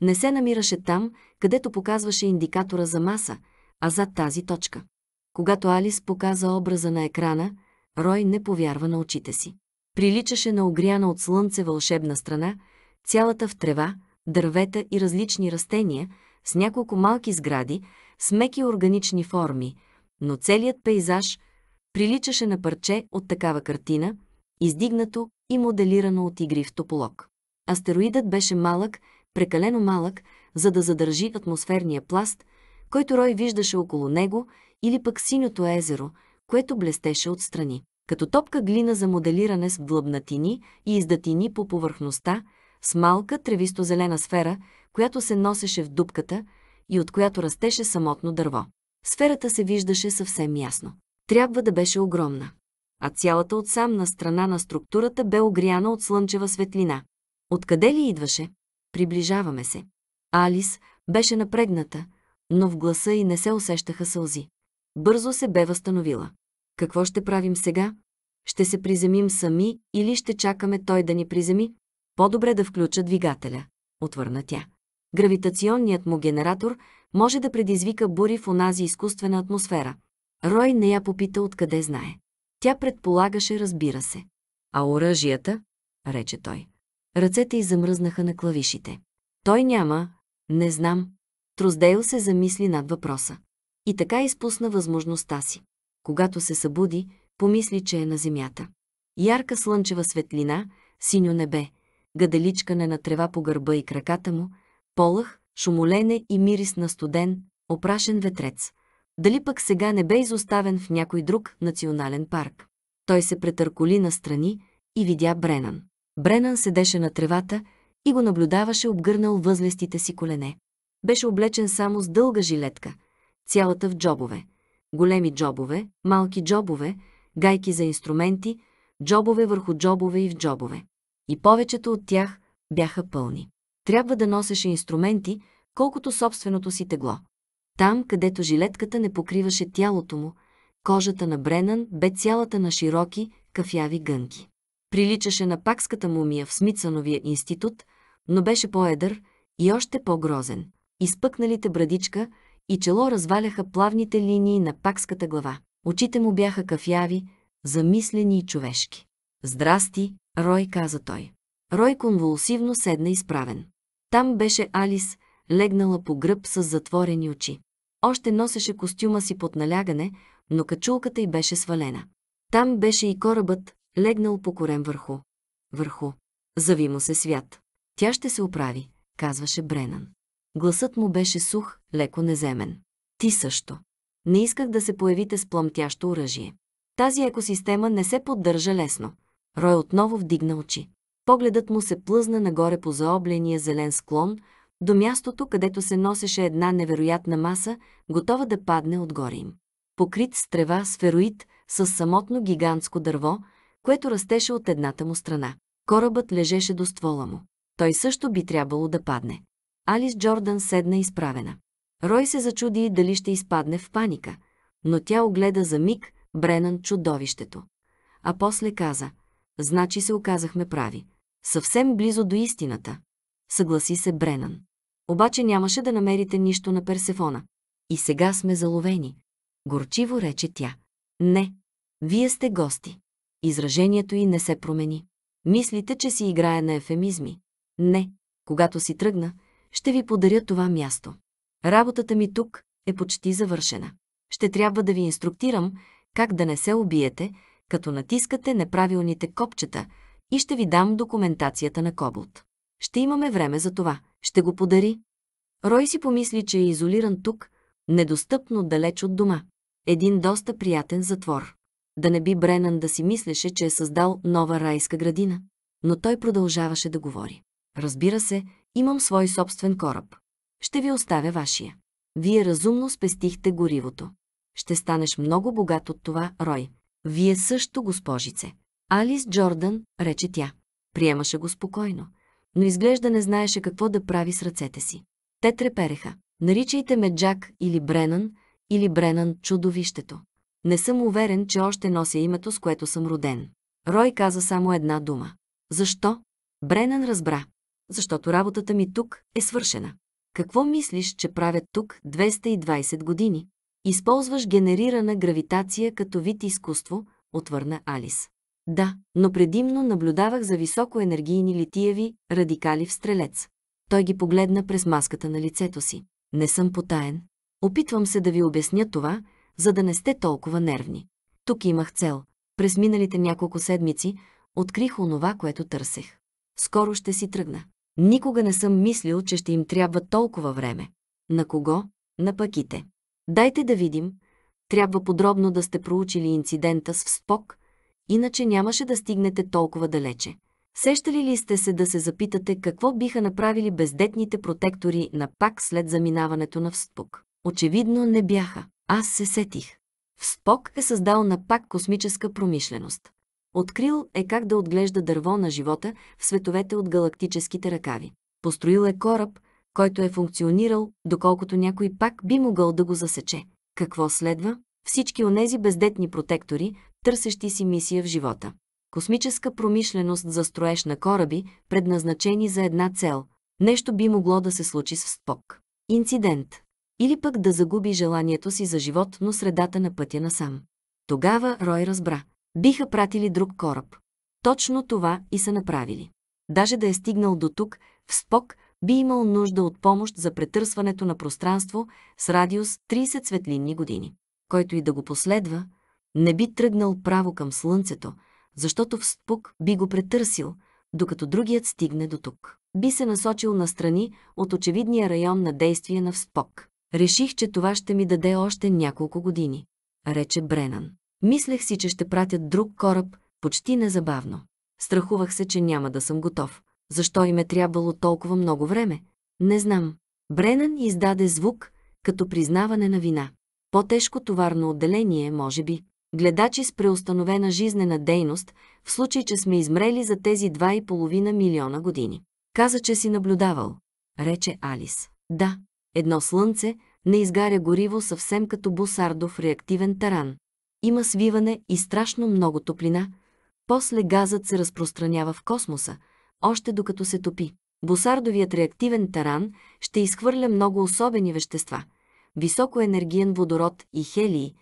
Не се намираше там, където показваше индикатора за маса, а зад тази точка. Когато Алис показа образа на екрана, Рой не повярва на очите си. Приличаше на огряна от слънце вълшебна страна, цялата в трева, дървета и различни растения, с няколко малки сгради, с меки органични форми, но целият пейзаж приличаше на парче от такава картина, издигнато и моделирано от игри в тополок. Астероидът беше малък прекалено малък, за да задържи атмосферния пласт, който Рой виждаше около него, или пък синьото езеро, което блестеше отстрани. Като топка глина за моделиране с влъбнатини и издатини по повърхността, с малка тревисто-зелена сфера, която се носеше в дупката и от която растеше самотно дърво. Сферата се виждаше съвсем ясно. Трябва да беше огромна. А цялата отсамна страна на структурата бе огряна от слънчева светлина. Откъде ли идваше? Приближаваме се. Алис беше напрегната, но в гласа й не се усещаха сълзи. Бързо се бе възстановила. Какво ще правим сега? Ще се приземим сами или ще чакаме той да ни приземи? По-добре да включа двигателя, отвърна тя. Гравитационният му генератор може да предизвика бури в онази изкуствена атмосфера. Рой не я попита откъде знае. Тя предполагаше, разбира се. А оръжията? рече той. Ръцете й замръзнаха на клавишите. Той няма, не знам. Троздейл се замисли над въпроса. И така изпусна възможността си. Когато се събуди, помисли, че е на земята. Ярка слънчева светлина, синьо небе, гаделичкане на трева по гърба и краката му, полъх, шумолене и мирис на студен, опрашен ветрец. Дали пък сега не бе изоставен в някой друг национален парк? Той се претърколи настрани и видя Бренан. Бренан седеше на тревата и го наблюдаваше обгърнал възлестите си колене. Беше облечен само с дълга жилетка, цялата в джобове. Големи джобове, малки джобове, гайки за инструменти, джобове върху джобове и в джобове. И повечето от тях бяха пълни. Трябва да носеше инструменти, колкото собственото си тегло. Там, където жилетката не покриваше тялото му, кожата на Бренан бе цялата на широки, кафяви гънки. Приличаше на пакската мумия в Смитсановия институт, но беше по-едър и още по-грозен. Изпъкналите брадичка и чело разваляха плавните линии на пакската глава. Очите му бяха кафяви, замислени и човешки. «Здрасти!» – Рой каза той. Рой конвулсивно седна изправен. Там беше Алис, легнала по гръб с затворени очи. Още носеше костюма си под налягане, но качулката й беше свалена. Там беше и корабът, легнал по корем върху. Върху. Зави му се свят. Тя ще се оправи, казваше Бренан. Гласът му беше сух, леко неземен. Ти също. Не исках да се появите с плъмтящо оръжие. Тази екосистема не се поддържа лесно. Рой отново вдигна очи. Погледът му се плъзна нагоре по заобления зелен склон, до мястото, където се носеше една невероятна маса, готова да падне отгоре им. Покрит с трева сфероид, с самотно гигантско дърво, което растеше от едната му страна. Корабът лежеше до ствола му. Той също би трябвало да падне. Алис Джордан седна изправена. Рой се зачуди дали ще изпадне в паника, но тя огледа за миг Бренан чудовището. А после каза, значи се оказахме прави. Съвсем близо до истината. Съгласи се Бренан. Обаче нямаше да намерите нищо на Персефона. И сега сме заловени. Горчиво рече тя. Не, вие сте гости. Изражението й не се промени. Мислите, че си играе на ефемизми. Не, когато си тръгна, ще ви подаря това място. Работата ми тук е почти завършена. Ще трябва да ви инструктирам как да не се убиете, като натискате неправилните копчета и ще ви дам документацията на Кобълт. Ще имаме време за това. Ще го подари. Рой си помисли, че е изолиран тук, недостъпно далеч от дома. Един доста приятен затвор да не би Бренан да си мислеше, че е създал нова райска градина. Но той продължаваше да говори. Разбира се, имам свой собствен кораб. Ще ви оставя вашия. Вие разумно спестихте горивото. Ще станеш много богат от това, Рой. Вие също, госпожице. Алис Джордан, рече тя. Приемаше го спокойно, но изглежда не знаеше какво да прави с ръцете си. Те трепереха. Наричайте ме Джак или Бренан, или Бренан чудовището. Не съм уверен, че още нося името, с което съм роден. Рой каза само една дума. Защо? Бренан разбра. Защото работата ми тук е свършена. Какво мислиш, че правят тук 220 години? Използваш генерирана гравитация като вид изкуство, отвърна Алис. Да, но предимно наблюдавах за високоенергийни литиеви радикали в стрелец. Той ги погледна през маската на лицето си. Не съм потаен. Опитвам се да ви обясня това, за да не сте толкова нервни. Тук имах цел. През миналите няколко седмици открих онова, което търсех. Скоро ще си тръгна. Никога не съм мислил, че ще им трябва толкова време. На кого? На пъките. Дайте да видим. Трябва подробно да сте проучили инцидента с Вспок, иначе нямаше да стигнете толкова далече. Сещали ли сте се да се запитате какво биха направили бездетните протектори на пак след заминаването на Вспок? Очевидно не бяха. Аз се сетих. В Спок е създал на пак космическа промишленост. Открил е как да отглежда дърво на живота в световете от галактическите ръкави. Построил е кораб, който е функционирал, доколкото някой пак би могъл да го засече. Какво следва? Всички онези бездетни протектори, търсещи си мисия в живота. Космическа промишленост за строеж на кораби, предназначени за една цел. Нещо би могло да се случи с спок. Инцидент или пък да загуби желанието си за живот, но средата на пътя насам. Тогава Рой разбра. Биха пратили друг кораб. Точно това и са направили. Даже да е стигнал до тук, в спок, би имал нужда от помощ за претърсването на пространство с радиус 30 светлинни години. Който и да го последва, не би тръгнал право към Слънцето, защото в спок би го претърсил, докато другият стигне до тук. Би се насочил настрани от очевидния район на действие на вспок. Реших, че това ще ми даде още няколко години, рече Бренан. Мислех си, че ще пратят друг кораб, почти незабавно. Страхувах се, че няма да съм готов. Защо им е трябвало толкова много време? Не знам. Бренан издаде звук, като признаване на вина. По-тежко товарно отделение, може би. Гледачи с преустановена жизнена дейност, в случай, че сме измрели за тези 2,5 милиона години. Каза, че си наблюдавал, рече Алис. Да, Едно слънце не изгаря гориво съвсем като бусардов реактивен таран. Има свиване и страшно много топлина, после газът се разпространява в космоса, още докато се топи. Бусардовият реактивен таран ще изхвърля много особени вещества – високоенергиен водород и хелии,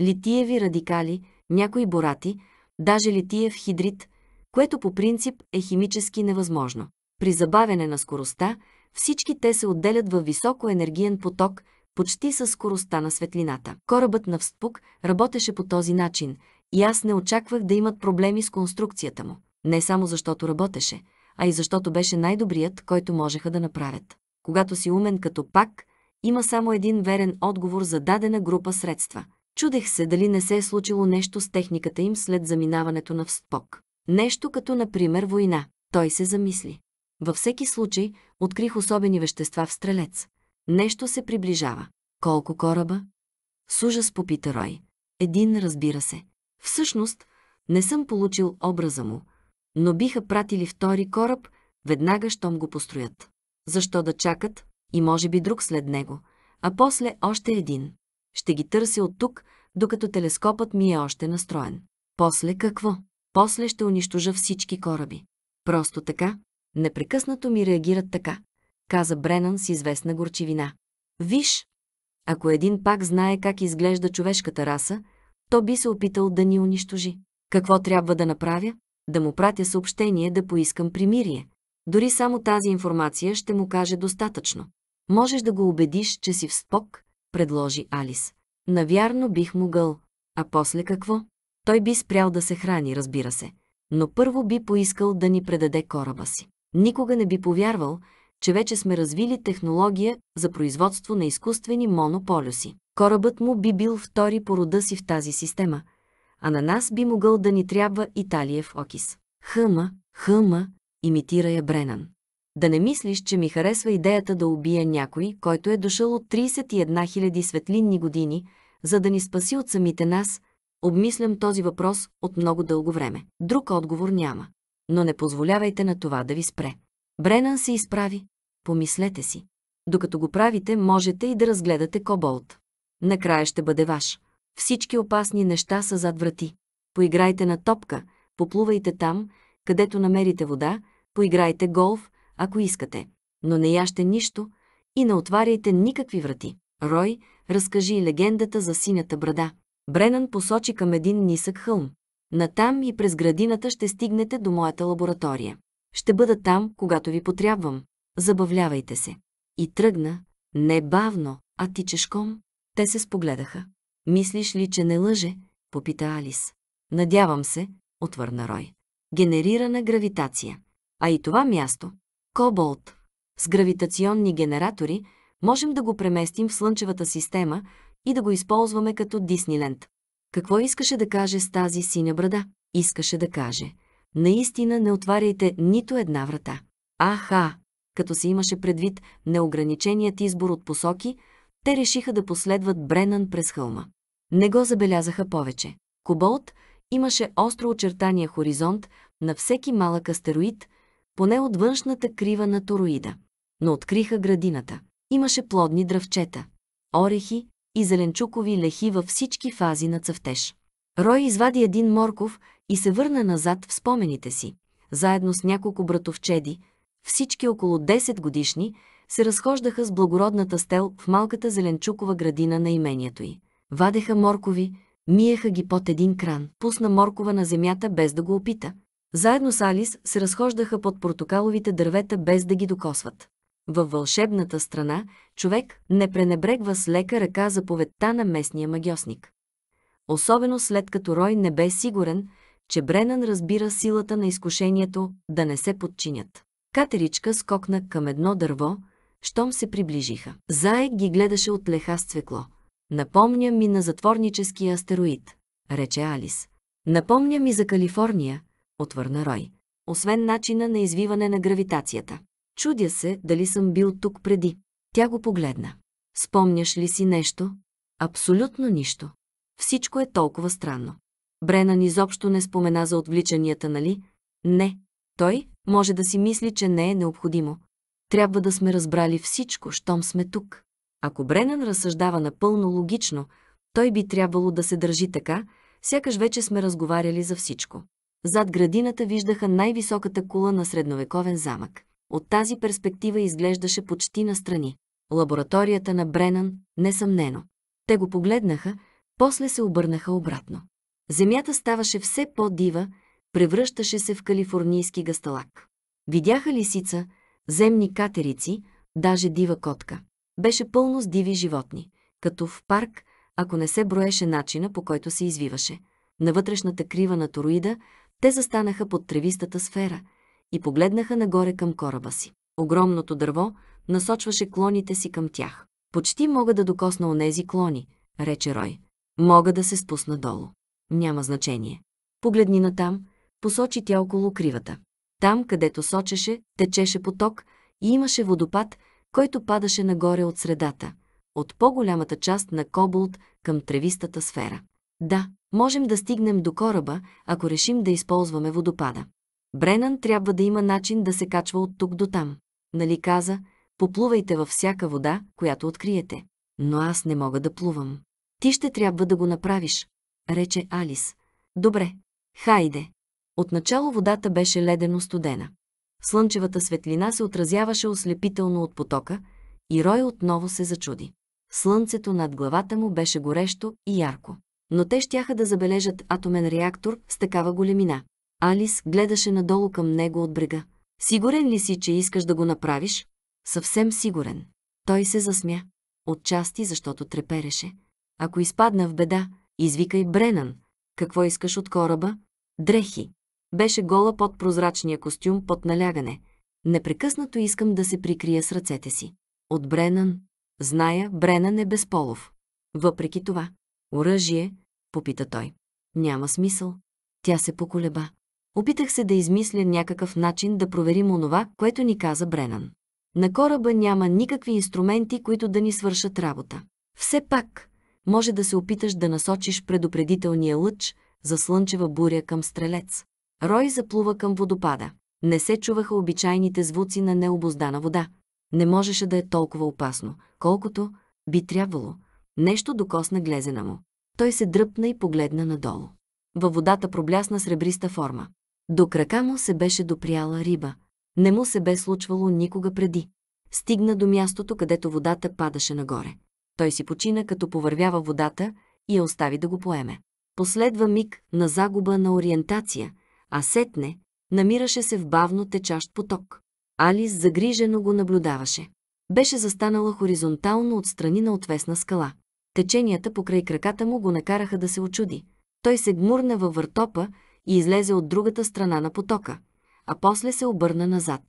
литиеви радикали, някои борати, даже литиев хидрид, което по принцип е химически невъзможно. При забавяне на скоростта – всички те се отделят във високоенергиен поток, почти със скоростта на светлината. Корабът на Вспук работеше по този начин и аз не очаквах да имат проблеми с конструкцията му. Не само защото работеше, а и защото беше най-добрият, който можеха да направят. Когато си умен като пак, има само един верен отговор за дадена група средства. Чудех се дали не се е случило нещо с техниката им след заминаването на Вспок. Нещо като, например, война. Той се замисли. Във всеки случай, открих особени вещества в стрелец. Нещо се приближава. Колко кораба? С ужас попита Рой. Един, разбира се. Всъщност, не съм получил образа му, но биха пратили втори кораб, веднага щом го построят. Защо да чакат? И може би друг след него, а после още един. Ще ги търся от тук, докато телескопът ми е още настроен. После какво? После ще унищожа всички кораби. Просто така, Непрекъснато ми реагират така, каза Бренан с известна горчивина. Виж, ако един пак знае как изглежда човешката раса, то би се опитал да ни унищожи. Какво трябва да направя? Да му пратя съобщение да поискам примирие. Дори само тази информация ще му каже достатъчно. Можеш да го убедиш, че си в спок, предложи Алис. Навярно бих могъл. А после какво? Той би спрял да се храни, разбира се. Но първо би поискал да ни предаде кораба си. Никога не би повярвал, че вече сме развили технология за производство на изкуствени монополюси. Корабът му би бил втори по рода си в тази система, а на нас би могъл да ни трябва Италиев окис. Хъма, хъма, имитира я Бренан. Да не мислиш, че ми харесва идеята да убия някой, който е дошъл от 31 000 светлинни години, за да ни спаси от самите нас, обмислям този въпрос от много дълго време. Друг отговор няма но не позволявайте на това да ви спре. Бренан се изправи. Помислете си. Докато го правите, можете и да разгледате коболт. Накрая ще бъде ваш. Всички опасни неща са зад врати. Поиграйте на топка, поплувайте там, където намерите вода, поиграйте голф, ако искате. Но не яще нищо и не отваряйте никакви врати. Рой, разкажи легендата за синята брада. Бренан посочи към един нисък хълм. Натам и през градината ще стигнете до моята лаборатория. Ще бъда там, когато ви потрябвам. Забавлявайте се. И тръгна, не бавно, а тичешком. Те се спогледаха. Мислиш ли, че не лъже? Попита Алис. Надявам се, отвърна Рой. Генерирана гравитация. А и това място. Коболт. С гравитационни генератори можем да го преместим в Слънчевата система и да го използваме като Дисниленд. Какво искаше да каже с тази синя брада? Искаше да каже. Наистина не отваряйте нито една врата. Аха! Като се имаше предвид неограниченият избор от посоки, те решиха да последват Бренан през хълма. Не го забелязаха повече. Коболт имаше остро очертания хоризонт на всеки малък астероид, поне от външната крива на тороида. Но откриха градината. Имаше плодни дръвчета, орехи, и зеленчукови лехи във всички фази на цъфтеж. Рой извади един морков и се върна назад в спомените си. Заедно с няколко братовчеди, всички около 10 годишни, се разхождаха с благородната стел в малката зеленчукова градина на имението й. Вадеха моркови, миеха ги под един кран, пусна моркова на земята без да го опита. Заедно с Алис се разхождаха под портокаловите дървета без да ги докосват. Във вълшебната страна човек не пренебрегва с лека ръка заповедта на местния магиосник. Особено след като Рой не бе сигурен, че Бренан разбира силата на изкушението да не се подчинят. Катеричка скокна към едно дърво, щом се приближиха. Заек ги гледаше от леха цвекло. Напомня ми на затворническия астероид, рече Алис. Напомня ми за Калифорния, отвърна Рой. Освен начина на извиване на гравитацията. Чудя се, дали съм бил тук преди. Тя го погледна. Спомняш ли си нещо? Абсолютно нищо. Всичко е толкова странно. Бренан изобщо не спомена за отвличанията, нали? Не. Той може да си мисли, че не е необходимо. Трябва да сме разбрали всичко, щом сме тук. Ако Бренан разсъждава напълно логично, той би трябвало да се държи така, сякаш вече сме разговаряли за всичко. Зад градината виждаха най-високата кула на средновековен замък. От тази перспектива изглеждаше почти настрани. Лабораторията на Бренан, несъмнено. Те го погледнаха, после се обърнаха обратно. Земята ставаше все по-дива, превръщаше се в калифорнийски гасталак. Видяха лисица, земни катерици, даже дива котка. Беше пълно с диви животни, като в парк, ако не се броеше начина, по който се извиваше. На вътрешната крива на тороида те застанаха под тревистата сфера – и погледнаха нагоре към кораба си. Огромното дърво насочваше клоните си към тях. Почти мога да докосна онези клони, рече Рой. Мога да се спусна долу. Няма значение. Погледни на там, посочи тя около кривата. Там, където сочеше, течеше поток и имаше водопад, който падаше нагоре от средата, от по-голямата част на кобулт към тревистата сфера. Да, можем да стигнем до кораба, ако решим да използваме водопада. Бренан трябва да има начин да се качва от тук до там. Нали каза, поплувайте във всяка вода, която откриете. Но аз не мога да плувам. Ти ще трябва да го направиш, рече Алис. Добре, хайде. Отначало водата беше ледено студена. Слънчевата светлина се отразяваше ослепително от потока и Рой отново се зачуди. Слънцето над главата му беше горещо и ярко. Но те щяха да забележат атомен реактор с такава големина. Алис гледаше надолу към него от брега. Сигурен ли си, че искаш да го направиш? Съвсем сигурен. Той се засмя. Отчасти, защото трепереше. Ако изпадна в беда, извикай Бренан. Какво искаш от кораба? Дрехи. Беше гола под прозрачния костюм под налягане. Непрекъснато искам да се прикрия с ръцете си. От Бренан. Зная, Бренан е безполов. Въпреки това. Оръжие, попита той. Няма смисъл. Тя се поколеба. Опитах се да измисля някакъв начин да проверим онова, което ни каза Бренан. На кораба няма никакви инструменти, които да ни свършат работа. Все пак, може да се опиташ да насочиш предупредителния лъч за слънчева буря към стрелец. Рой заплува към водопада. Не се чуваха обичайните звуци на необоздана вода. Не можеше да е толкова опасно, колкото би трябвало. Нещо докосна глезена му. Той се дръпна и погледна надолу. Във водата проблясна сребриста форма. До крака му се беше доприяла риба. Не му се бе случвало никога преди. Стигна до мястото, където водата падаше нагоре. Той си почина, като повървява водата и я остави да го поеме. Последва миг на загуба на ориентация, а сетне намираше се в бавно течащ поток. Алис загрижено го наблюдаваше. Беше застанала хоризонтално отстрани на отвесна скала. Теченията покрай краката му го накараха да се очуди. Той се гмурна във въртопа и излезе от другата страна на потока, а после се обърна назад.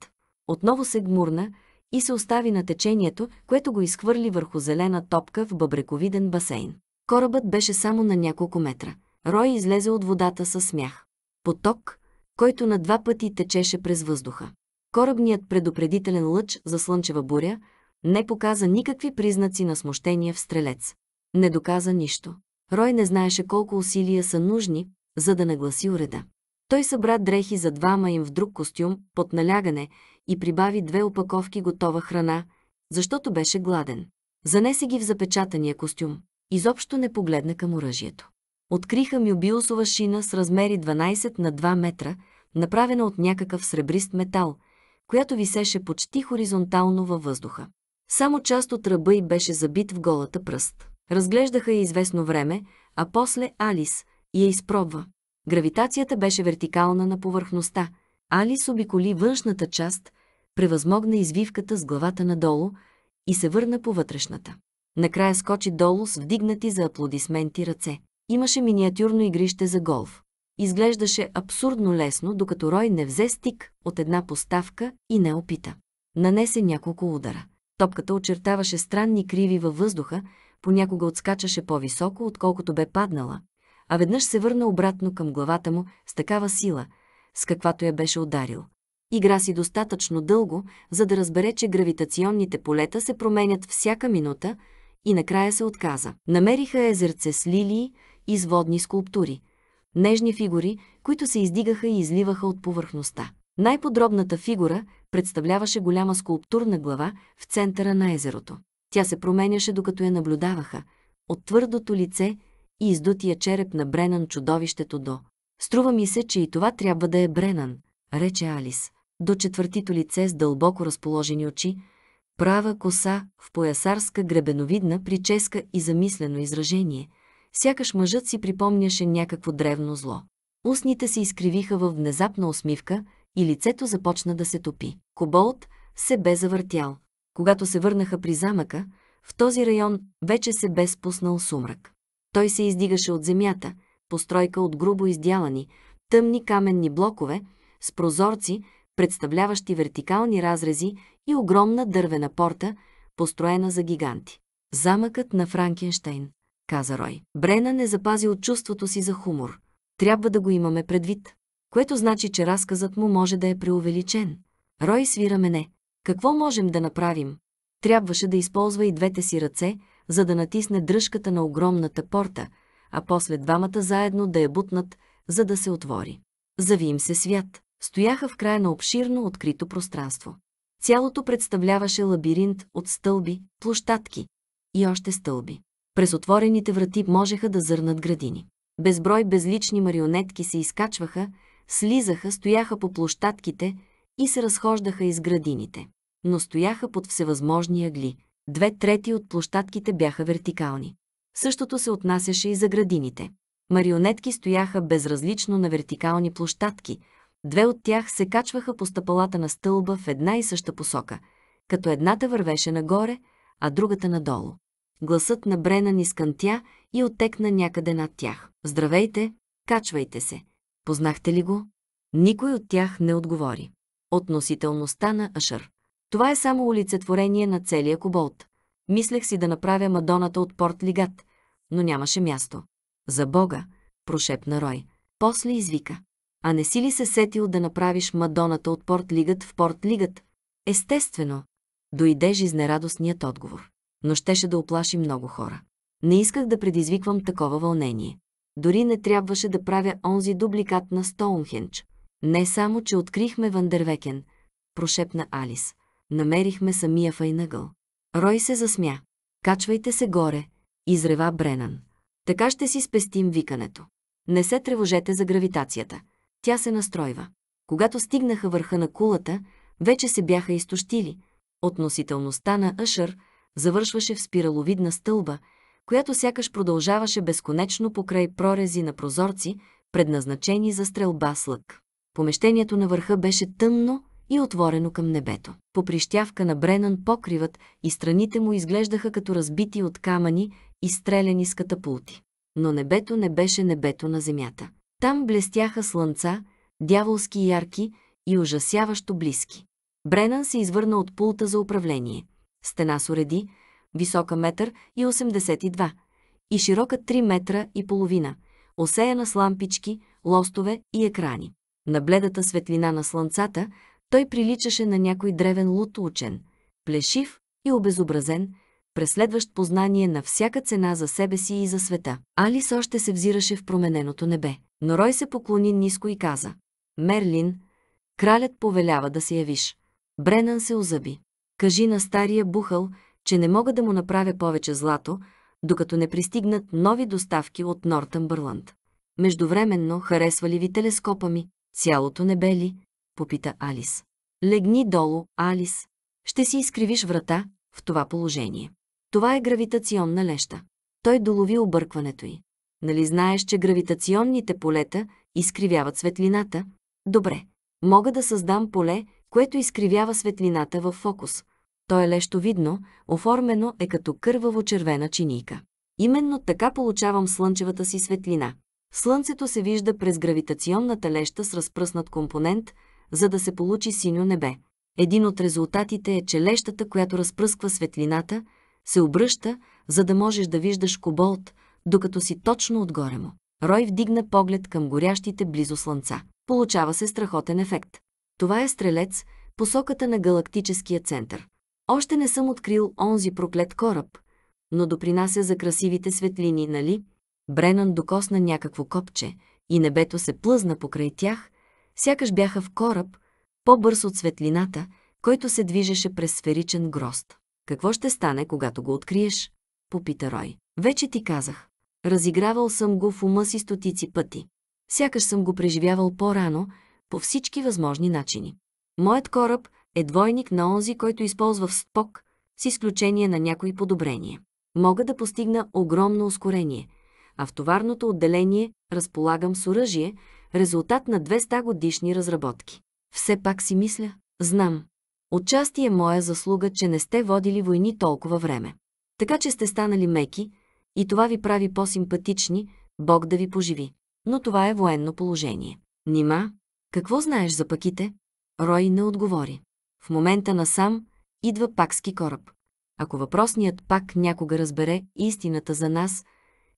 Отново се гмурна и се остави на течението, което го изхвърли върху зелена топка в бъбрековиден басейн. Корабът беше само на няколко метра. Рой излезе от водата със смях. Поток, който на два пъти течеше през въздуха. Корабният предупредителен лъч за слънчева буря не показа никакви признаци на смущение в стрелец. Не доказа нищо. Рой не знаеше колко усилия са нужни, за да нагласи уреда. Той събра дрехи за двама им в друг костюм, под налягане, и прибави две опаковки готова храна, защото беше гладен. Занесе ги в запечатания костюм. Изобщо не погледна към оръжието. Откриха мюбилсова шина с размери 12 на 2 метра, направена от някакъв сребрист метал, която висеше почти хоризонтално във въздуха. Само част от ръба й беше забит в голата пръст. Разглеждаха я известно време, а после Алис, и я изпробва. Гравитацията беше вертикална на повърхността. Алис обиколи външната част, превъзмогна извивката с главата надолу и се върна по вътрешната. Накрая скочи долу с вдигнати за аплодисменти ръце. Имаше миниатюрно игрище за голф. Изглеждаше абсурдно лесно, докато Рой не взе стик от една поставка и не опита. Нанесе няколко удара. Топката очертаваше странни криви във въздуха, понякога отскачаше по-високо, отколкото бе паднала, а веднъж се върна обратно към главата му с такава сила, с каквато я беше ударил. Игра си достатъчно дълго, за да разбере, че гравитационните полета се променят всяка минута и накрая се отказа. Намериха езерце с лилии и с водни скулптури, нежни фигури, които се издигаха и изливаха от повърхността. Най-подробната фигура представляваше голяма скулптурна глава в центъра на езерото. Тя се променяше докато я наблюдаваха, от твърдото лице и издутия череп на Бренан чудовището до. Струва ми се, че и това трябва да е Бренан, рече Алис. До четвъртито лице с дълбоко разположени очи, права коса в поясарска гребеновидна прическа и замислено изражение, сякаш мъжът си припомняше някакво древно зло. Устните се изкривиха в внезапна усмивка и лицето започна да се топи. Коболт се бе завъртял. Когато се върнаха при замъка, в този район вече се бе спуснал сумрак. Той се издигаше от земята, постройка от грубо издялани, тъмни каменни блокове, с прозорци, представляващи вертикални разрези и огромна дървена порта, построена за гиганти. Замъкът на Франкенштейн, каза Рой. Брена не запази от чувството си за хумор. Трябва да го имаме предвид. Което значи, че разказът му може да е преувеличен. Рой свира мене. Какво можем да направим? Трябваше да използва и двете си ръце, за да натисне дръжката на огромната порта, а после двамата заедно да я бутнат, за да се отвори. Зави им се свят. Стояха в края на обширно открито пространство. Цялото представляваше лабиринт от стълби, площадки и още стълби. През отворените врати можеха да зърнат градини. Безброй безлични марионетки се изкачваха, слизаха, стояха по площадките и се разхождаха из градините, но стояха под всевъзможни агли, Две трети от площадките бяха вертикални. Същото се отнасяше и за градините. Марионетки стояха безразлично на вертикални площадки. Две от тях се качваха по стъпалата на стълба в една и съща посока, като едната вървеше нагоре, а другата надолу. Гласът на ни скънтя и отекна някъде над тях. «Здравейте! Качвайте се! Познахте ли го?» Никой от тях не отговори. Относителността на Ашър. Това е само олицетворение на целия коболт. Мислех си да направя Мадоната от Порт Лигат, но нямаше място. За Бога, прошепна Рой. После извика. А не си ли се сетил да направиш Мадоната от Порт Лигат в Порт Лигът? Естествено. Дойде жизнерадостният отговор. Но щеше да оплаши много хора. Не исках да предизвиквам такова вълнение. Дори не трябваше да правя онзи дубликат на Стоунхенч. Не само, че открихме Вандервекен, прошепна Алис. Намерихме самия файнъгъл. Рой се засмя. Качвайте се горе, изрева Бренан. Така ще си спестим викането. Не се тревожете за гравитацията. Тя се настройва. Когато стигнаха върха на кулата, вече се бяха изтощили. Относителността на Ашър завършваше в спираловидна стълба, която сякаш продължаваше безконечно покрай прорези на прозорци, предназначени за стрелба с лък. Помещението на върха беше тъмно, и отворено към небето. По прищявка на Бренан покривът и страните му изглеждаха като разбити от камъни и стреляни с катапулти. Но небето не беше небето на земята. Там блестяха слънца, дяволски ярки и ужасяващо близки. Бренан се извърна от пулта за управление. Стена с уреди, висока метър и 82, и широка 3 метра и половина, осеяна с лампички, лостове и екрани. На бледата светлина на слънцата той приличаше на някой древен лут учен, плешив и обезобразен, преследващ познание на всяка цена за себе си и за света. Алис още се взираше в промененото небе, но Рой се поклони ниско и каза «Мерлин, кралят повелява да се явиш». Бренан се озъби. Кажи на стария бухал, че не мога да му направя повече злато, докато не пристигнат нови доставки от Нортън Бърланд. Междувременно харесва ли ви телескопа ми? Цялото небе ли? попита Алис. Легни долу, Алис. Ще си изкривиш врата в това положение. Това е гравитационна леща. Той долови объркването й. Нали знаеш, че гравитационните полета изкривяват светлината? Добре. Мога да създам поле, което изкривява светлината в фокус. То е лещо видно, оформено е като кърваво-червена чинийка. Именно така получавам слънчевата си светлина. Слънцето се вижда през гравитационната леща с разпръснат компонент, за да се получи синьо небе. Един от резултатите е, че лещата, която разпръсква светлината, се обръща, за да можеш да виждаш коболт, докато си точно отгоре му. Рой вдигна поглед към горящите близо слънца. Получава се страхотен ефект. Това е стрелец, посоката на галактическия център. Още не съм открил онзи проклет кораб, но допринася за красивите светлини, нали? Бренан докосна някакво копче и небето се плъзна покрай тях, сякаш бяха в кораб, по-бърз от светлината, който се движеше през сферичен грозд. Какво ще стане, когато го откриеш? Попита Рой. Вече ти казах. Разигравал съм го в ума си стотици пъти. Сякаш съм го преживявал по-рано, по всички възможни начини. Моят кораб е двойник на онзи, който използва в спок, с изключение на някои подобрения. Мога да постигна огромно ускорение, а в товарното отделение разполагам с оръжие, резултат на 200 годишни разработки. Все пак си мисля, знам. Отчасти е моя заслуга, че не сте водили войни толкова време. Така че сте станали меки и това ви прави по-симпатични, Бог да ви поживи. Но това е военно положение. Нима, какво знаеш за паките? Рой не отговори. В момента насам идва пакски кораб. Ако въпросният пак някога разбере истината за нас,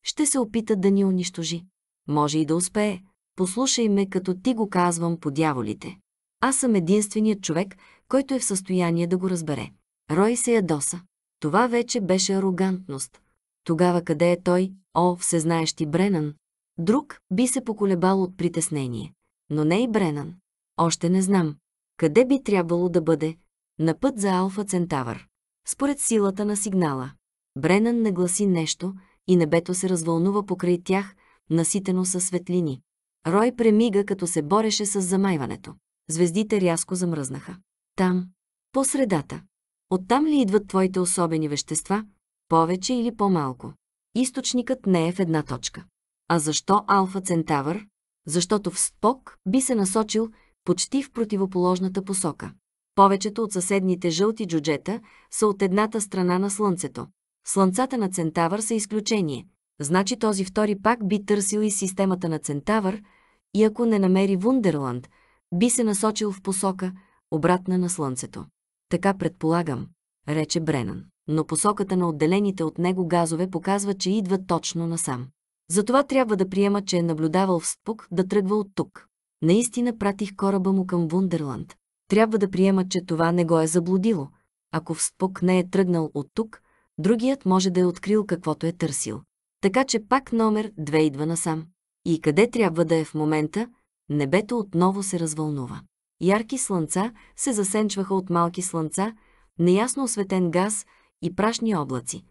ще се опита да ни унищожи. Може и да успее, Послушай ме, като ти го казвам по дяволите. Аз съм единственият човек, който е в състояние да го разбере. Рой се ядоса. Това вече беше арогантност. Тогава къде е той, о, всезнаещи Бренан? Друг би се поколебал от притеснение. Но не и Бренан. Още не знам. Къде би трябвало да бъде? На път за Алфа Центавър. Според силата на сигнала. Бренан нагласи нещо и небето се развълнува покрай тях, наситено със светлини. Рой премига, като се бореше с замайването. Звездите рязко замръзнаха. Там, по средата. Оттам ли идват твоите особени вещества, повече или по-малко? Източникът не е в една точка. А защо Алфа Центавър? Защото в Спок би се насочил почти в противоположната посока. Повечето от съседните жълти джуджета са от едната страна на Слънцето. Слънцата на Центавър са изключение. Значи този втори пак би търсил и системата на Центавър – и ако не намери Вундерланд, би се насочил в посока, обратна на Слънцето. Така предполагам, рече Бренан. Но посоката на отделените от него газове показва, че идва точно насам. Затова трябва да приема, че е наблюдавал в спук да тръгва от тук. Наистина пратих кораба му към Вундерланд. Трябва да приема, че това не го е заблудило. Ако в спук не е тръгнал от тук, другият може да е открил каквото е търсил. Така че пак номер 2 идва насам и къде трябва да е в момента, небето отново се развълнува. Ярки слънца се засенчваха от малки слънца, неясно осветен газ и прашни облаци.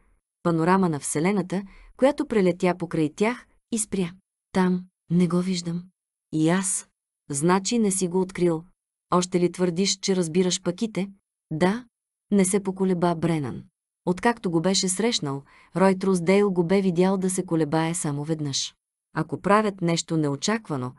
Панорама на Вселената, която прелетя покрай тях и спря. Там не го виждам. И аз. Значи не си го открил. Още ли твърдиш, че разбираш паките? Да, не се поколеба Бренан. Откакто го беше срещнал, Рой Трусдейл го бе видял да се колебае само веднъж. Ако правят нещо неочаквано,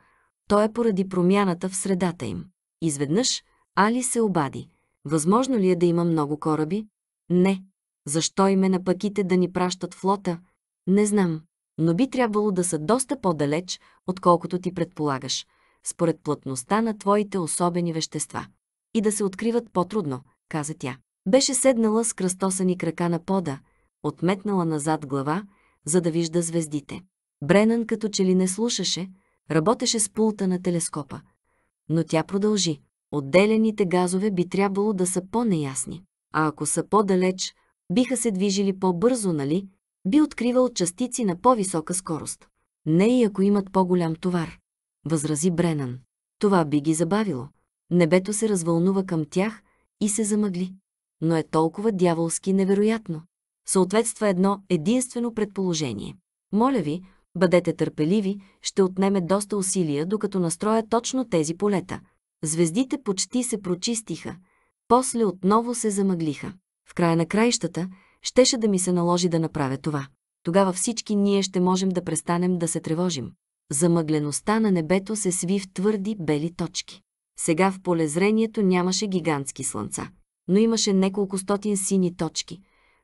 то е поради промяната в средата им. Изведнъж Али се обади. Възможно ли е да има много кораби? Не. Защо име на пъките да ни пращат флота? Не знам. Но би трябвало да са доста по-далеч, отколкото ти предполагаш, според плътността на твоите особени вещества. И да се откриват по-трудно, каза тя. Беше седнала с кръстосани крака на пода, отметнала назад глава, за да вижда звездите. Бренън като че ли не слушаше, работеше с пулта на телескопа. Но тя продължи. Отделените газове би трябвало да са по-неясни. А ако са по-далеч, биха се движили по-бързо, нали? Би откривал частици на по-висока скорост. Не и ако имат по-голям товар, възрази Бренън. Това би ги забавило. Небето се развълнува към тях и се замъгли. Но е толкова дяволски невероятно. Съответства едно единствено предположение. Моля ви, Бъдете търпеливи, ще отнеме доста усилия, докато настроя точно тези полета. Звездите почти се прочистиха, после отново се замъглиха. В края на краищата щеше да ми се наложи да направя това. Тогава всички ние ще можем да престанем да се тревожим. Замъглеността на небето се сви в твърди бели точки. Сега в полезрението нямаше гигантски слънца, но имаше неколко стотин сини точки.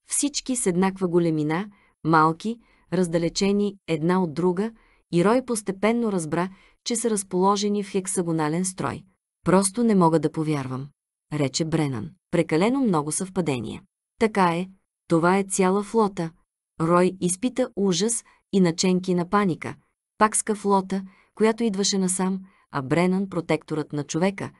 Всички с еднаква големина, малки, раздалечени една от друга, и Рой постепенно разбра, че са разположени в хексагонален строй. Просто не мога да повярвам, рече Бренан. Прекалено много съвпадения. Така е, това е цяла флота. Рой изпита ужас и наченки на паника. Пакска флота, която идваше насам, а Бренан, протекторът на човека,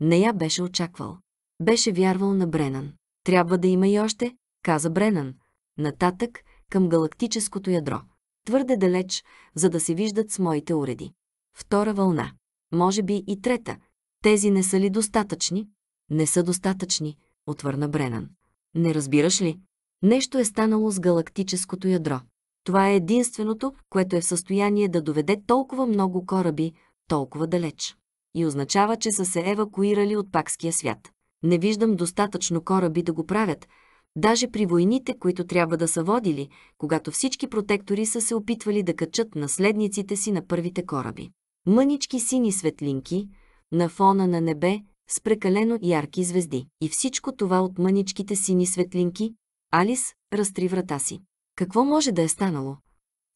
не я беше очаквал. Беше вярвал на Бренан. Трябва да има и още, каза Бренан. Нататък, към галактическото ядро. Твърде далеч, за да се виждат с моите уреди. Втора вълна. Може би и трета. Тези не са ли достатъчни? Не са достатъчни, отвърна Бренан. Не разбираш ли? Нещо е станало с галактическото ядро. Това е единственото, което е в състояние да доведе толкова много кораби, толкова далеч. И означава, че са се евакуирали от пакския свят. Не виждам достатъчно кораби да го правят, даже при войните, които трябва да са водили, когато всички протектори са се опитвали да качат наследниците си на първите кораби. Мънички сини светлинки, на фона на небе, с прекалено ярки звезди. И всичко това от мъничките сини светлинки, Алис разтри врата си. Какво може да е станало?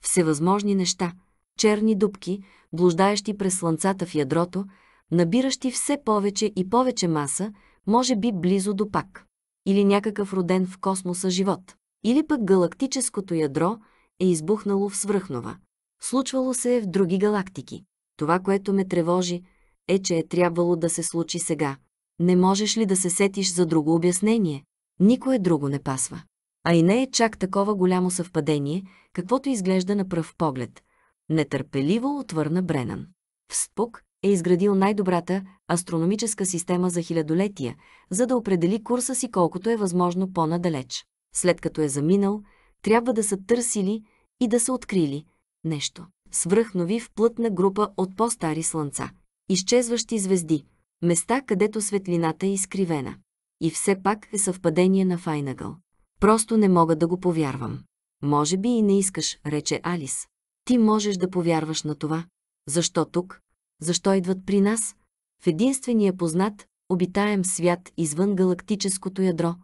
Всевъзможни неща, черни дубки, блуждаещи през слънцата в ядрото, набиращи все повече и повече маса, може би близо до пак или някакъв роден в космоса живот. Или пък галактическото ядро е избухнало в свръхнова. Случвало се е в други галактики. Това, което ме тревожи, е, че е трябвало да се случи сега. Не можеш ли да се сетиш за друго обяснение? Никое друго не пасва. А и не е чак такова голямо съвпадение, каквото изглежда на пръв поглед. Нетърпеливо отвърна Бренан. В спук, е изградил най-добрата астрономическа система за хилядолетия, за да определи курса си колкото е възможно по-надалеч. След като е заминал, трябва да са търсили и да са открили нещо. Свръхнови в плътна група от по-стари слънца, изчезващи звезди, места, където светлината е изкривена. И все пак е съвпадение на Файнагъл. Просто не мога да го повярвам. Може би и не искаш, рече Алис. Ти можеш да повярваш на това. Защо тук, защо идват при нас? В единствения познат, обитаем свят извън галактическото ядро.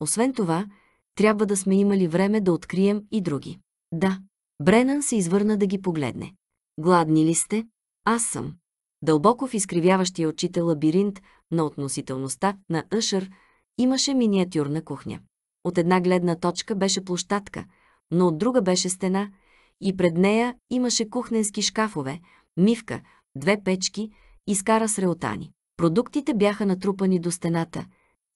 Освен това, трябва да сме имали време да открием и други. Да, Бренан се извърна да ги погледне. Гладни ли сте? Аз съм. Дълбоко в изкривяващия очите лабиринт на относителността на Ъшър имаше миниатюрна кухня. От една гледна точка беше площадка, но от друга беше стена и пред нея имаше кухненски шкафове, мивка, две печки, изкара с реотани. Продуктите бяха натрупани до стената.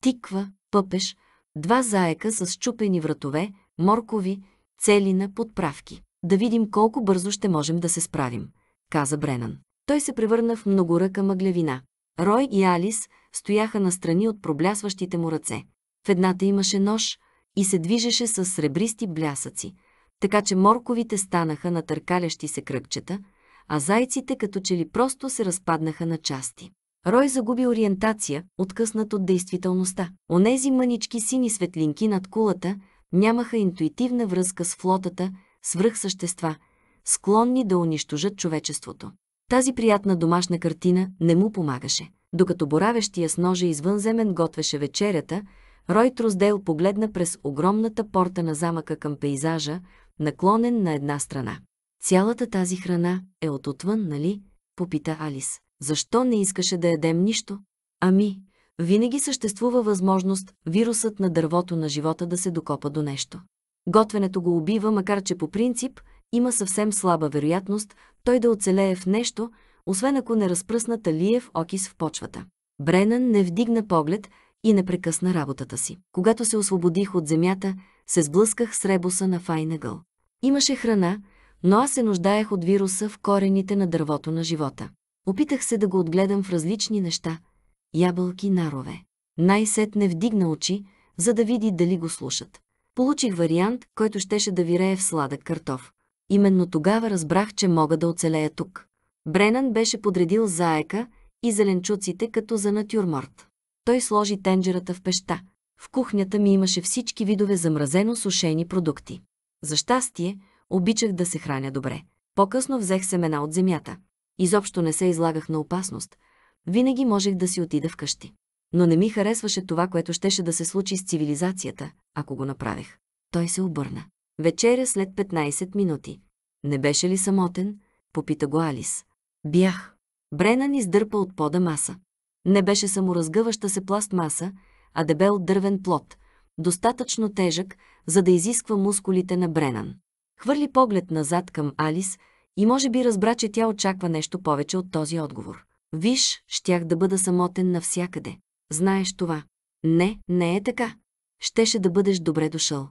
Тиква, пъпеш, два заека с щупени вратове, моркови, целина, подправки. Да видим колко бързо ще можем да се справим, каза Бренан. Той се превърна в многоръка мъглявина. Рой и Алис стояха настрани от проблясващите му ръце. В едната имаше нож и се движеше с сребристи блясъци, така че морковите станаха на търкалящи се кръгчета – а зайците като че ли просто се разпаднаха на части. Рой загуби ориентация, откъснат от действителността. Онези мънички сини светлинки над кулата нямаха интуитивна връзка с флотата, свръхсъщества, склонни да унищожат човечеството. Тази приятна домашна картина не му помагаше. Докато боравещия с ножа извънземен готвеше вечерята, Рой Троздейл погледна през огромната порта на замъка към пейзажа, наклонен на една страна. Цялата тази храна е от отвън, нали? Попита Алис. Защо не искаше да ядем нищо? Ами, винаги съществува възможност вирусът на дървото на живота да се докопа до нещо. Готвенето го убива, макар че по принцип има съвсем слаба вероятност той да оцелее в нещо, освен ако не разпръсна талиев окис в почвата. Бренън не вдигна поглед и не прекъсна работата си. Когато се освободих от земята, се сблъсках с ребуса на файнъгъл. Имаше храна, но аз се нуждаех от вируса в корените на дървото на живота. Опитах се да го отгледам в различни неща – ябълки, нарове. най сет не вдигна очи, за да види дали го слушат. Получих вариант, който щеше да вирее в сладък картоф. Именно тогава разбрах, че мога да оцелея тук. Бренан беше подредил заека и зеленчуците като за натюрморт. Той сложи тенджерата в пеща. В кухнята ми имаше всички видове замразено сушени продукти. За щастие, Обичах да се храня добре. По-късно взех семена от земята. Изобщо не се излагах на опасност. Винаги можех да си отида вкъщи. Но не ми харесваше това, което щеше да се случи с цивилизацията, ако го направех. Той се обърна. Вечеря след 15 минути. Не беше ли самотен? Попита го Алис. Бях. Бренан издърпа от пода маса. Не беше саморазгъваща се пластмаса, а дебел дървен плод, достатъчно тежък, за да изисква мускулите на Бренан. Хвърли поглед назад към Алис и може би разбра, че тя очаква нещо повече от този отговор. Виж, щях да бъда самотен навсякъде. Знаеш това. Не, не е така. Щеше да бъдеш добре дошъл.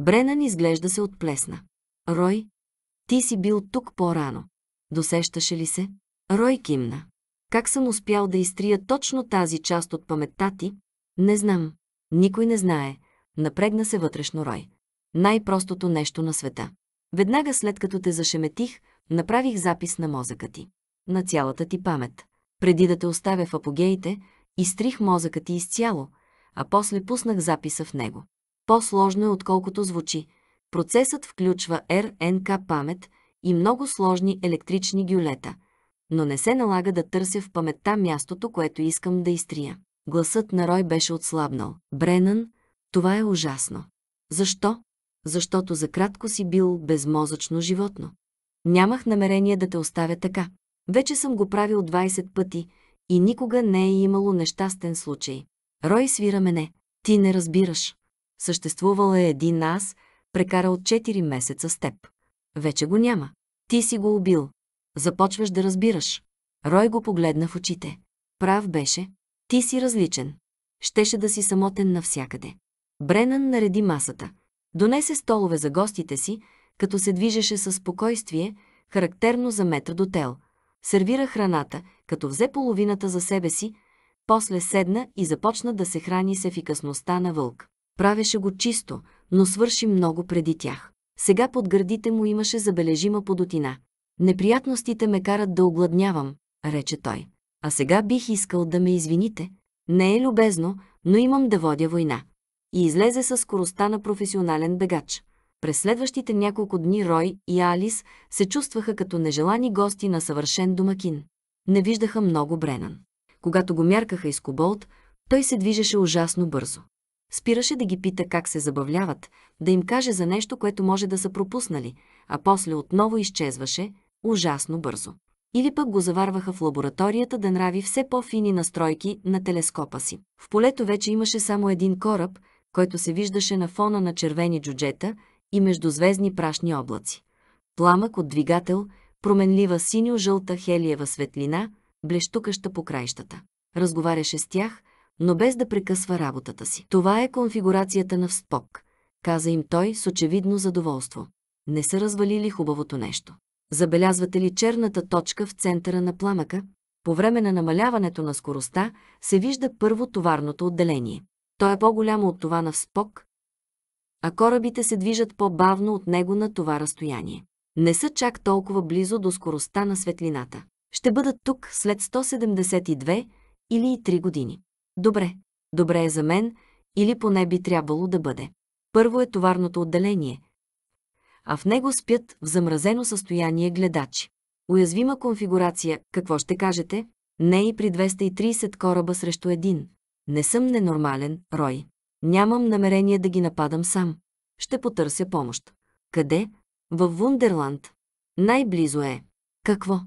Бренан изглежда се отплесна. Рой, ти си бил тук по-рано. Досещаше ли се? Рой кимна. Как съм успял да изтрия точно тази част от паметта ти? Не знам. Никой не знае. Напрегна се вътрешно Рой. Най-простото нещо на света. Веднага след като те зашеметих, направих запис на мозъка ти. На цялата ти памет. Преди да те оставя в апогеите, изтрих мозъка ти изцяло, а после пуснах записа в него. По-сложно е отколкото звучи. Процесът включва РНК памет и много сложни електрични гюлета, но не се налага да търся в паметта мястото, което искам да изтрия. Гласът на Рой беше отслабнал. Бренън, това е ужасно. Защо? защото за кратко си бил безмозъчно животно. Нямах намерение да те оставя така. Вече съм го правил 20 пъти и никога не е имало нещастен случай. Рой свира мене. Ти не разбираш. Съществувал е един аз, прекарал 4 месеца с теб. Вече го няма. Ти си го убил. Започваш да разбираш. Рой го погледна в очите. Прав беше. Ти си различен. Щеше да си самотен навсякъде. Бренън нареди масата. Донесе столове за гостите си, като се движеше със спокойствие, характерно за метродотел. Сервира храната, като взе половината за себе си, после седна и започна да се храни с ефикасността на вълк. Правеше го чисто, но свърши много преди тях. Сега под гърдите му имаше забележима подотина. Неприятностите ме карат да огладнявам, рече той. А сега бих искал да ме извините. Не е любезно, но имам да водя война и излезе със скоростта на професионален бегач. През следващите няколко дни Рой и Алис се чувстваха като нежелани гости на съвършен домакин. Не виждаха много Бренан. Когато го мяркаха из коболт, той се движеше ужасно бързо. Спираше да ги пита как се забавляват, да им каже за нещо, което може да са пропуснали, а после отново изчезваше ужасно бързо. Или пък го заварваха в лабораторията да нрави все по-фини настройки на телескопа си. В полето вече имаше само един кораб, който се виждаше на фона на червени джуджета и междузвездни прашни облаци. Пламък от двигател, променлива синьо-жълта хелиева светлина, блещукаща по краищата. Разговаряше с тях, но без да прекъсва работата си. Това е конфигурацията на вспок, каза им той с очевидно задоволство. Не са развалили хубавото нещо. Забелязвате ли черната точка в центъра на пламъка? По време на намаляването на скоростта се вижда първо товарното отделение. То е по-голямо от това на вспок, а корабите се движат по-бавно от него на това разстояние. Не са чак толкова близо до скоростта на светлината. Ще бъдат тук след 172 или и 3 години. Добре, добре е за мен, или поне би трябвало да бъде. Първо е товарното отделение, а в него спят в замразено състояние гледачи. Уязвима конфигурация, какво ще кажете? Не и при 230 кораба срещу един. Не съм ненормален, Рой. Нямам намерение да ги нападам сам. Ще потърся помощ. Къде? В Вундерланд. Най-близо е. Какво?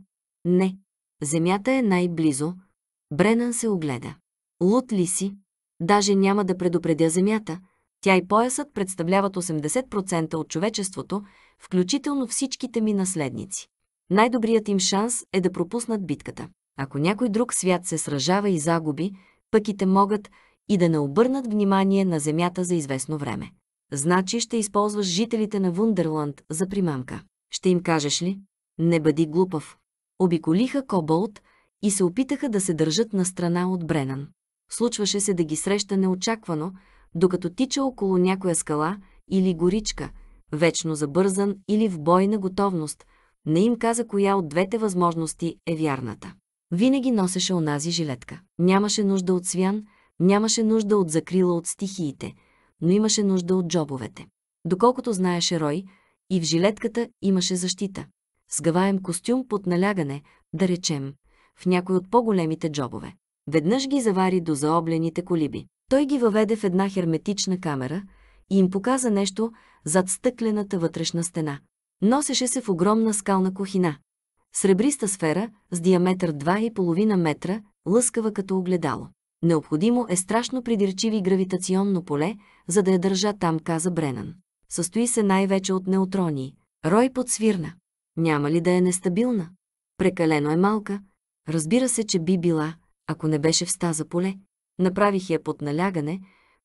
Не. Земята е най-близо. Бренан се огледа. Лут ли си? Даже няма да предупредя Земята. Тя и поясът представляват 80% от човечеството, включително всичките ми наследници. Най-добрият им шанс е да пропуснат битката. Ако някой друг свят се сражава и загуби, пъките могат и да не обърнат внимание на Земята за известно време. Значи ще използваш жителите на Вундерланд за примамка. Ще им кажеш ли? Не бъди глупав. Обиколиха Коболт и се опитаха да се държат на страна от Бренан. Случваше се да ги среща неочаквано, докато тича около някоя скала или горичка, вечно забързан или в бойна готовност, не им каза коя от двете възможности е вярната. Винаги носеше онази жилетка. Нямаше нужда от свян, нямаше нужда от закрила от стихиите, но имаше нужда от джобовете. Доколкото знаеше Рой, и в жилетката имаше защита. Сгъваем костюм под налягане, да речем, в някой от по-големите джобове. Веднъж ги завари до заоблените колиби. Той ги въведе в една херметична камера и им показа нещо зад стъклената вътрешна стена. Носеше се в огромна скална кухина. Сребриста сфера с диаметър 2,5 метра, лъскава като огледало. Необходимо е страшно придирчиви гравитационно поле, за да я държа там, каза Бренан. Състои се най-вече от неутрони. Рой подсвирна. Няма ли да е нестабилна? Прекалено е малка. Разбира се, че би била, ако не беше в стаза поле. Направих я под налягане,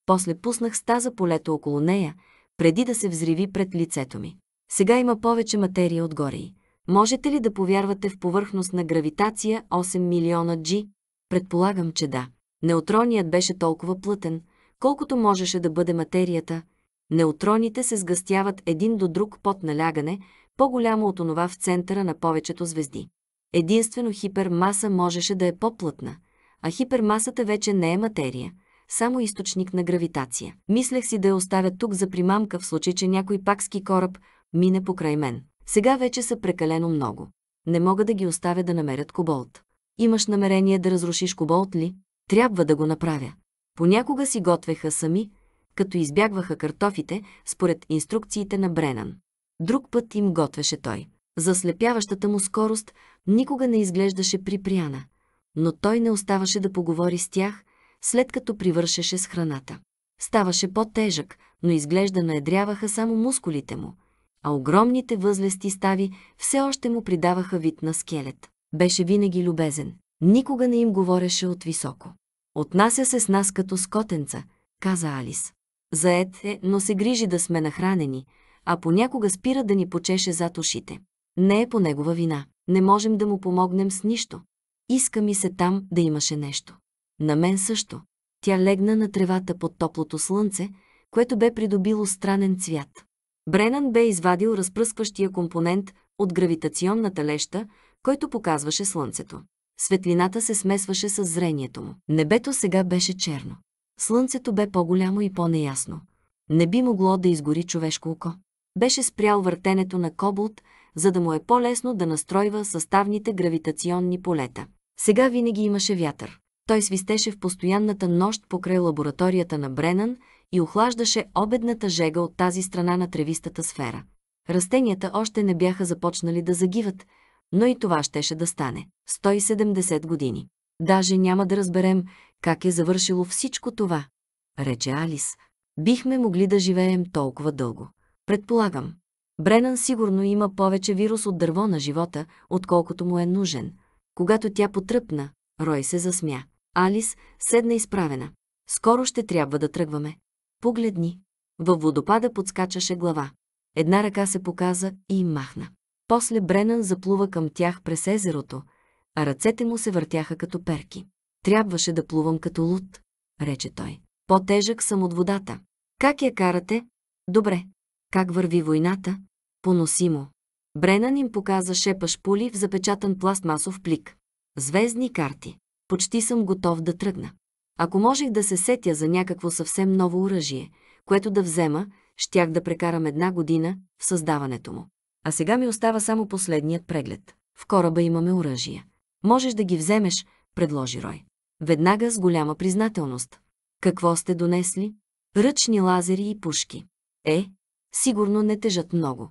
после пуснах стаза полето около нея, преди да се взриви пред лицето ми. Сега има повече материя отгоре й. Можете ли да повярвате в повърхност на гравитация 8 милиона G? Предполагам, че да. Неутроният беше толкова плътен, колкото можеше да бъде материята. Неутроните се сгъстяват един до друг под налягане, по-голямо от онова в центъра на повечето звезди. Единствено хипермаса можеше да е по-плътна, а хипермасата вече не е материя, само източник на гравитация. Мислех си да я оставя тук за примамка в случай, че някой пакски кораб мине покрай мен. Сега вече са прекалено много. Не мога да ги оставя да намерят коболт. Имаш намерение да разрушиш коболт ли? Трябва да го направя. Понякога си готвеха сами, като избягваха картофите според инструкциите на Бренан. Друг път им готвеше той. Заслепяващата му скорост никога не изглеждаше припряна, но той не оставаше да поговори с тях, след като привършеше с храната. Ставаше по-тежък, но изглежда наедряваха само мускулите му – а огромните възлести стави все още му придаваха вид на скелет. Беше винаги любезен. Никога не им говореше от високо. Отнася се с нас като скотенца, каза Алис. Заед е, но се грижи да сме нахранени, а понякога спира да ни почеше зад ушите. Не е по негова вина. Не можем да му помогнем с нищо. Иска ми се там да имаше нещо. На мен също. Тя легна на тревата под топлото слънце, което бе придобило странен цвят. Бренан бе извадил разпръскващия компонент от гравитационната леща, който показваше Слънцето. Светлината се смесваше с зрението му. Небето сега беше черно. Слънцето бе по-голямо и по-неясно. Не би могло да изгори човешко око. Беше спрял въртенето на кобулт, за да му е по-лесно да настройва съставните гравитационни полета. Сега винаги имаше вятър. Той свистеше в постоянната нощ покрай лабораторията на Бренан и охлаждаше обедната жега от тази страна на тревистата сфера. Растенията още не бяха започнали да загиват, но и това щеше да стане. 170 години. Даже няма да разберем как е завършило всичко това, рече Алис. Бихме могли да живеем толкова дълго. Предполагам. Бренан сигурно има повече вирус от дърво на живота, отколкото му е нужен. Когато тя потръпна, Рой се засмя. Алис седна изправена. Скоро ще трябва да тръгваме. Погледни. Във водопада подскачаше глава. Една ръка се показа и им махна. После Бренан заплува към тях през езерото, а ръцете му се въртяха като перки. Трябваше да плувам като лут, рече той. По-тежък съм от водата. Как я карате? Добре. Как върви войната? Поносимо. Бренан им показа шепаш пули в запечатан пластмасов плик. Звездни карти. Почти съм готов да тръгна. Ако можех да се сетя за някакво съвсем ново оръжие, което да взема, щях да прекарам една година в създаването му. А сега ми остава само последният преглед. В кораба имаме оръжия. Можеш да ги вземеш, предложи Рой. Веднага с голяма признателност. Какво сте донесли? Ръчни лазери и пушки. Е, сигурно не тежат много.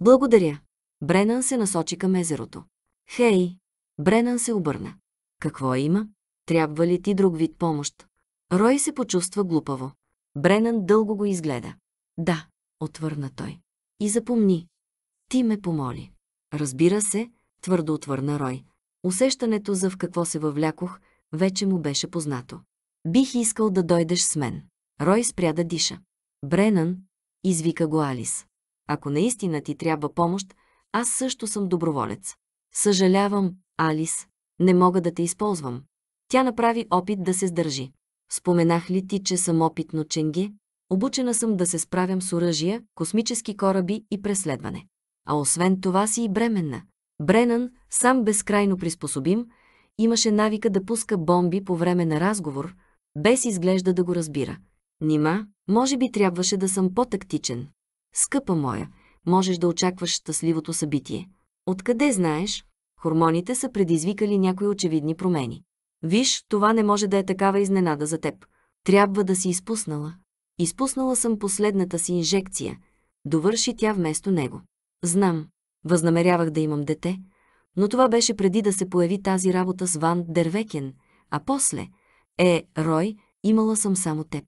Благодаря. Бренан се насочи към езерото. Хей! Бренан се обърна. Какво има? Трябва ли ти друг вид помощ? Рой се почувства глупаво. Бренан дълго го изгледа. Да, отвърна той. И запомни. Ти ме помоли. Разбира се, твърдо отвърна Рой. Усещането за в какво се въвлякох вече му беше познато. Бих искал да дойдеш с мен. Рой спря да диша. Бренан, извика го Алис. Ако наистина ти трябва помощ, аз също съм доброволец. Съжалявам, Алис, не мога да те използвам. Тя направи опит да се сдържи. Споменах ли ти, че съм опитно ченге? Обучена съм да се справям с оръжия, космически кораби и преследване. А освен това си и бременна. Бренън, сам безкрайно приспособим, имаше навика да пуска бомби по време на разговор, без изглежда да го разбира. Нима, може би трябваше да съм по-тактичен. Скъпа моя, можеш да очакваш щастливото събитие. Откъде знаеш? Хормоните са предизвикали някои очевидни промени. Виж, това не може да е такава изненада за теб. Трябва да си изпуснала. Изпуснала съм последната си инжекция. Довърши тя вместо него. Знам, възнамерявах да имам дете, но това беше преди да се появи тази работа с Ван Дервекен, а после, е, Рой, имала съм само теб.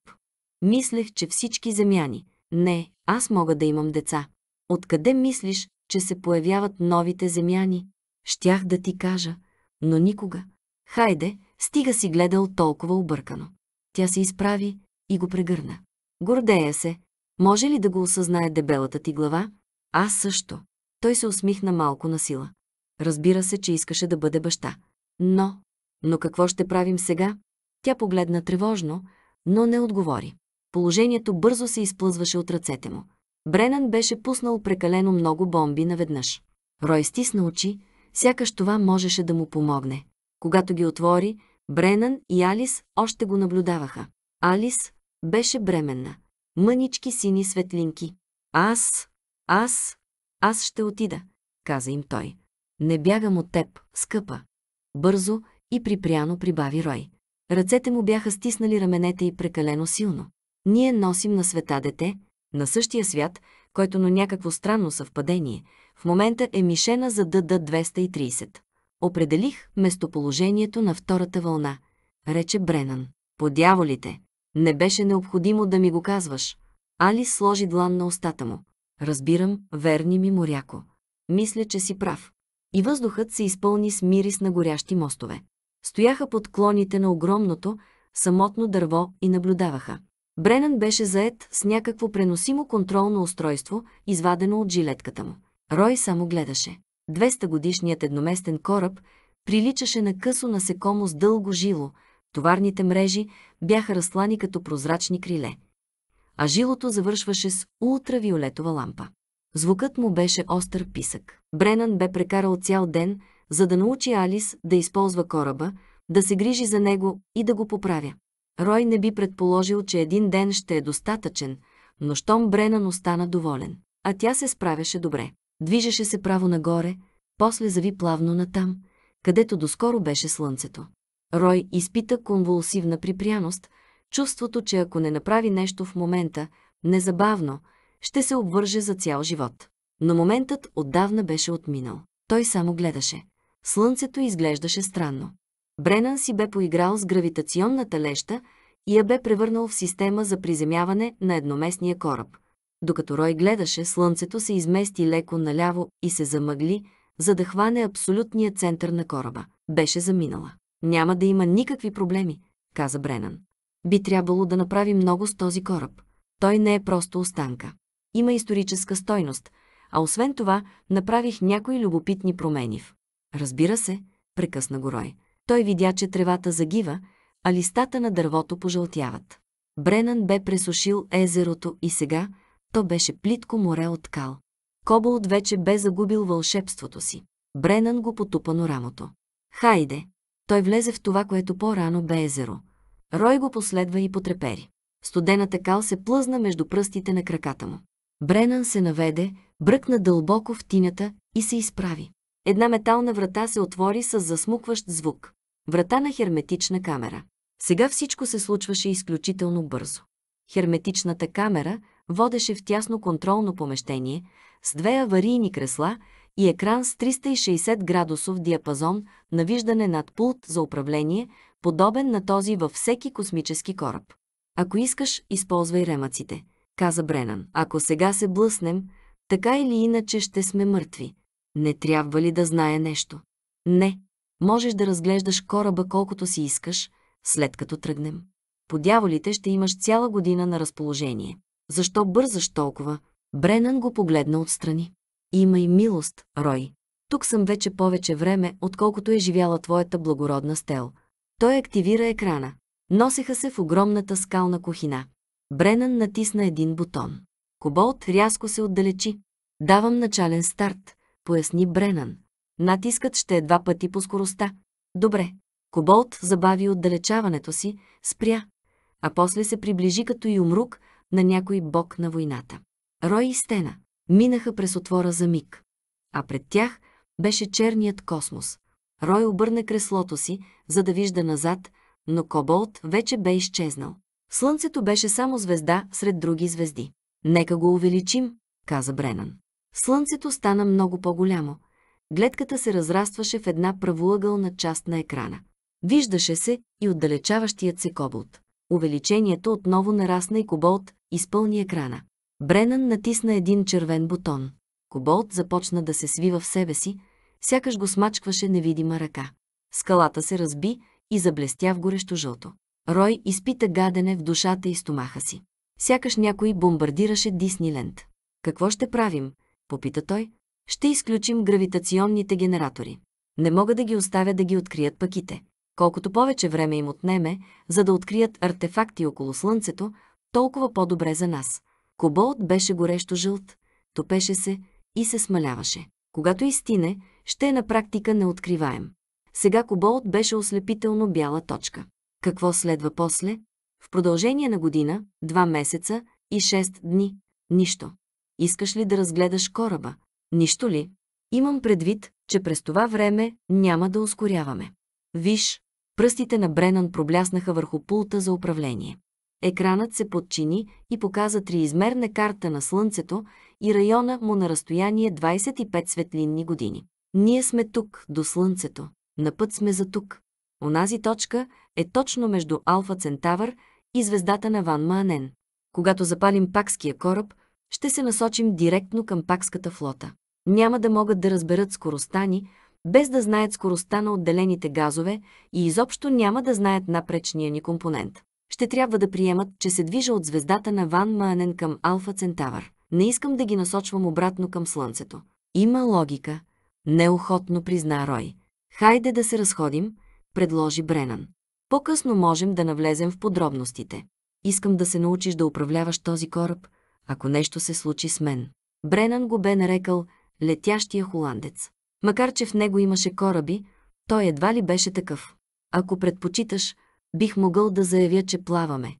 Мислех, че всички земяни. Не, аз мога да имам деца. Откъде мислиш, че се появяват новите земяни? Щях да ти кажа, но никога. Хайде, стига си гледал толкова объркано. Тя се изправи и го прегърна. Гордея се. Може ли да го осъзнае дебелата ти глава? Аз също. Той се усмихна малко на сила. Разбира се, че искаше да бъде баща. Но... Но какво ще правим сега? Тя погледна тревожно, но не отговори. Положението бързо се изплъзваше от ръцете му. Бренан беше пуснал прекалено много бомби наведнъж. Рой стисна очи, сякаш това можеше да му помогне. Когато ги отвори, Бренан и Алис още го наблюдаваха. Алис беше бременна. Мънички сини светлинки. Аз, аз, аз ще отида, каза им той. Не бягам от теб, скъпа. Бързо и припряно прибави Рой. Ръцете му бяха стиснали раменете и прекалено силно. Ние носим на света дете, на същия свят, който на някакво странно съвпадение, в момента е мишена за ДД-230. Определих местоположението на втората вълна, рече Бренан. Подяволите! Не беше необходимо да ми го казваш. Алис сложи длан на устата му. Разбирам, верни ми моряко. Мисля, че си прав. И въздухът се изпълни с мирис на горящи мостове. Стояха под клоните на огромното, самотно дърво и наблюдаваха. Бренан беше заед с някакво преносимо контролно устройство, извадено от жилетката му. Рой само гледаше. 200-годишният едноместен кораб приличаше на късо насекомо с дълго жило, товарните мрежи бяха разслани като прозрачни криле. А жилото завършваше с ултравиолетова лампа. Звукът му беше остър писък. Бренан бе прекарал цял ден, за да научи Алис да използва кораба, да се грижи за него и да го поправя. Рой не би предположил, че един ден ще е достатъчен, но щом Бренан остана доволен. А тя се справяше добре. Движеше се право нагоре, после зави плавно натам, където доскоро беше слънцето. Рой изпита конвулсивна припряност, чувството, че ако не направи нещо в момента, незабавно, ще се обвърже за цял живот. Но моментът отдавна беше отминал. Той само гледаше. Слънцето изглеждаше странно. Бренан си бе поиграл с гравитационната леща и я бе превърнал в система за приземяване на едноместния кораб. Докато Рой гледаше, слънцето се измести леко наляво и се замъгли, за да хване абсолютния център на кораба. Беше заминала. Няма да има никакви проблеми, каза Бренан. Би трябвало да направи много с този кораб. Той не е просто останка. Има историческа стойност, а освен това направих някои любопитни промени в. Разбира се, прекъсна го Рой. Той видя, че тревата загива, а листата на дървото пожълтяват. Бренан бе пресушил езерото и сега, то беше плитко море от кал. Коболт вече бе загубил вълшебството си. Бренан го потупа на рамото. Хайде! Той влезе в това, което по-рано бе езеро. Рой го последва и потрепери. Студената кал се плъзна между пръстите на краката му. Бренан се наведе, бръкна дълбоко в тинята и се изправи. Една метална врата се отвори с засмукващ звук. Врата на херметична камера. Сега всичко се случваше изключително бързо. Херметичната камера, водеше в тясно контролно помещение с две аварийни кресла и екран с 360 градусов диапазон на виждане над пулт за управление, подобен на този във всеки космически кораб. Ако искаш, използвай ремаците, каза Бренан. Ако сега се блъснем, така или иначе ще сме мъртви. Не трябва ли да знае нещо? Не. Можеш да разглеждаш кораба колкото си искаш, след като тръгнем. По дяволите ще имаш цяла година на разположение. Защо бързаш толкова? Бренън го погледна отстрани. Имай милост, Рой. Тук съм вече повече време, отколкото е живяла твоята благородна стел. Той активира екрана. Носеха се в огромната скална кухина. Бренън натисна един бутон. Коболт рязко се отдалечи. Давам начален старт, поясни Бренън. Натискът ще е два пъти по скоростта. Добре. Коболт забави отдалечаването си, спря, а после се приближи като юмрук на някой бог на войната. Рой и Стена минаха през отвора за миг, а пред тях беше черният космос. Рой обърна креслото си, за да вижда назад, но Коболт вече бе изчезнал. Слънцето беше само звезда сред други звезди. Нека го увеличим, каза Бренан. Слънцето стана много по-голямо. Гледката се разрастваше в една правоъгълна част на екрана. Виждаше се и отдалечаващият се Коболт. Увеличението отново нарасна и Коболт изпълни екрана. Бренън натисна един червен бутон. Коболт започна да се свива в себе си, сякаш го смачкваше невидима ръка. Скалата се разби и заблестя в горещо жълто. Рой изпита гадене в душата и стомаха си. Сякаш някой бомбардираше Дисниленд. Какво ще правим? попита той. Ще изключим гравитационните генератори. Не мога да ги оставя да ги открият паките. Колкото повече време им отнеме, за да открият артефакти около Слънцето, толкова по-добре за нас. Коболт беше горещо жълт, топеше се и се смаляваше. Когато истине, ще е на практика неоткриваем. Сега коболт беше ослепително бяла точка. Какво следва после? В продължение на година, два месеца и 6 дни. Нищо. Искаш ли да разгледаш кораба? Нищо ли? Имам предвид, че през това време няма да ускоряваме. Виж, Пръстите на Бренан пробляснаха върху пулта за управление. Екранът се подчини и показа триизмерна карта на Слънцето и района му на разстояние 25 светлинни години. Ние сме тук, до Слънцето. На път сме за тук. Онази точка е точно между Алфа Центавър и звездата на Ван Маанен. Когато запалим пакския кораб, ще се насочим директно към пакската флота. Няма да могат да разберат скоростта ни, без да знаят скоростта на отделените газове и изобщо няма да знаят напречния ни компонент. Ще трябва да приемат, че се движа от звездата на Ван Маанен към Алфа Центавър. Не искам да ги насочвам обратно към Слънцето. Има логика, неохотно призна Рой. Хайде да се разходим, предложи Бренан. По-късно можем да навлезем в подробностите. Искам да се научиш да управляваш този кораб, ако нещо се случи с мен. Бренан го бе нарекал летящия холандец. Макар, че в него имаше кораби, той едва ли беше такъв. Ако предпочиташ, бих могъл да заявя, че плаваме.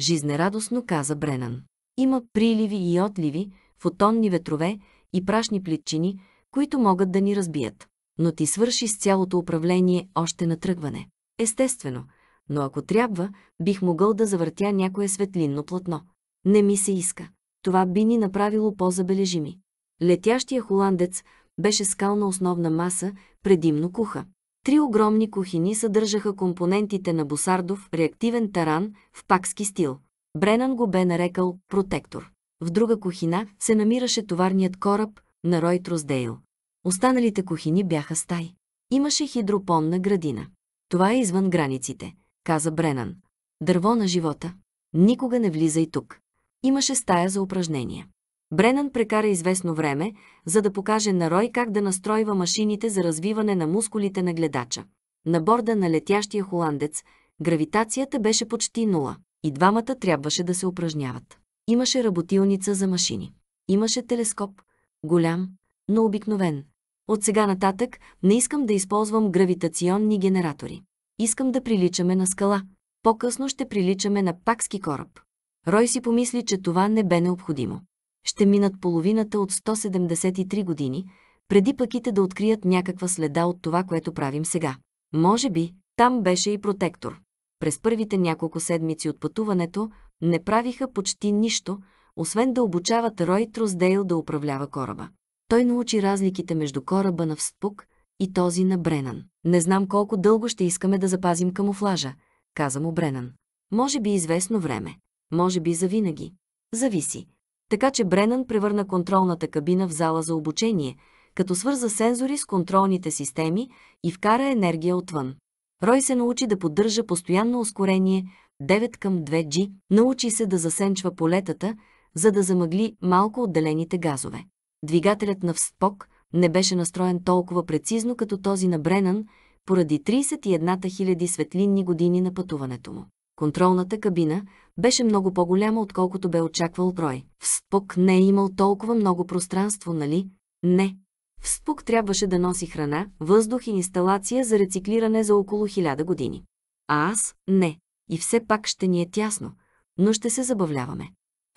Жизнерадостно каза Бренан. Има приливи и отливи, фотонни ветрове и прашни плитчини, които могат да ни разбият. Но ти свърши с цялото управление още на тръгване. Естествено, но ако трябва, бих могъл да завъртя някое светлинно платно. Не ми се иска. Това би ни направило по-забележими. Летящия холандец беше скална основна маса, предимно куха. Три огромни кухини съдържаха компонентите на Босардов реактивен таран в пакски стил. Бренан го бе нарекал «протектор». В друга кухина се намираше товарният кораб на Рой Троздейл. Останалите кухини бяха стаи. Имаше хидропонна градина. Това е извън границите, каза Бренан. Дърво на живота. Никога не влизай тук. Имаше стая за упражнения. Бренан прекара известно време, за да покаже на Рой как да настройва машините за развиване на мускулите на гледача. На борда на летящия холандец гравитацията беше почти нула и двамата трябваше да се упражняват. Имаше работилница за машини. Имаше телескоп, голям, но обикновен. От сега нататък не искам да използвам гравитационни генератори. Искам да приличаме на скала. По-късно ще приличаме на пакски кораб. Рой си помисли, че това не бе необходимо ще минат половината от 173 години, преди пъките да открият някаква следа от това, което правим сега. Може би, там беше и протектор. През първите няколко седмици от пътуването не правиха почти нищо, освен да обучават Рой Трусдейл да управлява кораба. Той научи разликите между кораба на Вспук и този на Бренан. Не знам колко дълго ще искаме да запазим камуфлажа, каза му Бренан. Може би известно време. Може би завинаги. Зависи. Така че Бренън превърна контролната кабина в зала за обучение, като свърза сензори с контролните системи и вкара енергия отвън. Рой се научи да поддържа постоянно ускорение 9 към 2G, научи се да засенчва полетата, за да замъгли малко отделените газове. Двигателят на Вспок не беше настроен толкова прецизно като този на Бренън, поради 31 000 светлинни години на пътуването му. Контролната кабина, беше много по-голяма, отколкото бе очаквал брой. В спук не е имал толкова много пространство, нали? Не. В спук трябваше да носи храна, въздух и инсталация за рециклиране за около хиляда години. А аз – не. И все пак ще ни е тясно, но ще се забавляваме.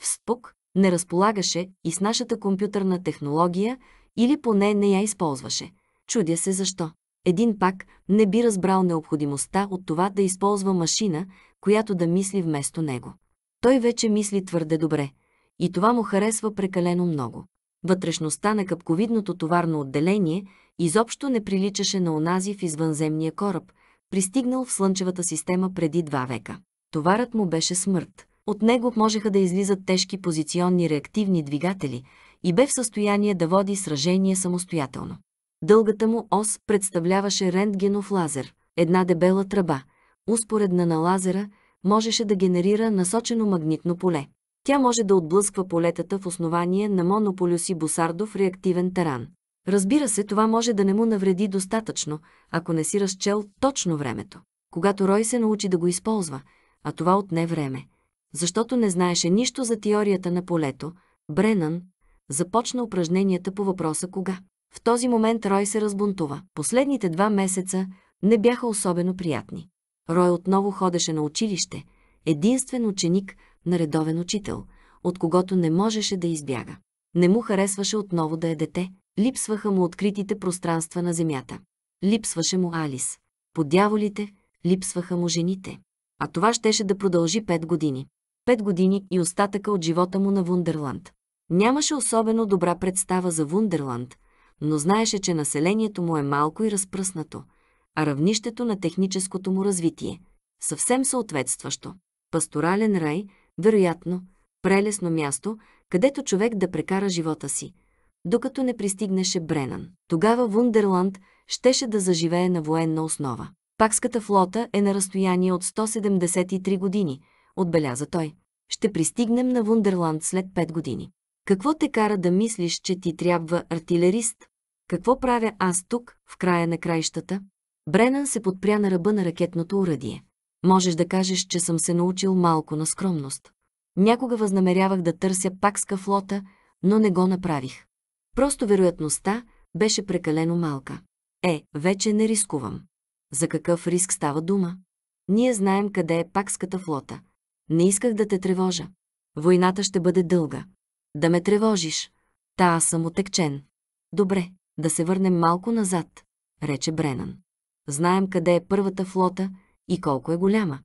В спок не разполагаше и с нашата компютърна технология, или поне не я използваше. Чудя се защо. Един пак не би разбрал необходимостта от това да използва машина, която да мисли вместо него. Той вече мисли твърде добре и това му харесва прекалено много. Вътрешността на капковидното товарно отделение изобщо не приличаше на онази в извънземния кораб, пристигнал в Слънчевата система преди два века. Товарът му беше смърт. От него можеха да излизат тежки позиционни реактивни двигатели и бе в състояние да води сражение самостоятелно. Дългата му ос представляваше рентгенов лазер, една дебела тръба, успоредна на лазера, можеше да генерира насочено магнитно поле. Тя може да отблъсква полетата в основание на монополюси Босардов реактивен таран. Разбира се, това може да не му навреди достатъчно, ако не си разчел точно времето. Когато Рой се научи да го използва, а това отне време. Защото не знаеше нищо за теорията на полето, Бренън започна упражненията по въпроса кога. В този момент Рой се разбунтува. Последните два месеца не бяха особено приятни. Рой отново ходеше на училище, единствен ученик на редовен учител, от когото не можеше да избяга. Не му харесваше отново да е дете, липсваха му откритите пространства на земята. Липсваше му Алис. По дяволите липсваха му жените. А това щеше да продължи пет години. Пет години и остатъка от живота му на Вундерланд. Нямаше особено добра представа за Вундерланд, но знаеше, че населението му е малко и разпръснато – а равнището на техническото му развитие. Съвсем съответстващо. Пасторален рай, вероятно, прелесно място, където човек да прекара живота си, докато не пристигнеше Бренан. Тогава Вундерланд щеше да заживее на военна основа. Пакската флота е на разстояние от 173 години, отбеляза той. Ще пристигнем на Вундерланд след 5 години. Какво те кара да мислиш, че ти трябва артилерист? Какво правя аз тук, в края на краищата? Бренан се подпря на ръба на ракетното уръдие. Можеш да кажеш, че съм се научил малко на скромност. Някога възнамерявах да търся пакска флота, но не го направих. Просто вероятността беше прекалено малка. Е, вече не рискувам. За какъв риск става дума? Ние знаем къде е пакската флота. Не исках да те тревожа. Войната ще бъде дълга. Да ме тревожиш. Та аз съм отекчен. Добре, да се върнем малко назад, рече Бренан. Знаем къде е първата флота и колко е голяма.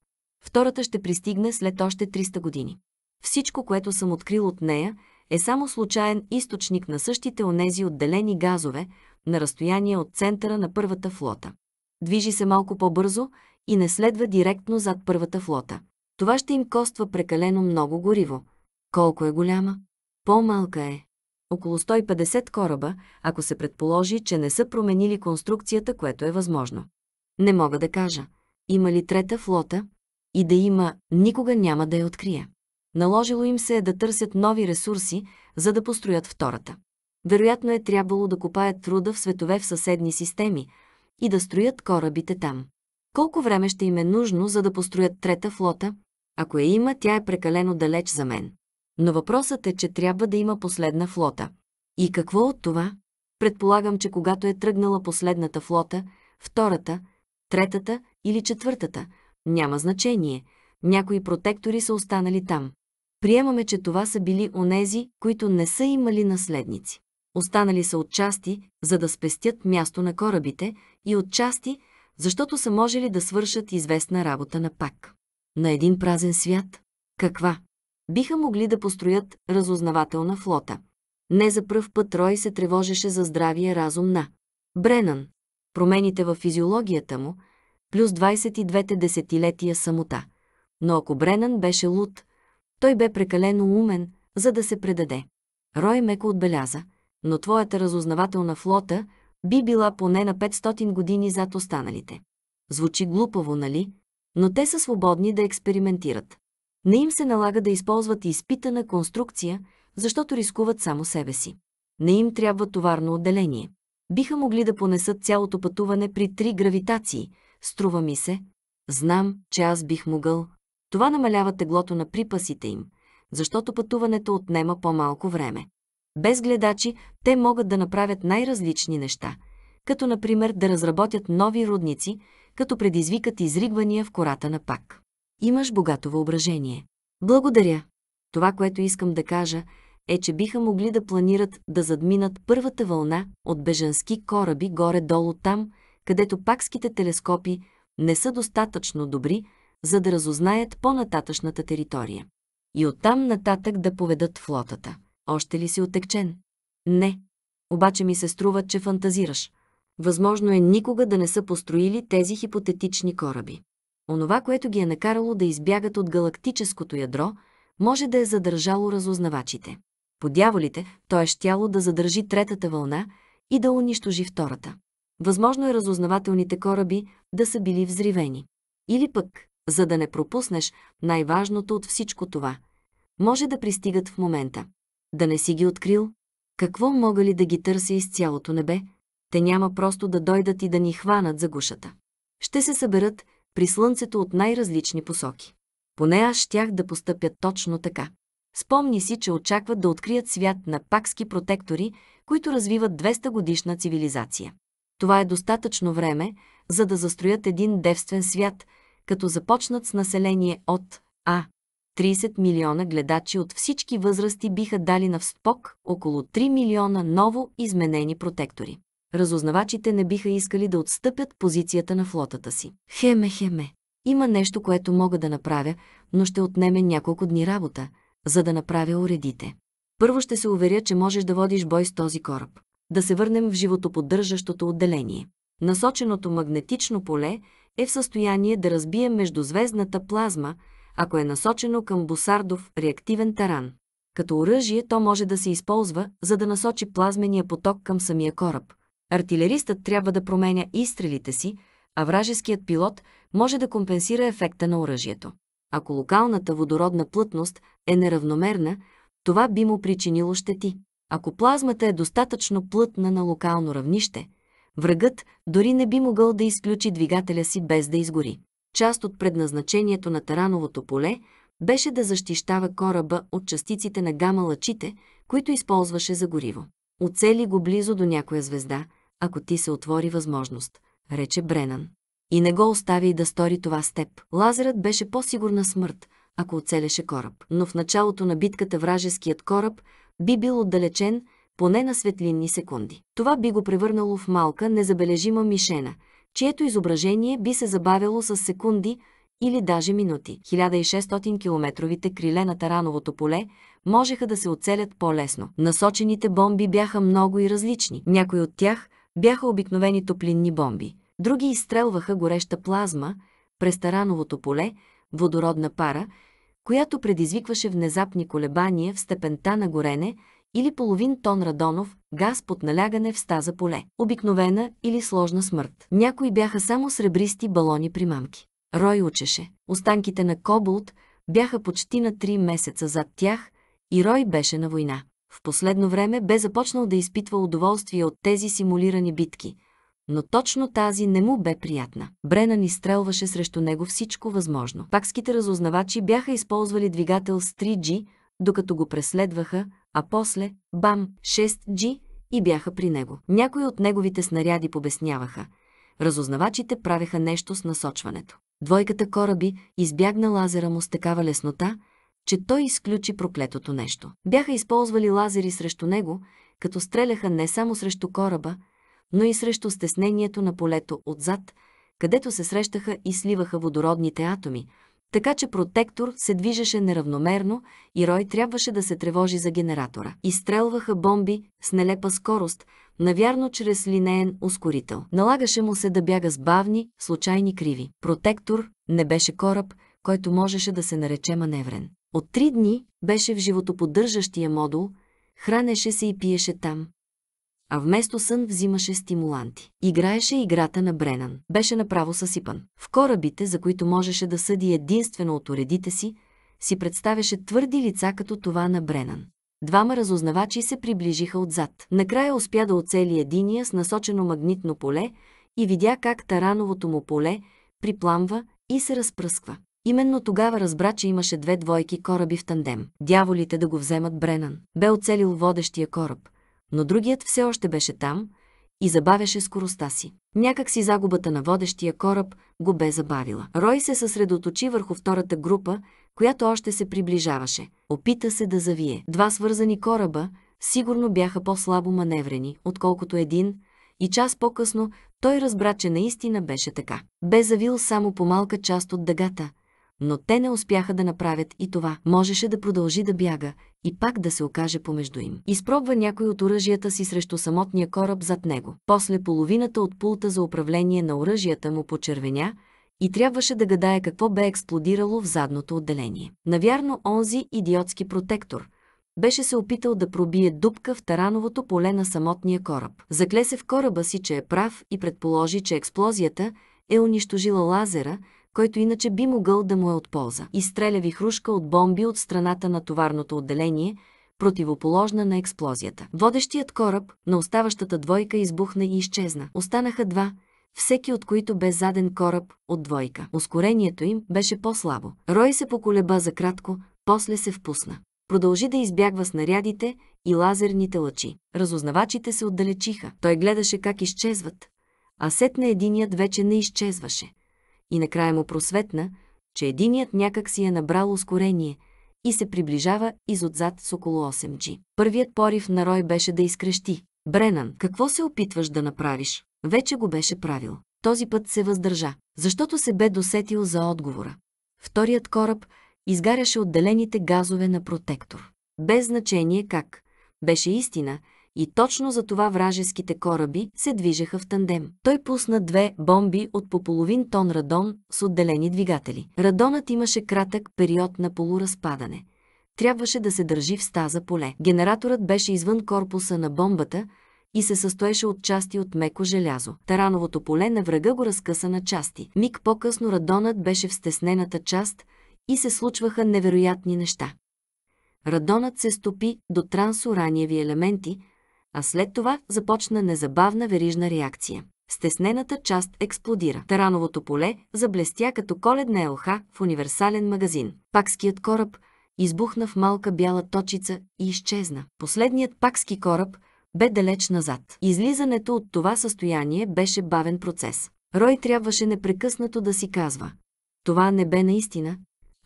Втората ще пристигне след още 300 години. Всичко, което съм открил от нея, е само случайен източник на същите онези отделени газове на разстояние от центъра на първата флота. Движи се малко по-бързо и не следва директно зад първата флота. Това ще им коства прекалено много гориво. Колко е голяма? По-малка е около 150 кораба, ако се предположи, че не са променили конструкцията, което е възможно. Не мога да кажа, има ли трета флота и да има, никога няма да я открия. Наложило им се е да търсят нови ресурси, за да построят втората. Вероятно е трябвало да копаят труда в светове в съседни системи и да строят корабите там. Колко време ще им е нужно, за да построят трета флота? Ако я има, тя е прекалено далеч за мен но въпросът е, че трябва да има последна флота. И какво от това? Предполагам, че когато е тръгнала последната флота, втората, третата или четвъртата, няма значение, някои протектори са останали там. Приемаме, че това са били онези, които не са имали наследници. Останали са отчасти, за да спестят място на корабите и отчасти, защото са можели да свършат известна работа на пак. На един празен свят? Каква? биха могли да построят разузнавателна флота. Не за пръв път Рой се тревожеше за здравия разум на Бренан. Промените в физиологията му, плюс 22-те десетилетия самота. Но ако Бренан беше луд, той бе прекалено умен, за да се предаде. Рой меко отбеляза, но твоята разузнавателна флота би била поне на 500 години зад останалите. Звучи глупаво, нали? Но те са свободни да експериментират. Не им се налага да използват изпитана конструкция, защото рискуват само себе си. Не им трябва товарно отделение. Биха могли да понесат цялото пътуване при три гравитации. Струва ми се. Знам, че аз бих могъл. Това намалява теглото на припасите им, защото пътуването отнема по-малко време. Без гледачи те могат да направят най-различни неща, като например да разработят нови родници, като предизвикат изригвания в кората на пак. Имаш богато въображение. Благодаря. Това, което искам да кажа, е, че биха могли да планират да задминат първата вълна от бежански кораби горе-долу там, където пакските телескопи не са достатъчно добри, за да разузнаят по-нататъчната територия. И оттам нататък да поведат флотата. Още ли си отекчен? Не. Обаче ми се струва, че фантазираш. Възможно е никога да не са построили тези хипотетични кораби. Онова, което ги е накарало да избягат от галактическото ядро, може да е задържало разузнавачите. По дяволите, то е щяло да задържи третата вълна и да унищожи втората. Възможно е разузнавателните кораби да са били взривени. Или пък, за да не пропуснеш най-важното от всичко това, може да пристигат в момента. Да не си ги открил? Какво мога ли да ги търся из цялото небе? Те няма просто да дойдат и да ни хванат за гушата. Ще се съберат при слънцето от най-различни посоки. Поне аз щях да постъпя точно така. Спомни си, че очакват да открият свят на пакски протектори, които развиват 200 годишна цивилизация. Това е достатъчно време, за да застроят един девствен свят, като започнат с население от А. 30 милиона гледачи от всички възрасти биха дали на вспок около 3 милиона ново изменени протектори разузнавачите не биха искали да отстъпят позицията на флотата си. Хеме, хеме. Има нещо, което мога да направя, но ще отнеме няколко дни работа, за да направя уредите. Първо ще се уверя, че можеш да водиш бой с този кораб. Да се върнем в животоподдържащото отделение. Насоченото магнетично поле е в състояние да разбие междузвездната плазма, ако е насочено към Босардов реактивен таран. Като оръжие то може да се използва, за да насочи плазмения поток към самия кораб – Артилеристът трябва да променя изстрелите си, а вражеският пилот може да компенсира ефекта на оръжието. Ако локалната водородна плътност е неравномерна, това би му причинило щети. Ако плазмата е достатъчно плътна на локално равнище, врагът дори не би могъл да изключи двигателя си без да изгори. Част от предназначението на тарановото поле беше да защищава кораба от частиците на гама-лъчите, които използваше за гориво. Оцели го близо до някоя звезда, ако ти се отвори възможност, рече Бренан. И не го остави да стори това с теб. Лазерът беше по-сигурна смърт, ако оцелеше кораб. Но в началото на битката вражеският кораб би бил отдалечен поне на светлинни секунди. Това би го превърнало в малка, незабележима мишена, чието изображение би се забавяло с секунди, или даже минути. 1600 километровите криле на Тарановото поле можеха да се оцелят по-лесно. Насочените бомби бяха много и различни. Някои от тях бяха обикновени топлинни бомби. Други изстрелваха гореща плазма през тарановото поле, водородна пара, която предизвикваше внезапни колебания в степента на горене или половин тон радонов газ под налягане в стаза поле, обикновена или сложна смърт. Някои бяха само сребристи балони примамки. Рой учеше. Останките на Кобулт бяха почти на три месеца зад тях и Рой беше на война. В последно време бе започнал да изпитва удоволствие от тези симулирани битки, но точно тази не му бе приятна. Бренан изстрелваше срещу него всичко възможно. Пакските разузнавачи бяха използвали двигател с 3G, докато го преследваха, а после – бам, 6G и бяха при него. Някои от неговите снаряди побесняваха. Разузнавачите правеха нещо с насочването. Двойката кораби избягна лазера му с такава леснота – че той изключи проклетото нещо. Бяха използвали лазери срещу него, като стреляха не само срещу кораба, но и срещу стеснението на полето отзад, където се срещаха и сливаха водородните атоми, така че протектор се движеше неравномерно и Рой трябваше да се тревожи за генератора. Изстрелваха бомби с нелепа скорост, навярно чрез линеен ускорител. Налагаше му се да бяга с бавни, случайни криви. Протектор не беше кораб, който можеше да се нарече маневрен. От три дни беше в животоподдържащия модул, хранеше се и пиеше там. А вместо сън взимаше стимуланти. Играеше играта на Бренан. Беше направо съсипан. В корабите, за които можеше да съди единствено от уредите си, си представяше твърди лица като това на Бренан. Двама разузнавачи се приближиха отзад. Накрая успя да оцели единия с насочено магнитно поле и видя как тарановото му поле припламва и се разпръсква. Именно тогава разбра, че имаше две двойки кораби в тандем. Дяволите да го вземат Бренан. Бе оцелил водещия кораб, но другият все още беше там и забавяше скоростта си. Някак си загубата на водещия кораб го бе забавила. Рой се съсредоточи върху втората група, която още се приближаваше. Опита се да завие. Два свързани кораба сигурно бяха по-слабо маневрени, отколкото един, и час по-късно той разбра, че наистина беше така. Бе завил само по малка част от дъгата – но те не успяха да направят и това. Можеше да продължи да бяга и пак да се окаже помежду им. Изпробва някой от оръжията си срещу самотния кораб зад него. После половината от пулта за управление на оръжията му почервеня и трябваше да гадае какво бе експлодирало в задното отделение. Навярно онзи идиотски протектор – беше се опитал да пробие дупка в тарановото поле на самотния кораб. Закле се в кораба си, че е прав и предположи, че експлозията е унищожила лазера, който иначе би могъл да му е от полза. Изстреля ви хрушка от бомби от страната на товарното отделение, противоположна на експлозията. Водещият кораб на оставащата двойка избухна и изчезна. Останаха два, всеки от които бе заден кораб от двойка. Ускорението им беше по-слабо. Рой се поколеба за кратко, после се впусна. Продължи да избягва снарядите и лазерните лъчи. Разузнавачите се отдалечиха. Той гледаше как изчезват, а сетне единият вече не изчезваше и накрая му просветна, че единият някак си е набрал ускорение и се приближава изотзад с около 8 g Първият порив на Рой беше да изкрещи. Бренан, какво се опитваш да направиш? Вече го беше правил. Този път се въздържа, защото се бе досетил за отговора. Вторият кораб изгаряше отделените газове на протектор. Без значение как. Беше истина – и точно за това вражеските кораби се движеха в тандем. Той пусна две бомби от по половин тон радон с отделени двигатели. Радонът имаше кратък период на полуразпадане. Трябваше да се държи в стаза поле. Генераторът беше извън корпуса на бомбата и се състоеше от части от меко желязо. Тарановото поле на врага го разкъса на части. Миг по-късно радонът беше в стеснената част и се случваха невероятни неща. Радонът се стопи до трансураниеви елементи, а след това започна незабавна верижна реакция. Стеснената част експлодира. Тарановото поле заблестя като коледна елха в универсален магазин. Пакският кораб избухна в малка бяла точица и изчезна. Последният пакски кораб бе далеч назад. Излизането от това състояние беше бавен процес. Рой трябваше непрекъснато да си казва. Това не бе наистина,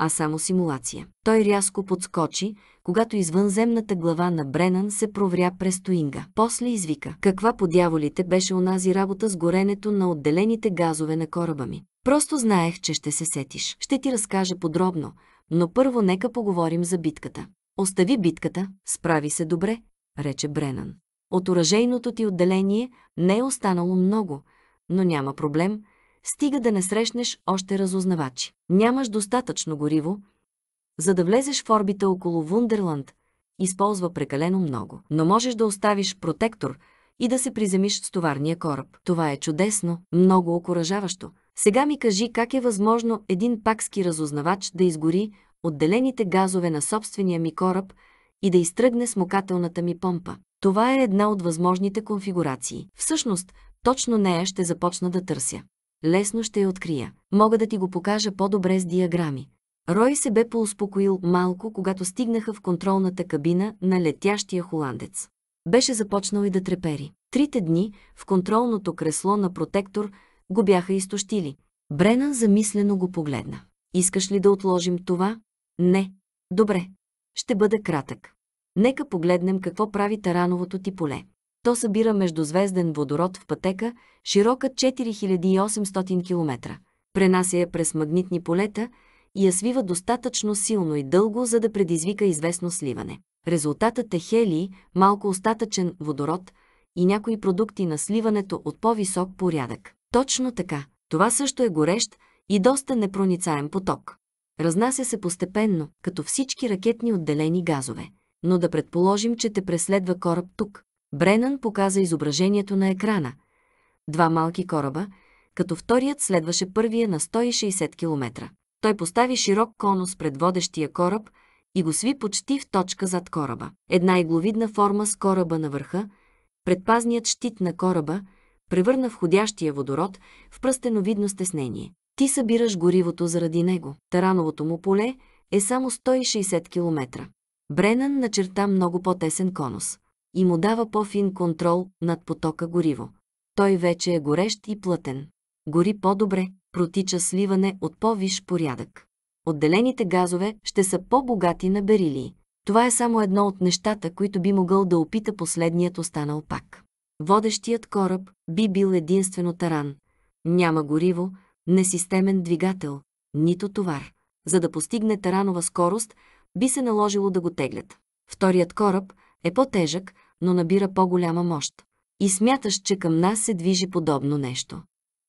а само симулация. Той рязко подскочи, когато извънземната глава на Бренан се провря през Туинга. После извика, каква по дяволите беше онази работа с горенето на отделените газове на кораба ми. Просто знаех, че ще се сетиш. Ще ти разкажа подробно, но първо нека поговорим за битката. Остави битката, справи се добре, рече Бренан. От уражейното ти отделение не е останало много, но няма проблем, стига да не срещнеш още разузнавачи. Нямаш достатъчно гориво, за да влезеш в орбита около Вундерланд, използва прекалено много. Но можеш да оставиш протектор и да се приземиш с товарния кораб. Това е чудесно, много окоръжаващо. Сега ми кажи как е възможно един пакски разузнавач да изгори отделените газове на собствения ми кораб и да изтръгне смокателната ми помпа. Това е една от възможните конфигурации. Всъщност, точно нея ще започна да търся. Лесно ще я открия. Мога да ти го покажа по-добре с диаграми. Рой се бе поуспокоил малко, когато стигнаха в контролната кабина на летящия холандец. Беше започнал и да трепери. Трите дни в контролното кресло на протектор го бяха изтощили. Бренан замислено го погледна. Искаш ли да отложим това? Не. Добре. Ще бъда кратък. Нека погледнем какво прави тарановото ти поле. То събира междузвезден водород в пътека, широка 4800 км. Пренася я през магнитни полета и я свива достатъчно силно и дълго, за да предизвика известно сливане. Резултатът е хелий, малко остатъчен водород и някои продукти на сливането от по-висок порядък. Точно така. Това също е горещ и доста непроницаем поток. Разнася се постепенно, като всички ракетни отделени газове. Но да предположим, че те преследва кораб тук. Бренън показа изображението на екрана. Два малки кораба, като вторият следваше първия на 160 км. Той постави широк конус пред водещия кораб и го сви почти в точка зад кораба. Една игловидна форма с кораба на върха, предпазният щит на кораба, превърна входящия водород в пръстеновидно стеснение. Ти събираш горивото заради него. Тарановото му поле е само 160 км. Бренън начерта много по-тесен конус и му дава по-фин контрол над потока гориво. Той вече е горещ и плътен. Гори по-добре, протича сливане от по-виш порядък. Отделените газове ще са по-богати на берилии. Това е само едно от нещата, които би могъл да опита последният останал пак. Водещият кораб би бил единствено таран. Няма гориво, несистемен двигател, нито товар. За да постигне таранова скорост, би се наложило да го теглят. Вторият кораб – е по-тежък, но набира по-голяма мощ. И смяташ, че към нас се движи подобно нещо.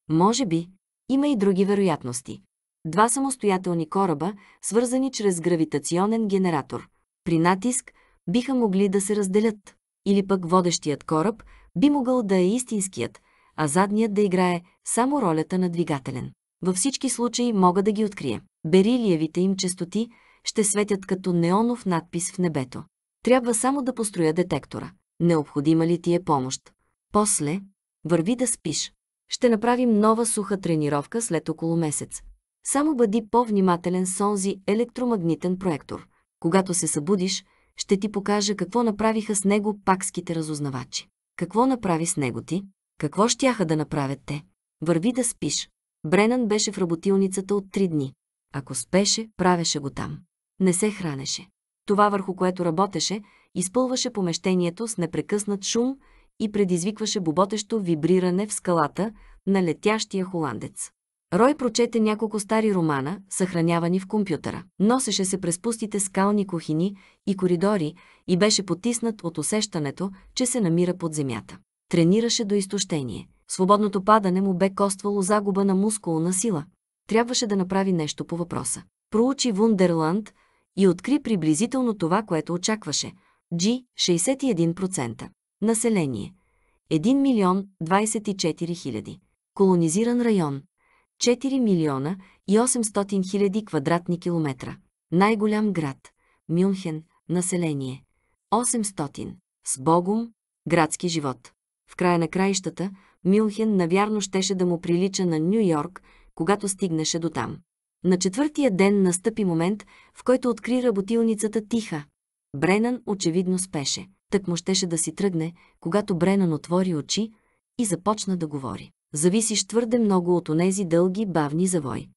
Може би, има и други вероятности. Два самостоятелни кораба, свързани чрез гравитационен генератор. При натиск биха могли да се разделят. Или пък водещият кораб би могъл да е истинският, а задният да играе само ролята на двигателен. Във всички случаи мога да ги открия. Берилиевите им частоти ще светят като неонов надпис в небето. Трябва само да построя детектора. Необходима ли ти е помощ? После, върви да спиш. Ще направим нова суха тренировка след около месец. Само бъди по-внимателен с онзи електромагнитен проектор. Когато се събудиш, ще ти покажа какво направиха с него пакските разузнавачи. Какво направи с него ти? Какво щяха да направят те? Върви да спиш. Бренан беше в работилницата от три дни. Ако спеше, правеше го там. Не се хранеше. Това върху което работеше, изпълваше помещението с непрекъснат шум и предизвикваше боботещо вибриране в скалата на летящия холандец. Рой прочете няколко стари романа, съхранявани в компютъра. Носеше се през пустите скални кухини и коридори и беше потиснат от усещането, че се намира под земята. Тренираше до изтощение. Свободното падане му бе коствало загуба на мускулна сила. Трябваше да направи нещо по въпроса. Проучи Вундерланд, и откри приблизително това, което очакваше. G – 61%. Население – 1 милион 24 хиляди. Колонизиран район – 4 милиона и 800 хиляди квадратни километра. Най-голям град – Мюнхен, население – 800. С Богом – градски живот. В края на краищата, Мюнхен навярно щеше да му прилича на Нью-Йорк, когато стигнеше до там. На четвъртия ден настъпи момент, в който откри работилницата тиха. Бренан очевидно спеше. Так му щеше да си тръгне, когато Бренан отвори очи и започна да говори. Зависиш твърде много от онези дълги, бавни завой,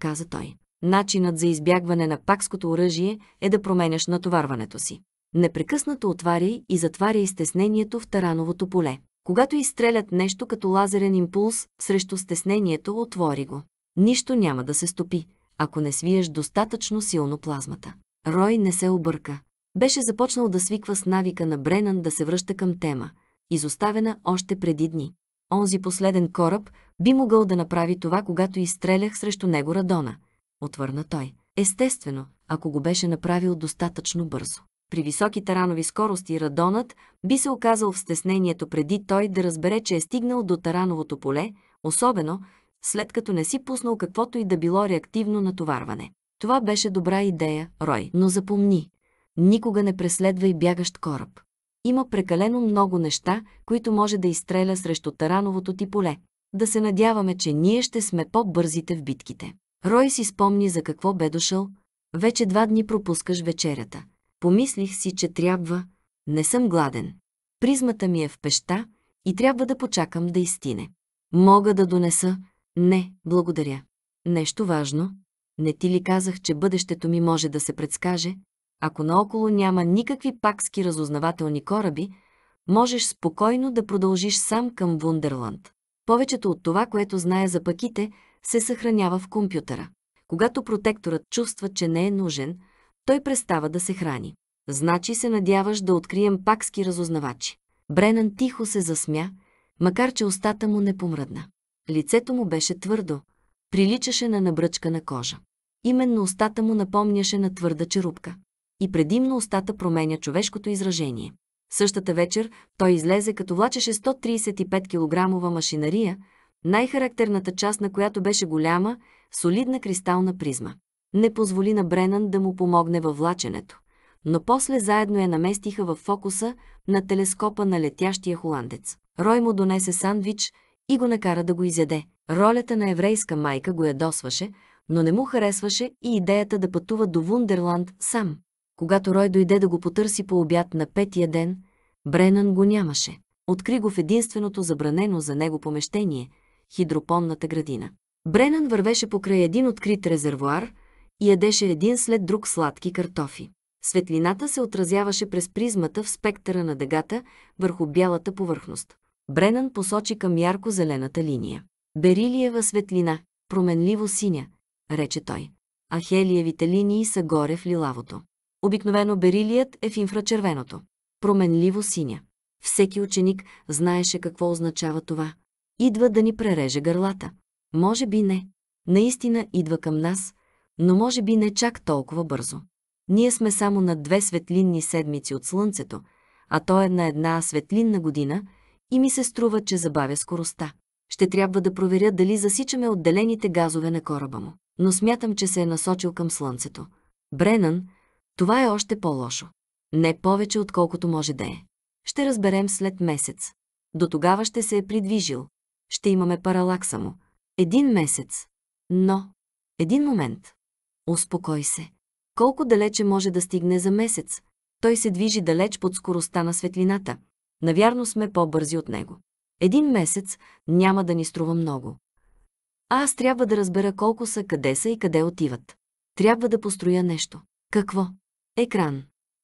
каза той. Начинът за избягване на пакското оръжие е да променяш натоварването си. Непрекъснато отваряй и затваряй стеснението в тарановото поле. Когато изстрелят нещо като лазерен импулс срещу стеснението, отвори го. Нищо няма да се стопи, ако не свиеш достатъчно силно плазмата. Рой не се обърка. Беше започнал да свиква с навика на Бренан да се връща към тема, изоставена още преди дни. Онзи последен кораб би могъл да направи това, когато изстрелях срещу него Радона, отвърна той. Естествено, ако го беше направил достатъчно бързо. При високи таранови скорости Радонът би се оказал в стеснението преди той да разбере, че е стигнал до тарановото поле, особено, след като не си пуснал каквото и да било реактивно натоварване. Това беше добра идея, Рой, но запомни, никога не преследвай бягащ кораб. Има прекалено много неща, които може да изстреля срещу тарановото ти поле. Да се надяваме, че ние ще сме по-бързите в битките. Рой си спомни за какво бе дошъл. Вече два дни пропускаш вечерята. Помислих си, че трябва. Не съм гладен. Призмата ми е в пеща и трябва да почакам да изтине. Мога да донеса, не, благодаря. Нещо важно. Не ти ли казах, че бъдещето ми може да се предскаже? Ако наоколо няма никакви пакски разузнавателни кораби, можеш спокойно да продължиш сам към Вундерланд. Повечето от това, което знае за паките, се съхранява в компютъра. Когато протекторът чувства, че не е нужен, той престава да се храни. Значи се надяваш да открием пакски разузнавачи. Бренан тихо се засмя, макар че устата му не помръдна. Лицето му беше твърдо, приличаше на набръчкана кожа. Именно устата му напомняше на твърда черупка. И предимно устата променя човешкото изражение. Същата вечер той излезе като влачеше 135 кг машинария, най-характерната част на която беше голяма, солидна кристална призма. Не позволи на Бренан да му помогне във влаченето, но после заедно я наместиха в фокуса на телескопа на летящия холандец. Рой му донесе сандвич и го накара да го изяде. Ролята на еврейска майка го ядосваше, но не му харесваше и идеята да пътува до Вундерланд сам. Когато Рой дойде да го потърси по обяд на петия ден, Бренън го нямаше. Откри го в единственото забранено за него помещение – хидропонната градина. Бренън вървеше покрай един открит резервуар и ядеше един след друг сладки картофи. Светлината се отразяваше през призмата в спектъра на дъгата върху бялата повърхност. Бренан посочи към ярко-зелената линия. Берилиева светлина, променливо синя, рече той. А хелиевите линии са горе в лилавото. Обикновено берилият е в инфрачервеното. Променливо синя. Всеки ученик знаеше какво означава това. Идва да ни пререже гърлата. Може би не. Наистина идва към нас, но може би не чак толкова бързо. Ние сме само на две светлинни седмици от Слънцето, а то е на една светлинна година – и ми се струва, че забавя скоростта. Ще трябва да проверя дали засичаме отделените газове на кораба му. Но смятам, че се е насочил към слънцето. Бренън, това е още по-лошо. Не повече, отколкото може да е. Ще разберем след месец. До тогава ще се е придвижил. Ще имаме паралакса му. Един месец. Но... Един момент. Успокой се. Колко далече може да стигне за месец? Той се движи далеч под скоростта на светлината. Навярно сме по-бързи от него. Един месец няма да ни струва много. А аз трябва да разбера колко са, къде са и къде отиват. Трябва да построя нещо. Какво? Екран.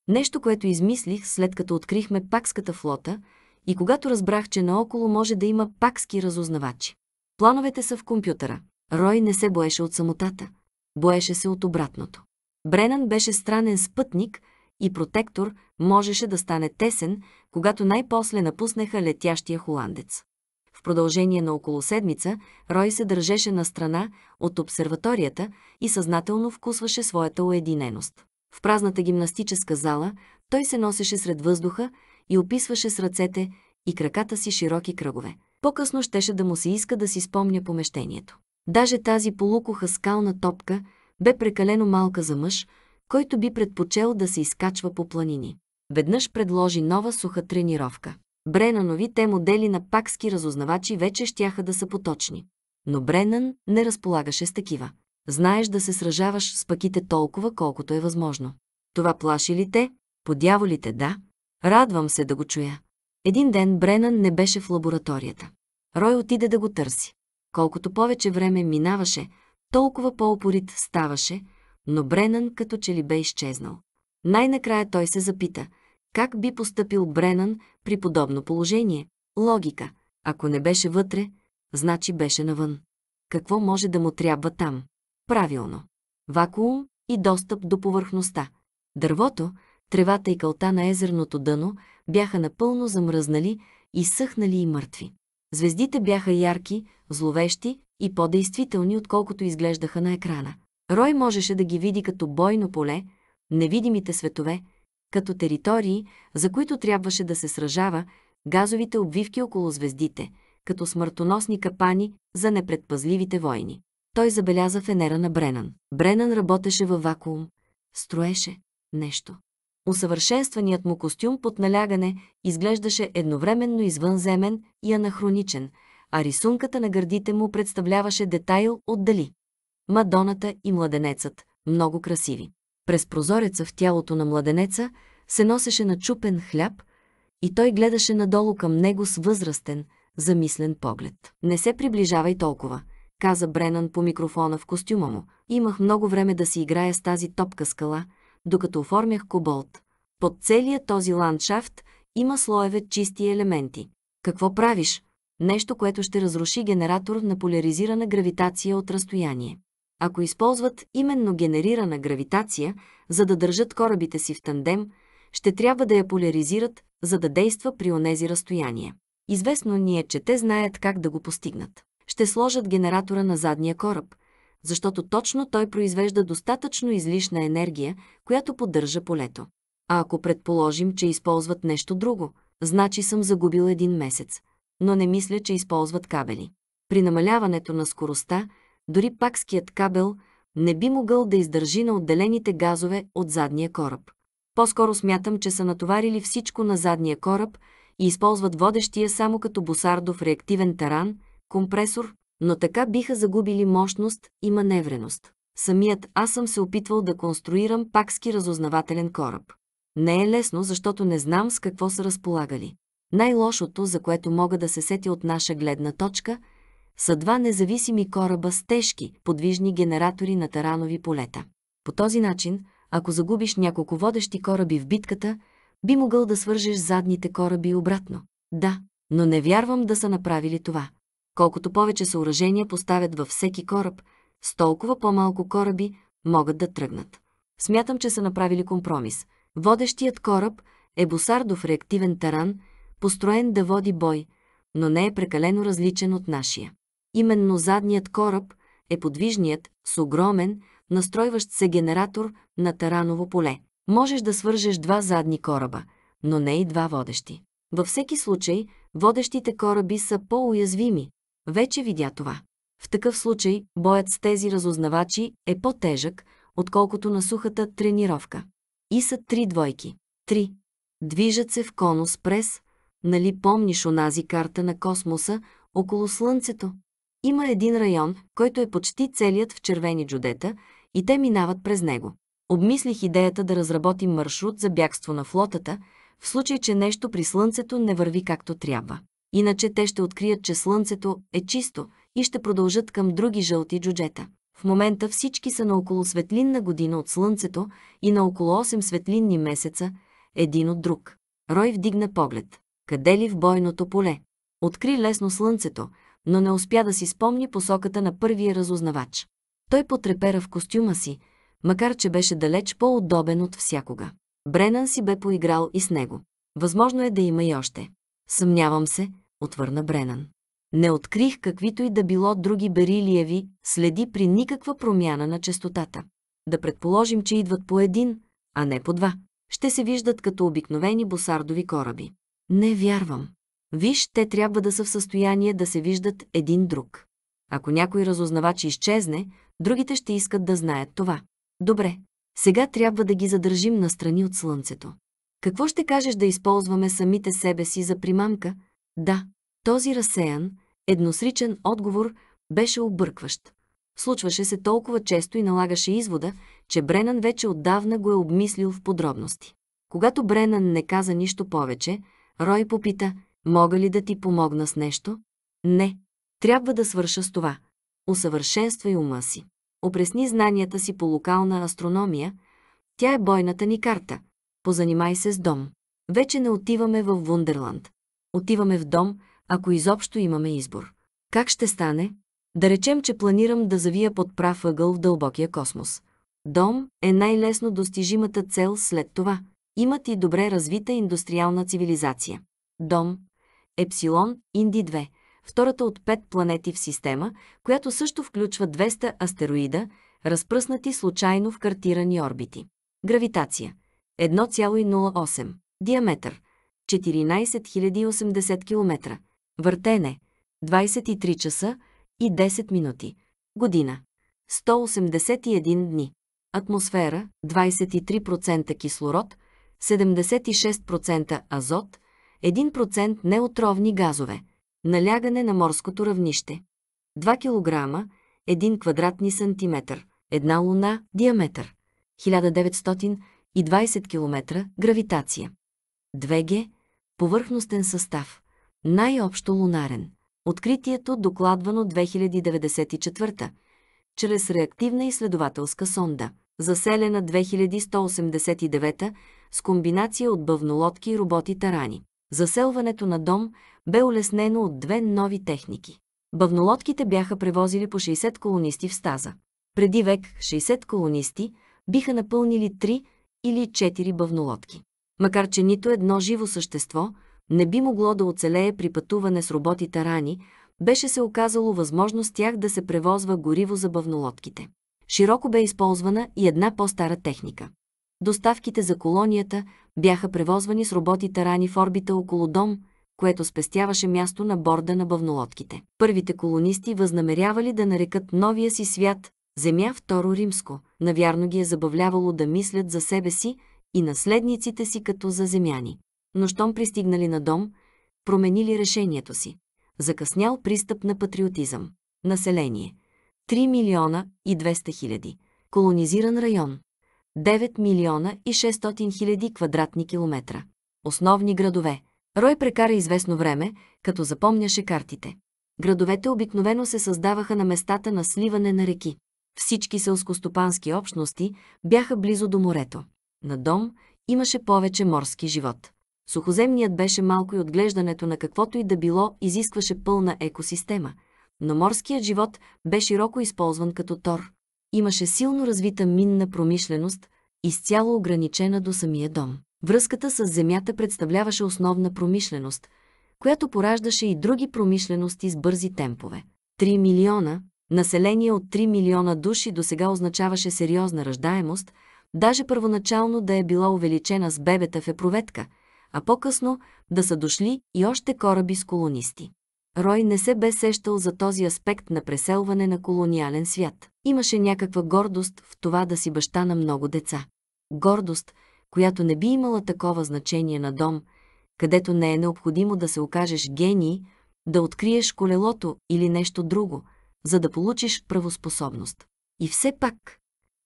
Нещо, което измислих след като открихме пакската флота и когато разбрах, че наоколо може да има пакски разузнавачи. Плановете са в компютъра. Рой не се боеше от самотата. Боеше се от обратното. Бренан беше странен спътник – и протектор можеше да стане тесен, когато най-после напуснеха летящия холандец. В продължение на около седмица Рой се държеше на страна от обсерваторията и съзнателно вкусваше своята уединеност. В празната гимнастическа зала той се носеше сред въздуха и описваше с ръцете и краката си широки кръгове. По-късно щеше да му се иска да си спомня помещението. Даже тази полукоха скална топка бе прекалено малка за мъж, който би предпочел да се изкачва по планини. Веднъж предложи нова суха тренировка. Бренанови те модели на пакски разузнавачи вече щяха да са поточни. Но Бренан не разполагаше с такива. Знаеш да се сражаваш с паките толкова, колкото е възможно. Това плаши ли те? Подяволите, да. Радвам се да го чуя. Един ден Бренан не беше в лабораторията. Рой отиде да го търси. Колкото повече време минаваше, толкова по-опорит ставаше – но Бренън като че ли бе изчезнал. Най-накрая той се запита, как би поступил Бренън при подобно положение? Логика. Ако не беше вътре, значи беше навън. Какво може да му трябва там? Правилно. Вакуум и достъп до повърхността. Дървото, тревата и кълта на езерното дъно бяха напълно замръзнали, и съхнали и мъртви. Звездите бяха ярки, зловещи и по-действителни, отколкото изглеждаха на екрана. Рой можеше да ги види като бойно поле, невидимите светове, като територии, за които трябваше да се сражава, газовите обвивки около звездите, като смъртоносни капани за непредпазливите войни. Той забеляза фенера на Бренан. Бренан работеше във вакуум. Строеше нещо. Усъвършенстваният му костюм под налягане изглеждаше едновременно извънземен и анахроничен, а рисунката на гърдите му представляваше детайл отдали. Мадоната и младенецът, много красиви. През прозореца в тялото на младенеца се носеше на чупен хляб и той гледаше надолу към него с възрастен, замислен поглед. «Не се приближавай толкова», каза Бренан по микрофона в костюма му. «Имах много време да си играя с тази топка скала, докато оформях коболт. Под целия този ландшафт има слоеве чисти елементи. Какво правиш? Нещо, което ще разруши генератор на поляризирана гравитация от разстояние. Ако използват именно генерирана гравитация, за да държат корабите си в тандем, ще трябва да я поляризират, за да действа при онези разстояния. Известно ни е, че те знаят как да го постигнат. Ще сложат генератора на задния кораб, защото точно той произвежда достатъчно излишна енергия, която поддържа полето. А ако предположим, че използват нещо друго, значи съм загубил един месец. Но не мисля, че използват кабели. При намаляването на скоростта, дори пакският кабел не би могъл да издържи на отделените газове от задния кораб. По-скоро смятам, че са натоварили всичко на задния кораб и използват водещия само като босардов реактивен таран, компресор, но така биха загубили мощност и маневреност. Самият аз съм се опитвал да конструирам пакски разузнавателен кораб. Не е лесно, защото не знам с какво са разполагали. Най-лошото, за което мога да се сетя от наша гледна точка – са два независими кораба с тежки, подвижни генератори на таранови полета. По този начин, ако загубиш няколко водещи кораби в битката, би могъл да свържеш задните кораби обратно. Да, но не вярвам да са направили това. Колкото повече съоръжения поставят във всеки кораб, с толкова по-малко кораби могат да тръгнат. Смятам, че са направили компромис. Водещият кораб е босардов реактивен таран, построен да води бой, но не е прекалено различен от нашия. Именно задният кораб е подвижният, с огромен, настройващ се генератор на тараново поле. Можеш да свържеш два задни кораба, но не и два водещи. Във всеки случай, водещите кораби са по-уязвими. Вече видя това. В такъв случай, боят с тези разузнавачи е по-тежък, отколкото на сухата тренировка. И са три двойки. Три. Движат се в конус през, нали помниш онази карта на космоса около Слънцето? Има един район, който е почти целият в червени джудета и те минават през него. Обмислих идеята да разработим маршрут за бягство на флотата, в случай, че нещо при Слънцето не върви както трябва. Иначе те ще открият, че Слънцето е чисто и ще продължат към други жълти джуджета. В момента всички са на около светлинна година от Слънцето и на около 8 светлинни месеца, един от друг. Рой вдигна поглед. Къде ли в бойното поле? Откри лесно Слънцето – но не успя да си спомни посоката на първия разузнавач. Той потрепера в костюма си, макар че беше далеч по-удобен от всякога. Бренан си бе поиграл и с него. Възможно е да има и още. Съмнявам се, отвърна Бренан. Не открих каквито и да било други берилиеви следи при никаква промяна на частотата. Да предположим, че идват по един, а не по два. Ще се виждат като обикновени босардови кораби. Не вярвам. Виж, те трябва да са в състояние да се виждат един друг. Ако някой разузнавач изчезне, другите ще искат да знаят това. Добре, сега трябва да ги задържим настрани от слънцето. Какво ще кажеш да използваме самите себе си за примамка? Да, този разсеян, едносричен отговор беше объркващ. Случваше се толкова често и налагаше извода, че Бренан вече отдавна го е обмислил в подробности. Когато Бренан не каза нищо повече, Рой попита – Мога ли да ти помогна с нещо? Не. Трябва да свърша с това. Усъвършенствай ума си. Опресни знанията си по локална астрономия. Тя е бойната ни карта. Позанимай се с дом. Вече не отиваме в Вундерланд. Отиваме в дом, ако изобщо имаме избор. Как ще стане? Да речем, че планирам да завия под прав ъгъл в дълбокия космос. Дом е най-лесно достижимата цел след това. Имат и добре развита индустриална цивилизация. Дом Епсилон Инди 2, втората от пет планети в система, която също включва 200 астероида, разпръснати случайно в картирани орбити. Гравитация 1,08, диаметър 14080 км, въртене 23 часа и 10 минути, година 181 дни, атмосфера 23% кислород, 76% азот, 1% неотровни газове, налягане на морското равнище, 2 кг, 1 квадратни сантиметър, една луна, диаметър, 1920 км, гравитация. 2G, повърхностен състав, най-общо лунарен. Откритието докладвано 2094 чрез реактивна изследователска сонда, заселена 2189 с комбинация от бъвнолодки и роботи тарани. Заселването на дом бе улеснено от две нови техники. Бавнолодките бяха превозили по 60 колонисти в стаза. Преди век 60 колонисти биха напълнили 3 или 4 бавнолодки. Макар че нито едно живо същество не би могло да оцелее при пътуване с роботите рани, беше се оказало възможност тях да се превозва гориво за бавнолодките. Широко бе използвана и една по-стара техника Доставките за колонията бяха превозвани с роботи-тарани в орбита около дом, което спестяваше място на борда на бавнолодките. Първите колонисти възнамерявали да нарекат новия си свят Земя Второ Римско. Навярно ги е забавлявало да мислят за себе си и наследниците си като за земяни. Но щом пристигнали на дом, променили решението си. Закъснял пристъп на патриотизъм. Население. 3 милиона и 200 хиляди. Колонизиран район. 9 милиона и 600 хиляди квадратни километра. Основни градове. Рой прекара известно време, като запомняше картите. Градовете обикновено се създаваха на местата на сливане на реки. Всички селскостопански общности бяха близо до морето. На дом имаше повече морски живот. Сухоземният беше малко и отглеждането на каквото и да било изискваше пълна екосистема, но морският живот бе широко използван като тор – имаше силно развита минна промишленост, изцяло ограничена до самия дом. Връзката с земята представляваше основна промишленост, която пораждаше и други промишлености с бързи темпове. 3 милиона, население от 3 милиона души до сега означаваше сериозна ръждаемост, даже първоначално да е била увеличена с бебета в епроветка, а по-късно да са дошли и още кораби с колонисти. Рой не се бе сещал за този аспект на преселване на колониален свят. Имаше някаква гордост в това да си баща на много деца. Гордост, която не би имала такова значение на дом, където не е необходимо да се окажеш гений, да откриеш колелото или нещо друго, за да получиш правоспособност. И все пак,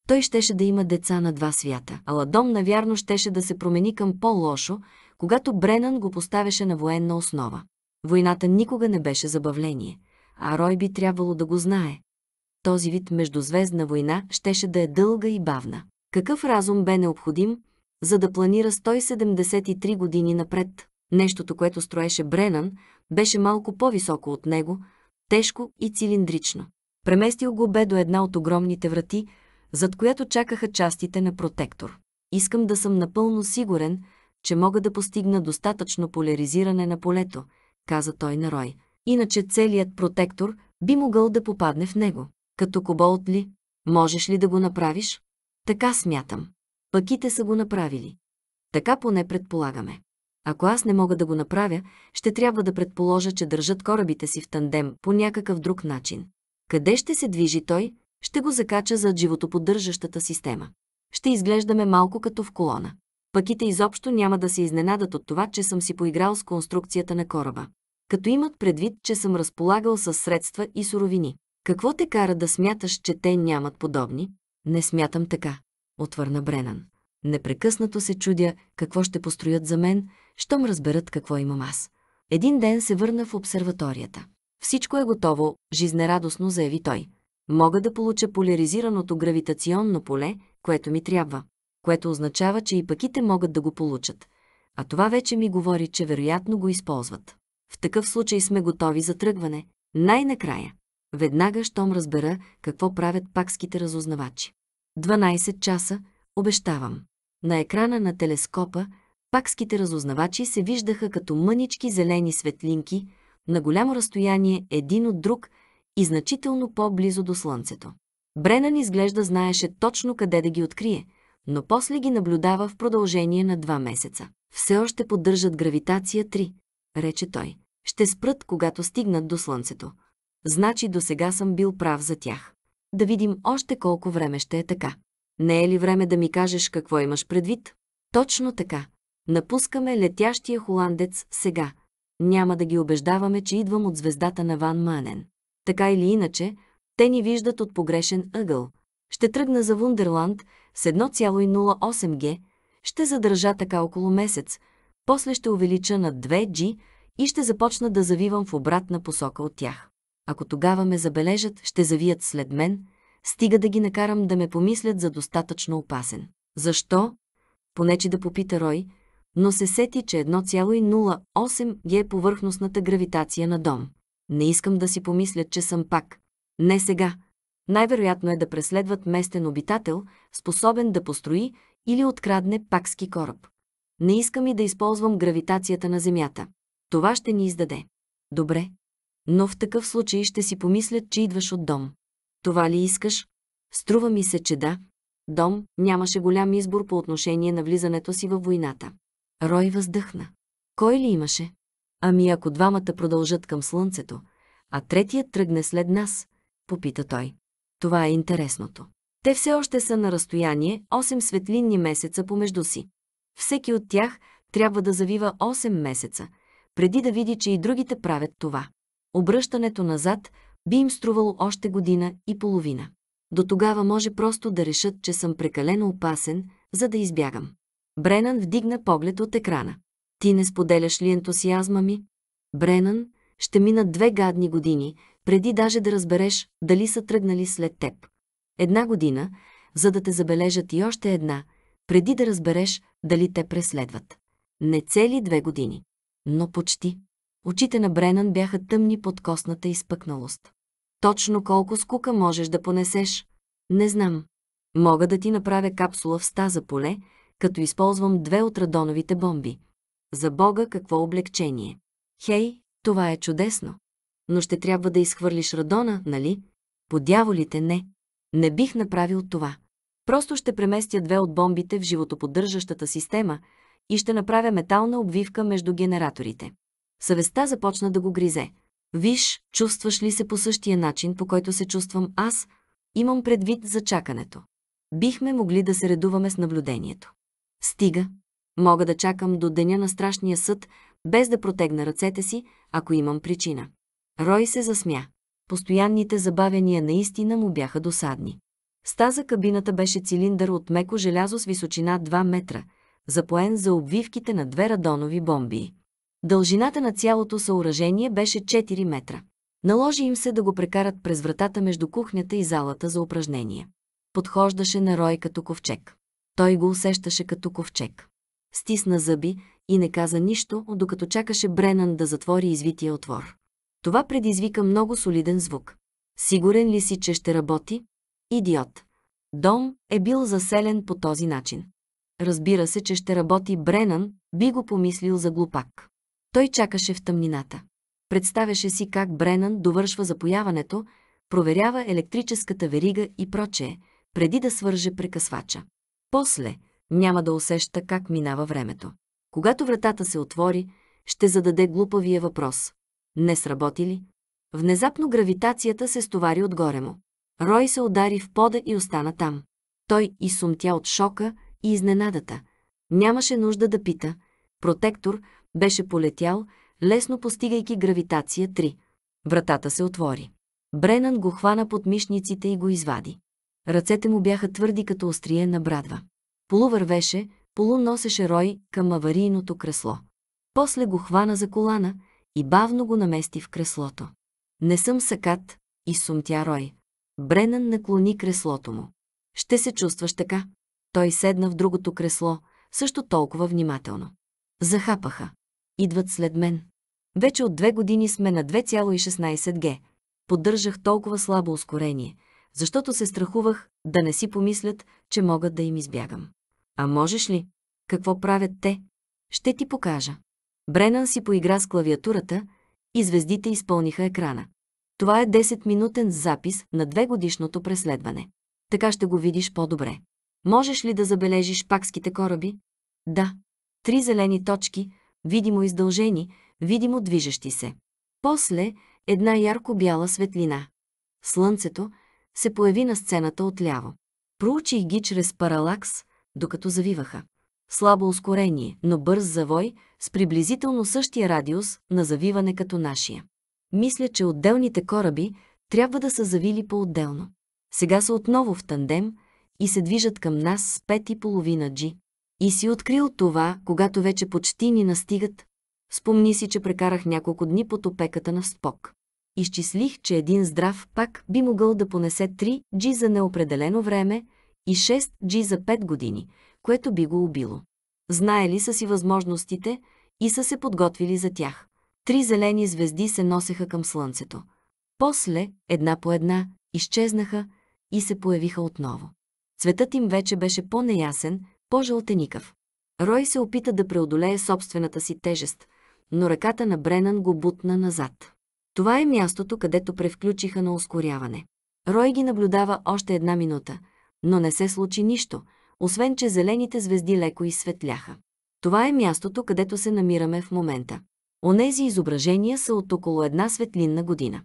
той щеше да има деца на два свята. дом навярно щеше да се промени към по-лошо, когато Бренан го поставяше на военна основа. Войната никога не беше забавление, а Рой би трябвало да го знае. Този вид междузвездна война щеше да е дълга и бавна. Какъв разум бе необходим, за да планира 173 години напред? Нещото, което строеше Бренан, беше малко по-високо от него, тежко и цилиндрично. Преместил го бе до една от огромните врати, зад която чакаха частите на протектор. Искам да съм напълно сигурен, че мога да постигна достатъчно поляризиране на полето – каза той на Рой. Иначе целият протектор би могъл да попадне в него. Като коболт ли? Можеш ли да го направиш? Така смятам. Пъките са го направили. Така поне предполагаме. Ако аз не мога да го направя, ще трябва да предположа, че държат корабите си в тандем по някакъв друг начин. Къде ще се движи той, ще го закача за животоподдържащата система. Ще изглеждаме малко като в колона. Пъките изобщо няма да се изненадат от това, че съм си поиграл с конструкцията на кораба. Като имат предвид, че съм разполагал с средства и суровини. Какво те кара да смяташ, че те нямат подобни? Не смятам така, отвърна Бренан. Непрекъснато се чудя какво ще построят за мен, щом разберат какво имам аз. Един ден се върна в обсерваторията. Всичко е готово, жизнерадостно заяви той. Мога да получа поляризираното гравитационно поле, което ми трябва което означава, че и паките могат да го получат. А това вече ми говори, че вероятно го използват. В такъв случай сме готови за тръгване. Най-накрая. Веднага щом разбера какво правят пакските разузнавачи. 12 часа, обещавам. На екрана на телескопа пакските разузнавачи се виждаха като мънички зелени светлинки на голямо разстояние един от друг и значително по-близо до Слънцето. Бренан изглежда знаеше точно къде да ги открие – но после ги наблюдава в продължение на два месеца. Все още поддържат гравитация 3, рече той. Ще спрат, когато стигнат до Слънцето. Значи до сега съм бил прав за тях. Да видим още колко време ще е така. Не е ли време да ми кажеш какво имаш предвид? Точно така. Напускаме летящия холандец сега. Няма да ги убеждаваме, че идвам от звездата на Ван Манен. Така или иначе, те ни виждат от погрешен ъгъл. Ще тръгна за Вундерланд с 1,08 г, ще задържа така около месец, после ще увелича на 2 g и ще започна да завивам в обратна посока от тях. Ако тогава ме забележат, ще завият след мен, стига да ги накарам да ме помислят за достатъчно опасен. Защо? Понече да попита Рой, но се сети, че 1,08 г е повърхностната гравитация на дом. Не искам да си помислят, че съм пак. Не сега, най-вероятно е да преследват местен обитател, способен да построи или открадне пакски кораб. Не искам и да използвам гравитацията на Земята. Това ще ни издаде. Добре. Но в такъв случай ще си помислят, че идваш от дом. Това ли искаш? Струва ми се, че да. Дом нямаше голям избор по отношение на влизането си във войната. Рой въздъхна. Кой ли имаше? Ами ако двамата продължат към слънцето, а третият тръгне след нас, попита той. Това е интересното. Те все още са на разстояние 8 светлинни месеца помежду си. Всеки от тях трябва да завива 8 месеца, преди да види, че и другите правят това. Обръщането назад би им струвало още година и половина. До тогава може просто да решат, че съм прекалено опасен, за да избягам. Бренан вдигна поглед от екрана. Ти не споделяш ли ентусиазма ми? Бренан, ще минат две гадни години, преди даже да разбереш дали са тръгнали след теб. Една година, за да те забележат и още една, преди да разбереш дали те преследват. Не цели две години, но почти. Очите на Бренан бяха тъмни под костната изпъкналост. Точно колко скука можеш да понесеш? Не знам. Мога да ти направя капсула в ста за поле, като използвам две от радоновите бомби. За Бога какво облегчение! Хей, това е чудесно! но ще трябва да изхвърлиш радона, нали? По дяволите не. Не бих направил това. Просто ще преместя две от бомбите в животоподдържащата система и ще направя метална обвивка между генераторите. Съвестта започна да го гризе. Виж, чувстваш ли се по същия начин, по който се чувствам аз? Имам предвид за чакането. Бихме могли да се редуваме с наблюдението. Стига. Мога да чакам до деня на страшния съд, без да протегна ръцете си, ако имам причина. Рой се засмя. Постоянните забавяния наистина му бяха досадни. Ста за кабината беше цилиндър от меко желязо с височина 2 метра, запоен за обвивките на две радонови бомби. Дължината на цялото съоръжение беше 4 метра. Наложи им се да го прекарат през вратата между кухнята и залата за упражнение. Подхождаше на Рой като ковчег. Той го усещаше като ковчег. Стисна зъби и не каза нищо, докато чакаше Бренан да затвори извития отвор. Това предизвика много солиден звук. Сигурен ли си, че ще работи? Идиот. Дом е бил заселен по този начин. Разбира се, че ще работи Бренан, би го помислил за глупак. Той чакаше в тъмнината. Представяше си как Бренан довършва запояването, проверява електрическата верига и прочее, преди да свърже прекъсвача. После няма да усеща как минава времето. Когато вратата се отвори, ще зададе глупавия въпрос. Не сработи ли? Внезапно гравитацията се стовари отгоре му. Рой се удари в пода и остана там. Той изсумтя от шока и изненадата. Нямаше нужда да пита. Протектор беше полетял, лесно постигайки гравитация 3. Вратата се отвори. Бренан го хвана под мишниците и го извади. Ръцете му бяха твърди като острие на брадва. Полувървеше, полу носеше Рой към аварийното кресло. После го хвана за колана – и бавно го намести в креслото. Не съм сакат, сумтя Рой. Бренън наклони креслото му. Ще се чувстваш така. Той седна в другото кресло, също толкова внимателно. Захапаха. Идват след мен. Вече от две години сме на 2,16 г. Поддържах толкова слабо ускорение, защото се страхувах да не си помислят, че могат да им избягам. А можеш ли? Какво правят те? Ще ти покажа. Бренан си поигра с клавиатурата и звездите изпълниха екрана. Това е 10-минутен запис на двегодишното преследване. Така ще го видиш по-добре. Можеш ли да забележиш пакските кораби? Да. Три зелени точки, видимо издължени, видимо движещи се. После една ярко-бяла светлина. Слънцето се появи на сцената отляво. Проучих ги чрез паралакс, докато завиваха слабо ускорение, но бърз завой, с приблизително същия радиус на завиване като нашия. Мисля, че отделните кораби трябва да са завили по-отделно. Сега са отново в тандем и се движат към нас с 5,5 G. И си открил това, когато вече почти ни настигат. Спомни си, че прекарах няколко дни под опеката на спок. Изчислих, че един здрав пак би могъл да понесе 3 G за неопределено време и 6 G за 5 години, което би го убило. Знаели са си възможностите и са се подготвили за тях. Три зелени звезди се носеха към слънцето. После, една по една, изчезнаха и се появиха отново. Цветът им вече беше по-неясен, по-жълтеникав. Рой се опита да преодолее собствената си тежест, но ръката на Бренан го бутна назад. Това е мястото, където превключиха на ускоряване. Рой ги наблюдава още една минута, но не се случи нищо – освен че зелените звезди леко изсветляха. Това е мястото, където се намираме в момента. Онези изображения са от около една светлинна година.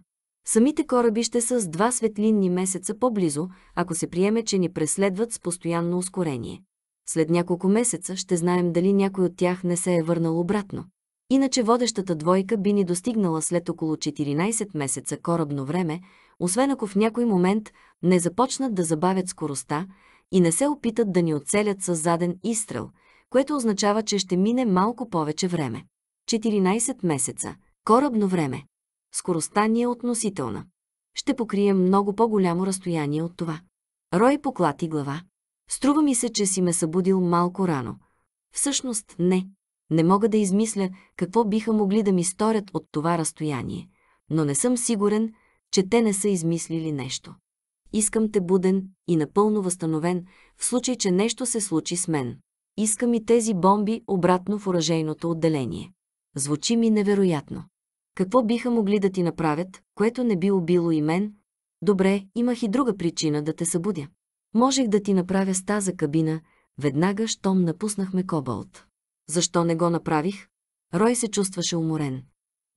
Самите кораби ще са с два светлинни месеца по-близо, ако се приеме, че ни преследват с постоянно ускорение. След няколко месеца ще знаем дали някой от тях не се е върнал обратно. Иначе водещата двойка би ни достигнала след около 14 месеца корабно време, освен ако в някой момент не започнат да забавят скоростта, и не се опитат да ни оцелят с заден изстрел, което означава, че ще мине малко повече време. 14 месеца. Корабно време. Скоростта ни е относителна. Ще покрием много по-голямо разстояние от това. Рой поклати глава. Струва ми се, че си ме събудил малко рано. Всъщност не. Не мога да измисля какво биха могли да ми сторят от това разстояние, но не съм сигурен, че те не са измислили нещо. Искам те буден и напълно възстановен, в случай, че нещо се случи с мен. Искам и тези бомби обратно в уражейното отделение. Звучи ми невероятно. Какво биха могли да ти направят, което не би убило и мен? Добре, имах и друга причина да те събудя. Можех да ти направя стаза кабина, веднага, щом напуснахме Кобалт. Защо не го направих? Рой се чувстваше уморен.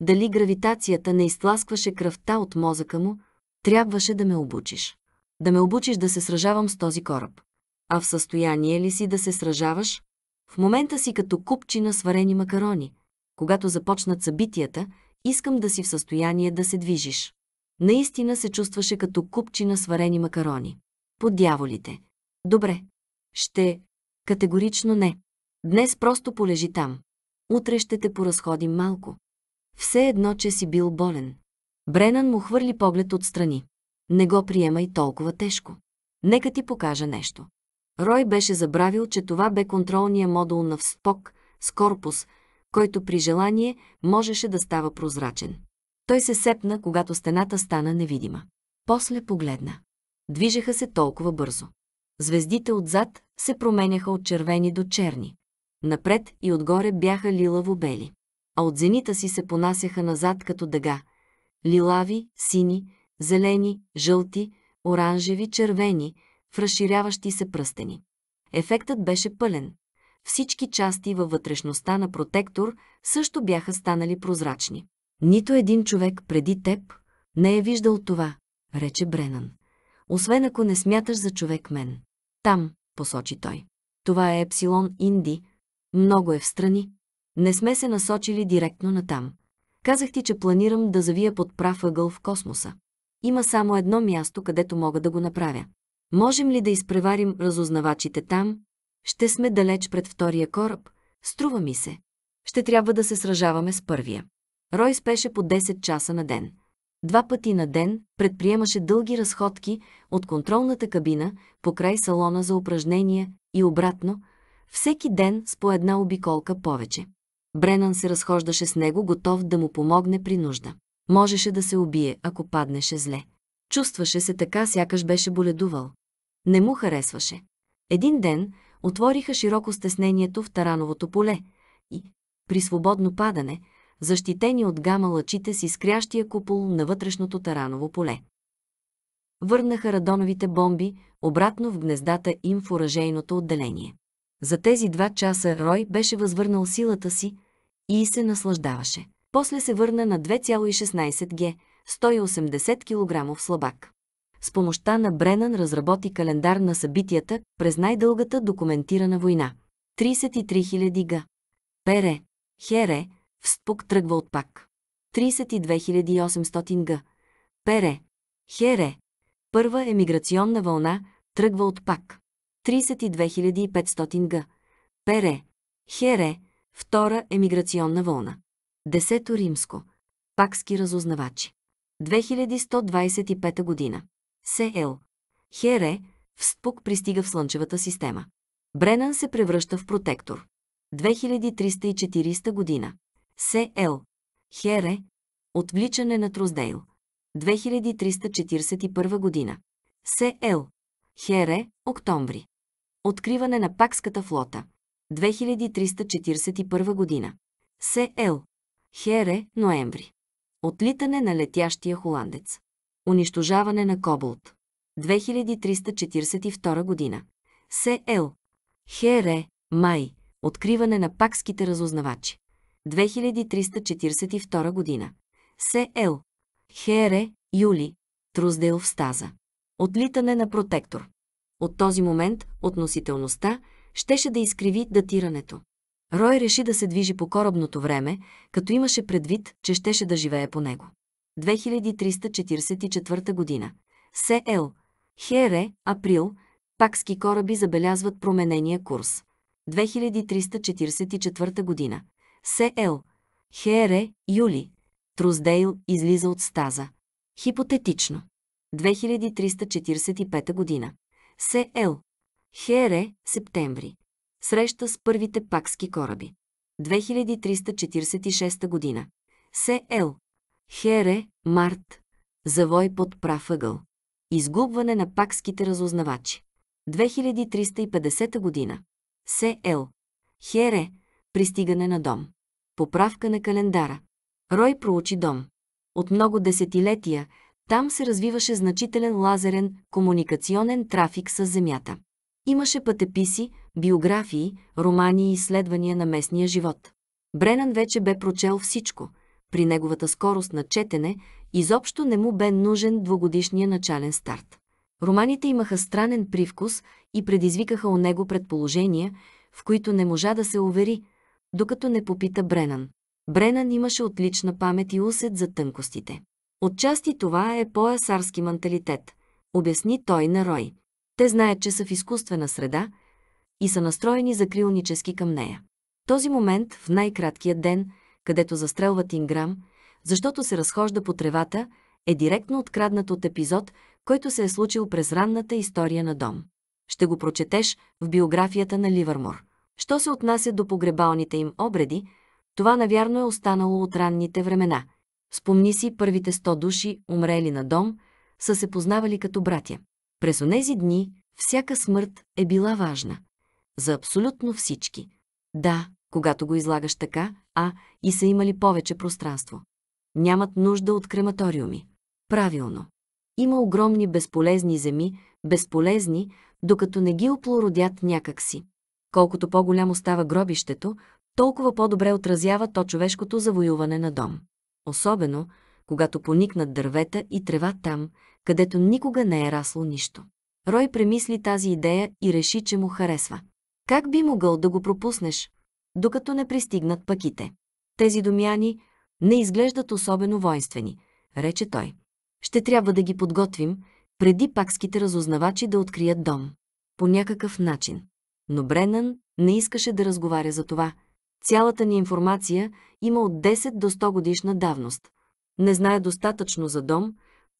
Дали гравитацията не изтласкваше кръвта от мозъка му, трябваше да ме обучиш да ме обучиш да се сражавам с този кораб. А в състояние ли си да се сражаваш? В момента си като купчина сварени макарони. Когато започнат събитията, искам да си в състояние да се движиш. Наистина се чувстваше като купчина сварени макарони. Под дяволите. Добре. Ще. Категорично не. Днес просто полежи там. Утре ще те поразходим малко. Все едно, че си бил болен. Бренан му хвърли поглед отстрани не го приемай толкова тежко. Нека ти покажа нещо. Рой беше забравил, че това бе контролния модул на вспок с корпус, който при желание можеше да става прозрачен. Той се сепна, когато стената стана невидима. После погледна. Движеха се толкова бързо. Звездите отзад се променяха от червени до черни. Напред и отгоре бяха лилаво-бели. А от зенита си се понасяха назад като дъга. Лилави, сини, зелени, жълти, оранжеви, червени, в разширяващи се пръстени. Ефектът беше пълен. Всички части във вътрешността на протектор също бяха станали прозрачни. Нито един човек преди теб не е виждал това, рече Бренан. Освен ако не смяташ за човек мен. Там, посочи той. Това е Епсилон Инди. Много е в страни. Не сме се насочили директно на там. Казах ти, че планирам да завия под прав ъгъл в космоса. Има само едно място, където мога да го направя. Можем ли да изпреварим разузнавачите там? Ще сме далеч пред втория кораб. Струва ми се. Ще трябва да се сражаваме с първия. Рой спеше по 10 часа на ден. Два пъти на ден предприемаше дълги разходки от контролната кабина по край салона за упражнения и обратно, всеки ден с по една обиколка повече. Бренан се разхождаше с него, готов да му помогне при нужда. Можеше да се убие, ако паднеше зле. Чувстваше се така, сякаш беше боледувал. Не му харесваше. Един ден отвориха широко стеснението в тарановото поле и, при свободно падане, защитени от гама лъчите с изкрящия купол на вътрешното тараново поле. Върнаха радоновите бомби обратно в гнездата им в оръжейното отделение. За тези два часа Рой беше възвърнал силата си и се наслаждаваше. После се върна на 2,16 г, 180 кг слабак. С помощта на Бренан разработи календар на събитията през най-дългата документирана война. 33 000 г. Пере, Хере, Вспук тръгва от пак. 32 800 г. Пере, Хере, първа емиграционна вълна тръгва от пак. 32 500 г. Пере, Хере, втора емиграционна вълна. Десето римско. Пакски разузнавачи. 2125 година. Сеел. Хере, в спук пристига в Слънчевата система. Бренан се превръща в протектор. 2340 година. Сеел. Хере. Отвличане на Труздейл. 2341 година. Сеел. Хере, октомври. Откриване на Пакската флота. 2341 година. Сеел. Хере, ноември. Отлитане на летящия холандец. Унищожаване на Коболт. 2342 година. Се-Ел. Хере, май. Откриване на пакските разузнавачи. 2342 година. Се-Ел. Хере, юли. Труздел в стаза. Отлитане на протектор. От този момент относителността щеше да изкриви датирането. Рой реши да се движи по корабното време, като имаше предвид, че щеше да живее по него. 2344 година. С.Л. Хере, април, пакски кораби забелязват променения курс. 2344 година. С.Л. Хере, юли. Труздейл излиза от стаза. Хипотетично. 2345 година. Сел. Хере, септември. Среща с първите пакски кораби. 2346 година. С.Л. Хере, Март. Завой под прав ъгъл. Изгубване на пакските разузнавачи. 2350 година. С.Л. Хере, пристигане на дом. Поправка на календара. Рой проучи дом. От много десетилетия там се развиваше значителен лазерен комуникационен трафик с Земята. Имаше пътеписи, биографии, романи и изследвания на местния живот. Бренан вече бе прочел всичко. При неговата скорост на четене изобщо не му бе нужен двогодишния начален старт. Романите имаха странен привкус и предизвикаха у него предположения, в които не можа да се увери, докато не попита Бренан. Бренан имаше отлична памет и усет за тънкостите. Отчасти това е по асарски менталитет, обясни той на Рой. Те знаят, че са в изкуствена среда и са настроени закрилнически към нея. Този момент, в най-краткия ден, където застрелват Инграм, защото се разхожда по тревата, е директно откраднат от епизод, който се е случил през ранната история на дом. Ще го прочетеш в биографията на Ливърмор. Що се отнася до погребалните им обреди, това навярно е останало от ранните времена. Спомни си първите сто души, умрели на дом, са се познавали като братя. През онези дни всяка смърт е била важна. За абсолютно всички. Да, когато го излагаш така, а и са имали повече пространство. Нямат нужда от крематориуми. Правилно. Има огромни безполезни земи, безполезни, докато не ги оплородят някакси. Колкото по-голямо става гробището, толкова по-добре отразява то човешкото завоюване на дом. Особено, когато поникнат дървета и трева там, където никога не е расло нищо. Рой премисли тази идея и реши, че му харесва. Как би могъл да го пропуснеш, докато не пристигнат паките? Тези домяни не изглеждат особено воинствени, рече той. Ще трябва да ги подготвим, преди пакските разузнавачи да открият дом. По някакъв начин. Но Бренън не искаше да разговаря за това. Цялата ни информация има от 10 до 100 годишна давност. Не знае достатъчно за дом,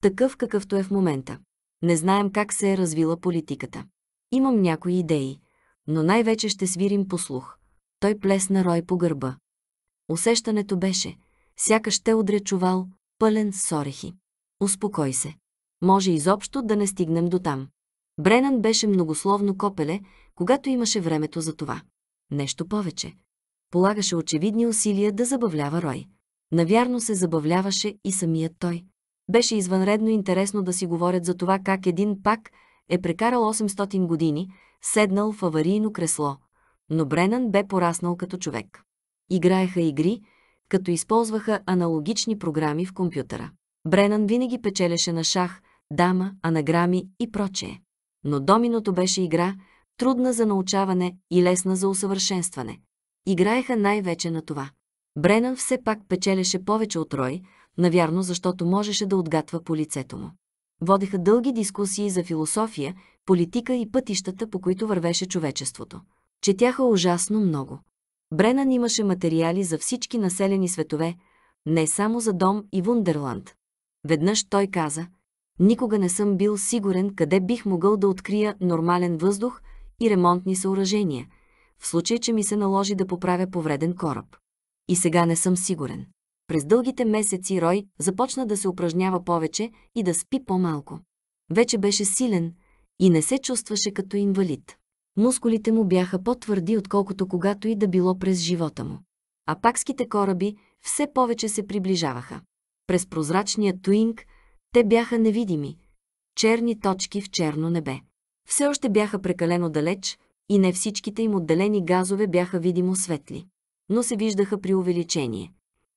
такъв какъвто е в момента. Не знаем как се е развила политиката. Имам някои идеи, но най-вече ще свирим по слух. Той плесна Рой по гърба. Усещането беше, сякаш те удря чувал, пълен с орехи. Успокой се. Може изобщо да не стигнем до там. Бренан беше многословно копеле, когато имаше времето за това. Нещо повече. Полагаше очевидни усилия да забавлява Рой. Навярно се забавляваше и самият той. Беше извънредно интересно да си говорят за това как един пак е прекарал 800 години, седнал в аварийно кресло, но Бренан бе пораснал като човек. Играеха игри, като използваха аналогични програми в компютъра. Бренан винаги печелеше на шах, дама, анаграми и прочее. Но доминото беше игра, трудна за научаване и лесна за усъвършенстване. Играеха най-вече на това. Бренан все пак печелеше повече от Рой, навярно защото можеше да отгатва по лицето му. Водеха дълги дискусии за философия, политика и пътищата, по които вървеше човечеството. Четяха ужасно много. Бренан имаше материали за всички населени светове, не само за Дом и Вундерланд. Веднъж той каза, «Никога не съм бил сигурен къде бих могъл да открия нормален въздух и ремонтни съоръжения, в случай, че ми се наложи да поправя повреден кораб. И сега не съм сигурен. През дългите месеци Рой започна да се упражнява повече и да спи по-малко. Вече беше силен и не се чувстваше като инвалид. Мускулите му бяха по-твърди, отколкото когато и да било през живота му. А пакските кораби все повече се приближаваха. През прозрачния туинг те бяха невидими, черни точки в черно небе. Все още бяха прекалено далеч и не всичките им отделени газове бяха видимо светли, но се виждаха при увеличение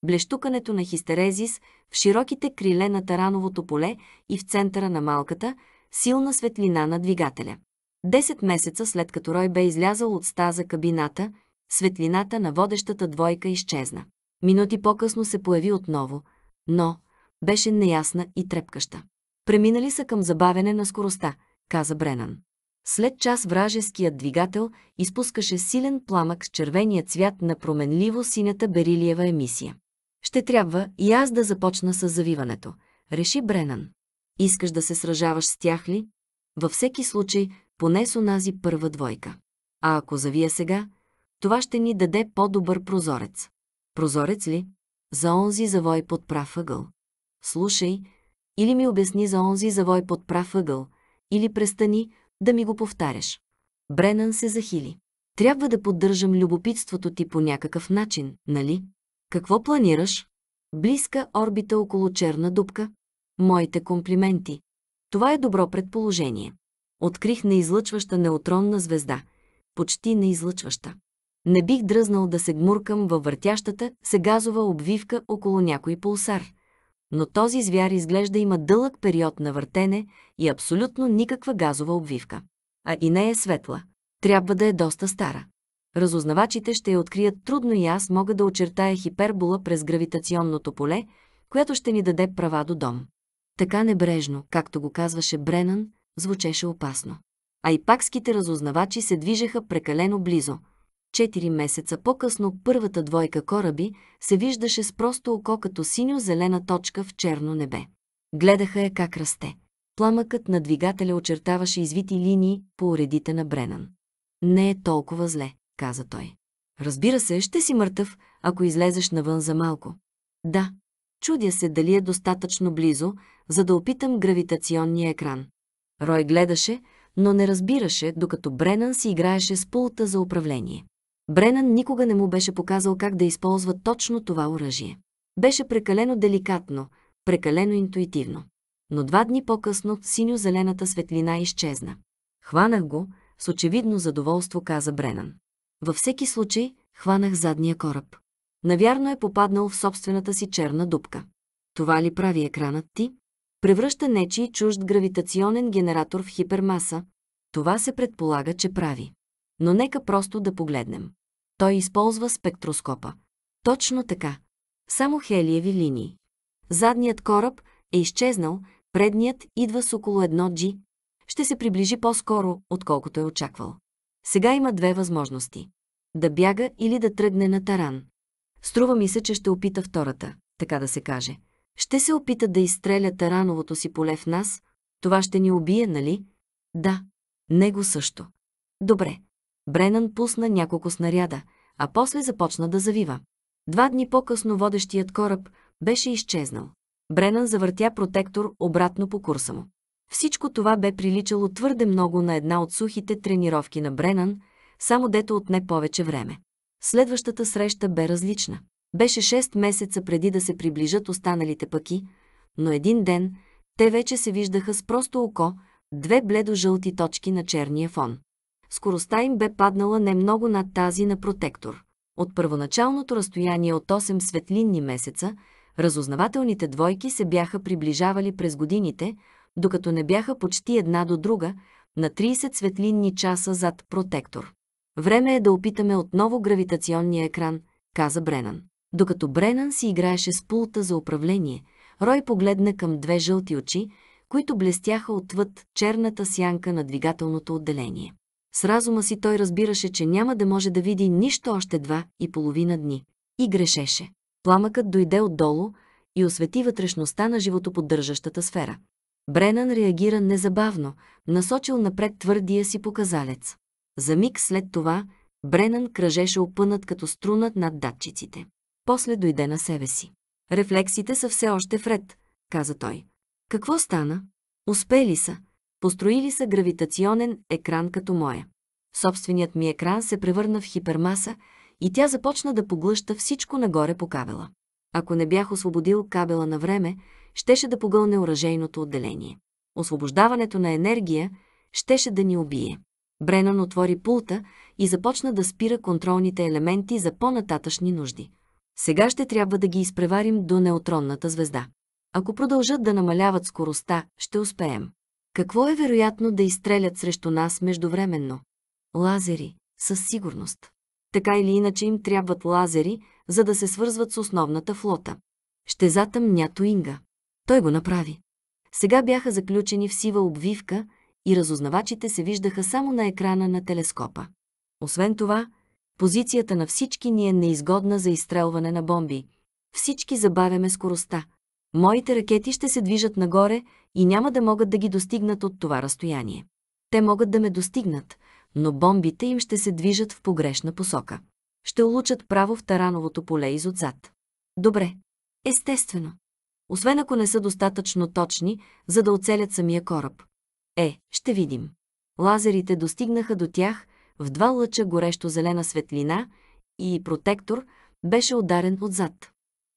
блещукането на хистерезис в широките криле на тарановото поле и в центъра на малката, силна светлина на двигателя. Десет месеца след като Рой бе излязъл от стаза кабината, светлината на водещата двойка изчезна. Минути по-късно се появи отново, но беше неясна и трепкаща. Преминали са към забавене на скоростта, каза Бренан. След час вражеският двигател изпускаше силен пламък с червения цвят на променливо синята берилиева емисия. Ще трябва и аз да започна с завиването, реши Бренан. Искаш да се сражаваш с тях ли? Във всеки случай, поне с онази първа двойка. А ако завия сега, това ще ни даде по-добър прозорец. Прозорец ли? За онзи завой под прав ъгъл. Слушай, или ми обясни за онзи завой под прав ъгъл, или престани да ми го повтаряш. Бренан се захили. Трябва да поддържам любопитството ти по някакъв начин, нали? Какво планираш? Близка орбита около черна дупка. Моите комплименти. Това е добро предположение. Открих неизлъчваща неутронна звезда. Почти неизлъчваща. Не бих дръзнал да се гмуркам във въртящата се газова обвивка около някой пулсар. Но този звяр изглежда има дълъг период на въртене и абсолютно никаква газова обвивка. А и не е светла. Трябва да е доста стара разузнавачите ще я открият трудно и аз мога да очертая хипербола през гравитационното поле, която ще ни даде права до дом. Така небрежно, както го казваше Бренан, звучеше опасно. А и пакските разузнавачи се движеха прекалено близо. Четири месеца по-късно първата двойка кораби се виждаше с просто око като синьо-зелена точка в черно небе. Гледаха я как расте. Пламъкът на двигателя очертаваше извити линии по уредите на Бренан. Не е толкова зле каза той. Разбира се, ще си мъртъв, ако излезеш навън за малко. Да, чудя се дали е достатъчно близо, за да опитам гравитационния екран. Рой гледаше, но не разбираше, докато Бренан си играеше с пулта за управление. Бренан никога не му беше показал как да използва точно това оръжие. Беше прекалено деликатно, прекалено интуитивно. Но два дни по-късно синьо-зелената светлина изчезна. Хванах го, с очевидно задоволство каза Бренан. Във всеки случай, хванах задния кораб. Навярно е попаднал в собствената си черна дупка. Това ли прави екранът ти? Превръща нечий чужд гравитационен генератор в хипермаса. Това се предполага, че прави. Но нека просто да погледнем. Той използва спектроскопа. Точно така. Само хелиеви линии. Задният кораб е изчезнал, предният идва с около 1 G. Ще се приближи по-скоро, отколкото е очаквал. Сега има две възможности да бяга или да тръгне на таран. Струва ми се, че ще опита втората, така да се каже. Ще се опита да изстреля тарановото си поле в нас. Това ще ни убие, нали? Да. Него също. Добре. Бренан пусна няколко снаряда, а после започна да завива. Два дни по-късно водещият кораб беше изчезнал. Бренан завъртя протектор обратно по курса му. Всичко това бе приличало твърде много на една от сухите тренировки на Бренан – само дето отне повече време. Следващата среща бе различна. Беше 6 месеца преди да се приближат останалите пъки, но един ден те вече се виждаха с просто око, две бледо-жълти точки на черния фон. Скоростта им бе паднала не много над тази на протектор. От първоначалното разстояние от 8 светлинни месеца, разузнавателните двойки се бяха приближавали през годините, докато не бяха почти една до друга, на 30 светлинни часа зад протектор. Време е да опитаме отново гравитационния екран, каза Бренан. Докато Бренан си играеше с пулта за управление, Рой погледна към две жълти очи, които блестяха отвъд черната сянка на двигателното отделение. С разума си той разбираше, че няма да може да види нищо още два и половина дни. И грешеше. Пламъкът дойде отдолу и освети вътрешността на животоподдържащата сфера. Бренан реагира незабавно, насочил напред твърдия си показалец. За миг след това Бренан кръжеше опънат като струнат над датчиците. После дойде на себе си. Рефлексите са все още вред, каза той. Какво стана? Успели са. Построили са гравитационен екран като моя. Собственият ми екран се превърна в хипермаса и тя започна да поглъща всичко нагоре по кабела. Ако не бях освободил кабела на време, щеше да погълне оръжейното отделение. Освобождаването на енергия щеше да ни убие. Бренан отвори пулта и започна да спира контролните елементи за по-нататъчни нужди. Сега ще трябва да ги изпреварим до неутронната звезда. Ако продължат да намаляват скоростта, ще успеем. Какво е вероятно да изстрелят срещу нас междувременно? Лазери, със сигурност. Така или иначе им трябват лазери, за да се свързват с основната флота. Ще затъмня Туинга. Той го направи. Сега бяха заключени в сива обвивка, и разузнавачите се виждаха само на екрана на телескопа. Освен това, позицията на всички ни е неизгодна за изстрелване на бомби. Всички забавяме скоростта. Моите ракети ще се движат нагоре и няма да могат да ги достигнат от това разстояние. Те могат да ме достигнат, но бомбите им ще се движат в погрешна посока. Ще улучат право в тарановото поле изотзад. Добре. Естествено. Освен ако не са достатъчно точни, за да оцелят самия кораб. Е, ще видим. Лазерите достигнаха до тях в два лъча горещо зелена светлина и протектор беше ударен отзад.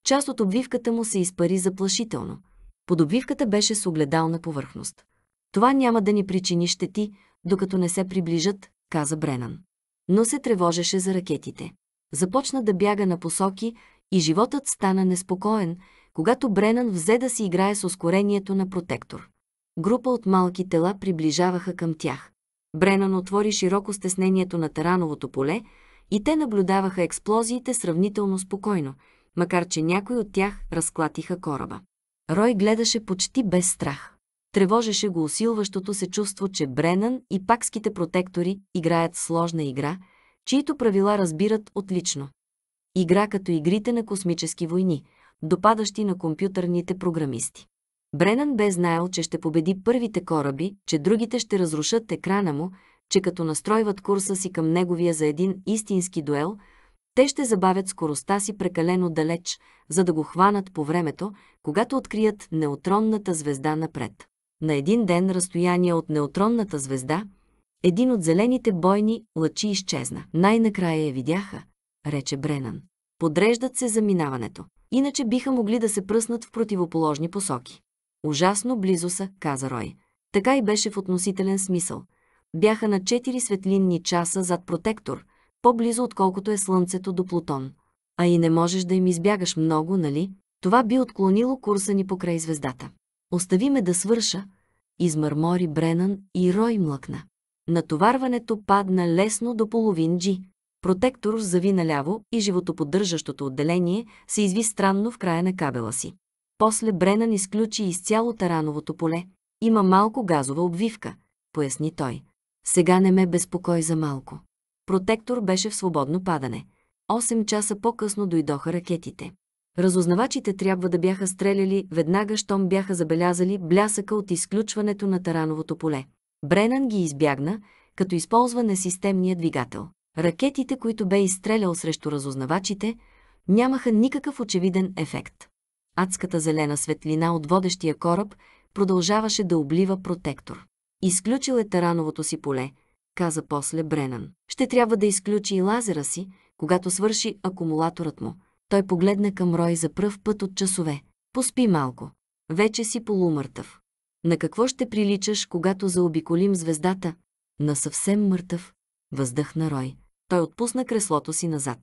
Част от обвивката му се изпари заплашително. Под обвивката беше с огледална повърхност. Това няма да ни причини щети, докато не се приближат, каза Бренан. Но се тревожеше за ракетите. Започна да бяга на посоки и животът стана неспокоен, когато Бренан взе да си играе с ускорението на протектор група от малки тела приближаваха към тях. Бренан отвори широко стеснението на тарановото поле и те наблюдаваха експлозиите сравнително спокойно, макар че някой от тях разклатиха кораба. Рой гледаше почти без страх. Тревожеше го усилващото се чувство, че Бренан и пакските протектори играят сложна игра, чието правила разбират отлично. Игра като игрите на космически войни, допадащи на компютърните програмисти. Бренан бе знаел, че ще победи първите кораби, че другите ще разрушат екрана му, че като настройват курса си към неговия за един истински дуел, те ще забавят скоростта си прекалено далеч, за да го хванат по времето, когато открият неутронната звезда напред. На един ден разстояние от неутронната звезда, един от зелените бойни лъчи изчезна. Най-накрая я видяха, рече Бренан. Подреждат се за минаването. Иначе биха могли да се пръснат в противоположни посоки. Ужасно близо са, каза Рой. Така и беше в относителен смисъл. Бяха на 4 светлинни часа зад протектор, по-близо отколкото е Слънцето до Плутон. А и не можеш да им избягаш много, нали? Това би отклонило курса ни покрай звездата. Остави ме да свърша, измърмори Бренан и Рой млъкна. Натоварването падна лесно до половин джи. Протектор зави наляво и животоподдържащото отделение се изви странно в края на кабела си. После Бренан изключи изцяло тарановото поле. Има малко газова обвивка, поясни той. Сега не ме безпокой за малко. Протектор беше в свободно падане. 8 часа по-късно дойдоха ракетите. Разузнавачите трябва да бяха стреляли веднага, щом бяха забелязали блясъка от изключването на тарановото поле. Бренан ги избягна, като използва несистемния двигател. Ракетите, които бе изстрелял срещу разузнавачите, нямаха никакъв очевиден ефект адската зелена светлина от водещия кораб продължаваше да облива протектор. Изключил е тарановото си поле, каза после Бренан. Ще трябва да изключи и лазера си, когато свърши акумулаторът му. Той погледна към Рой за пръв път от часове. Поспи малко. Вече си полумъртъв. На какво ще приличаш, когато заобиколим звездата? На съвсем мъртъв. Въздъхна Рой. Той отпусна креслото си назад.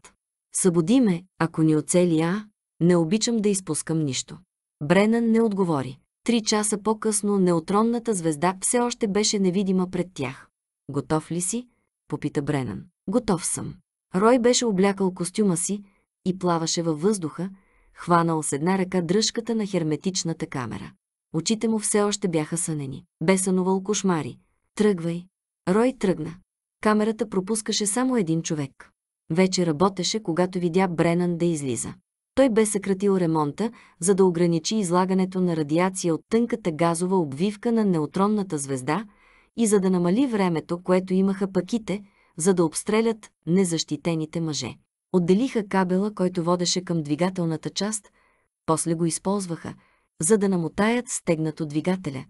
Събуди ме, ако ни оцели, а? Не обичам да изпускам нищо. Бренън не отговори. Три часа по-късно неутронната звезда все още беше невидима пред тях. Готов ли си? попита Бренън. Готов съм. Рой беше облякал костюма си и плаваше във въздуха, хванал с една ръка дръжката на херметичната камера. Очите му все още бяха сънени. Бе сънувал кошмари. Тръгвай. Рой тръгна. Камерата пропускаше само един човек. Вече работеше, когато видя Бренан да излиза. Той бе съкратил ремонта, за да ограничи излагането на радиация от тънката газова обвивка на неутронната звезда и за да намали времето, което имаха паките, за да обстрелят незащитените мъже. Отделиха кабела, който водеше към двигателната част, после го използваха, за да намотаят стегнато двигателя.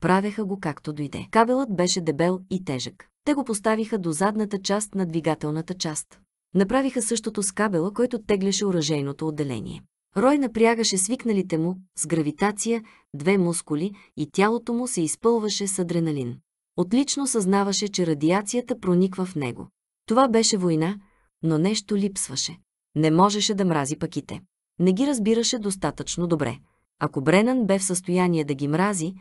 Правеха го както дойде. Кабелът беше дебел и тежък. Те го поставиха до задната част на двигателната част. Направиха същото с кабела, който тегляше оръжейното отделение. Рой напрягаше свикналите му с гравитация две мускули и тялото му се изпълваше с адреналин. Отлично съзнаваше, че радиацията прониква в него. Това беше война, но нещо липсваше. Не можеше да мрази паките. Не ги разбираше достатъчно добре. Ако Бренан бе в състояние да ги мрази,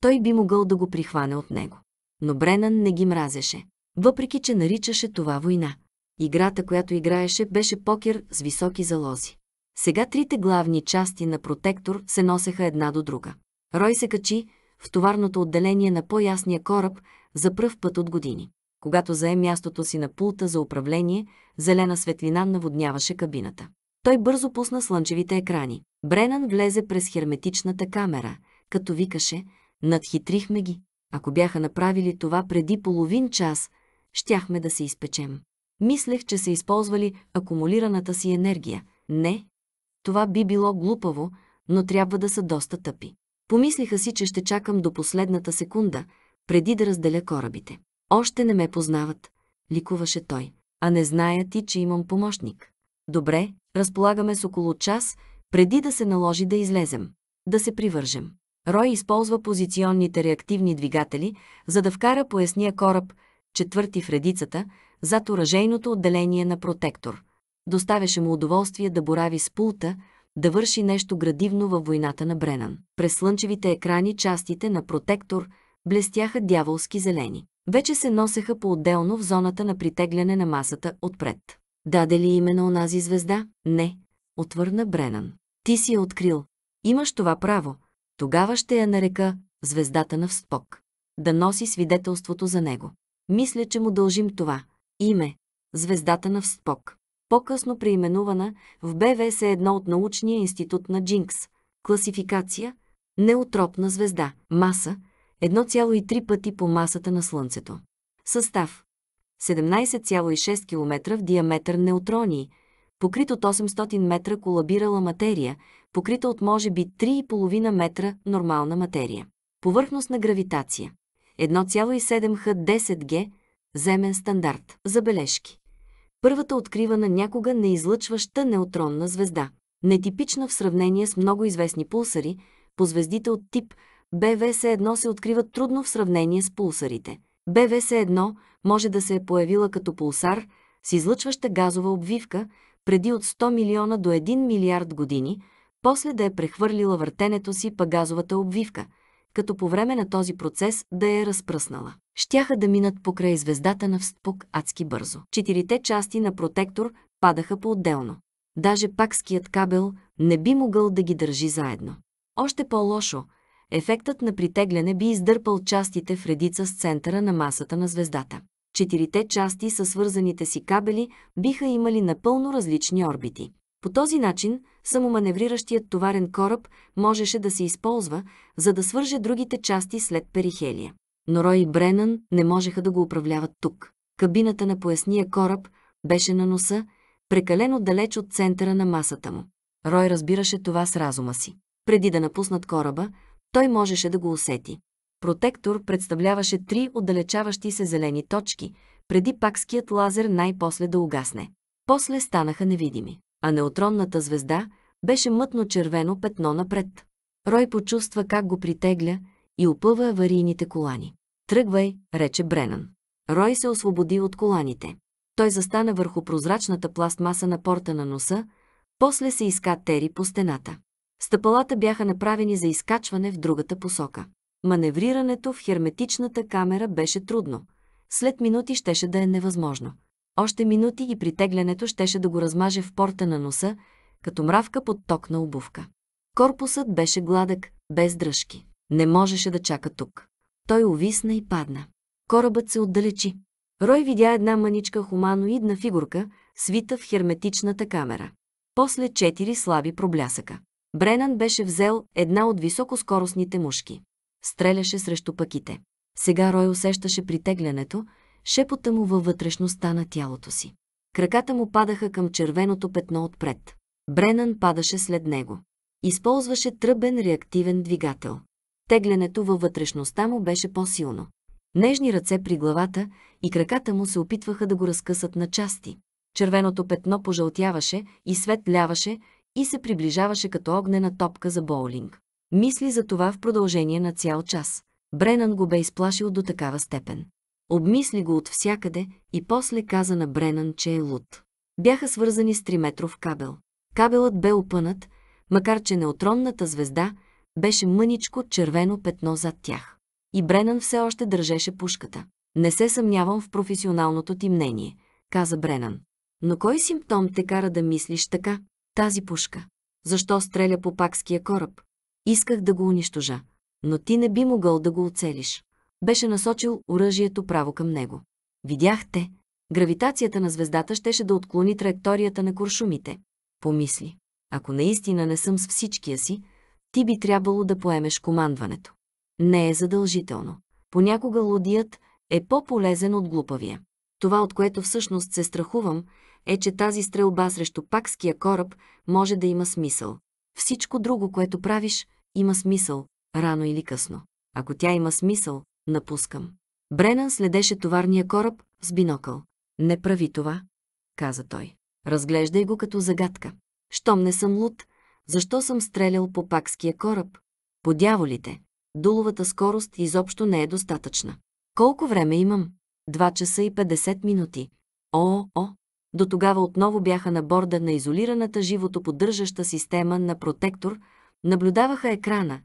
той би могъл да го прихване от него. Но Бренан не ги мразеше, въпреки че наричаше това война. Играта, която играеше, беше покер с високи залози. Сега трите главни части на протектор се носеха една до друга. Рой се качи в товарното отделение на по-ясния кораб за пръв път от години. Когато зае мястото си на пулта за управление, зелена светлина наводняваше кабината. Той бързо пусна слънчевите екрани. Бренан влезе през херметичната камера, като викаше «Надхитрихме ги». Ако бяха направили това преди половин час, щяхме да се изпечем. Мислех, че са използвали акумулираната си енергия. Не, това би било глупаво, но трябва да са доста тъпи. Помислиха си, че ще чакам до последната секунда, преди да разделя корабите. Още не ме познават, ликуваше той. А не зная ти, че имам помощник. Добре, разполагаме с около час, преди да се наложи да излезем. Да се привържем. Рой използва позиционните реактивни двигатели, за да вкара поясния кораб, четвърти в редицата, зад оръжейното отделение на протектор. Доставяше му удоволствие да борави с пулта, да върши нещо градивно във войната на Бренан. През слънчевите екрани частите на протектор блестяха дяволски зелени. Вече се носеха по-отделно в зоната на притегляне на масата отпред. Даде ли име на онази звезда? Не, отвърна Бренан. Ти си я открил. Имаш това право. Тогава ще я нарека звездата на вспок. Да носи свидетелството за него. Мисля, че му дължим това. Име – звездата на Вспок. По-късно преименувана в БВС е едно от научния институт на Джинкс. Класификация – неутропна звезда. Маса – 1,3 пъти по масата на Слънцето. Състав – 17,6 км в диаметър неутрони, покрит от 800 метра колабирала материя, покрита от може би 3,5 метра нормална материя. Повърхност на гравитация – 1,7 х 10 г, земен стандарт. Забележки. Първата открива на някога неизлъчваща неутронна звезда. Нетипична в сравнение с много известни пулсари, по звездите от тип БВС-1 се откриват трудно в сравнение с пулсарите. БВС-1 може да се е появила като пулсар с излъчваща газова обвивка преди от 100 милиона до 1 милиард години, после да е прехвърлила въртенето си па газовата обвивка – като по време на този процес да е разпръснала. Щяха да минат покрай звездата на Встпук адски бързо. Четирите части на протектор падаха по-отделно. Даже пакският кабел не би могъл да ги държи заедно. Още по-лошо, ефектът на притегляне би издърпал частите в редица с центъра на масата на звездата. Четирите части със свързаните си кабели биха имали напълно различни орбити. По този начин самоманевриращият товарен кораб можеше да се използва, за да свърже другите части след перихелия. Но Рой и Бренън не можеха да го управляват тук. Кабината на поясния кораб беше на носа, прекалено далеч от центъра на масата му. Рой разбираше това с разума си. Преди да напуснат кораба, той можеше да го усети. Протектор представляваше три отдалечаващи се зелени точки, преди пакският лазер най-после да угасне. После станаха невидими а неутронната звезда беше мътно-червено петно напред. Рой почувства как го притегля и опъва аварийните колани. Тръгвай, рече Бренан. Рой се освободи от коланите. Той застана върху прозрачната пластмаса на порта на носа, после се иска тери по стената. Стъпалата бяха направени за изкачване в другата посока. Маневрирането в херметичната камера беше трудно. След минути щеше да е невъзможно. Още минути и притеглянето щеше да го размаже в порта на носа, като мравка под ток на обувка. Корпусът беше гладък, без дръжки. Не можеше да чака тук. Той увисна и падна. Корабът се отдалечи. Рой видя една маничка хуманоидна фигурка, свита в херметичната камера. После четири слаби проблясъка. Бренан беше взел една от високоскоростните мушки. Стреляше срещу пъките. Сега Рой усещаше притеглянето, шепота му във вътрешността на тялото си. Краката му падаха към червеното петно отпред. Бренан падаше след него. Използваше тръбен реактивен двигател. Тегленето във вътрешността му беше по-силно. Нежни ръце при главата и краката му се опитваха да го разкъсат на части. Червеното петно пожълтяваше и светляваше и се приближаваше като огнена топка за боулинг. Мисли за това в продължение на цял час. Бренан го бе изплашил до такава степен. Обмисли го от всякъде и после каза на Бренан, че е луд. Бяха свързани с триметров кабел. Кабелът бе опънат, макар че неутронната звезда беше мъничко червено петно зад тях. И Бренан все още държеше пушката. Не се съмнявам в професионалното ти мнение, каза Бренан. Но кой симптом те кара да мислиш така? Тази пушка. Защо стреля по пакския кораб? Исках да го унищожа, но ти не би могъл да го оцелиш беше насочил оръжието право към него. Видяхте, гравитацията на звездата щеше да отклони траекторията на куршумите. Помисли, ако наистина не съм с всичкия си, ти би трябвало да поемеш командването. Не е задължително. Понякога лудият е по-полезен от глупавия. Това, от което всъщност се страхувам, е, че тази стрелба срещу пакския кораб може да има смисъл. Всичко друго, което правиш, има смисъл, рано или късно. Ако тя има смисъл, Напускам. Бренан следеше товарния кораб с бинокъл. Не прави това, каза той. Разглеждай го като загадка. Щом не съм луд, защо съм стрелял по пакския кораб? По дяволите. Дуловата скорост изобщо не е достатъчна. Колко време имам? Два часа и 50 минути. О, о! До тогава отново бяха на борда на изолираната животоподдържаща система на протектор, наблюдаваха екрана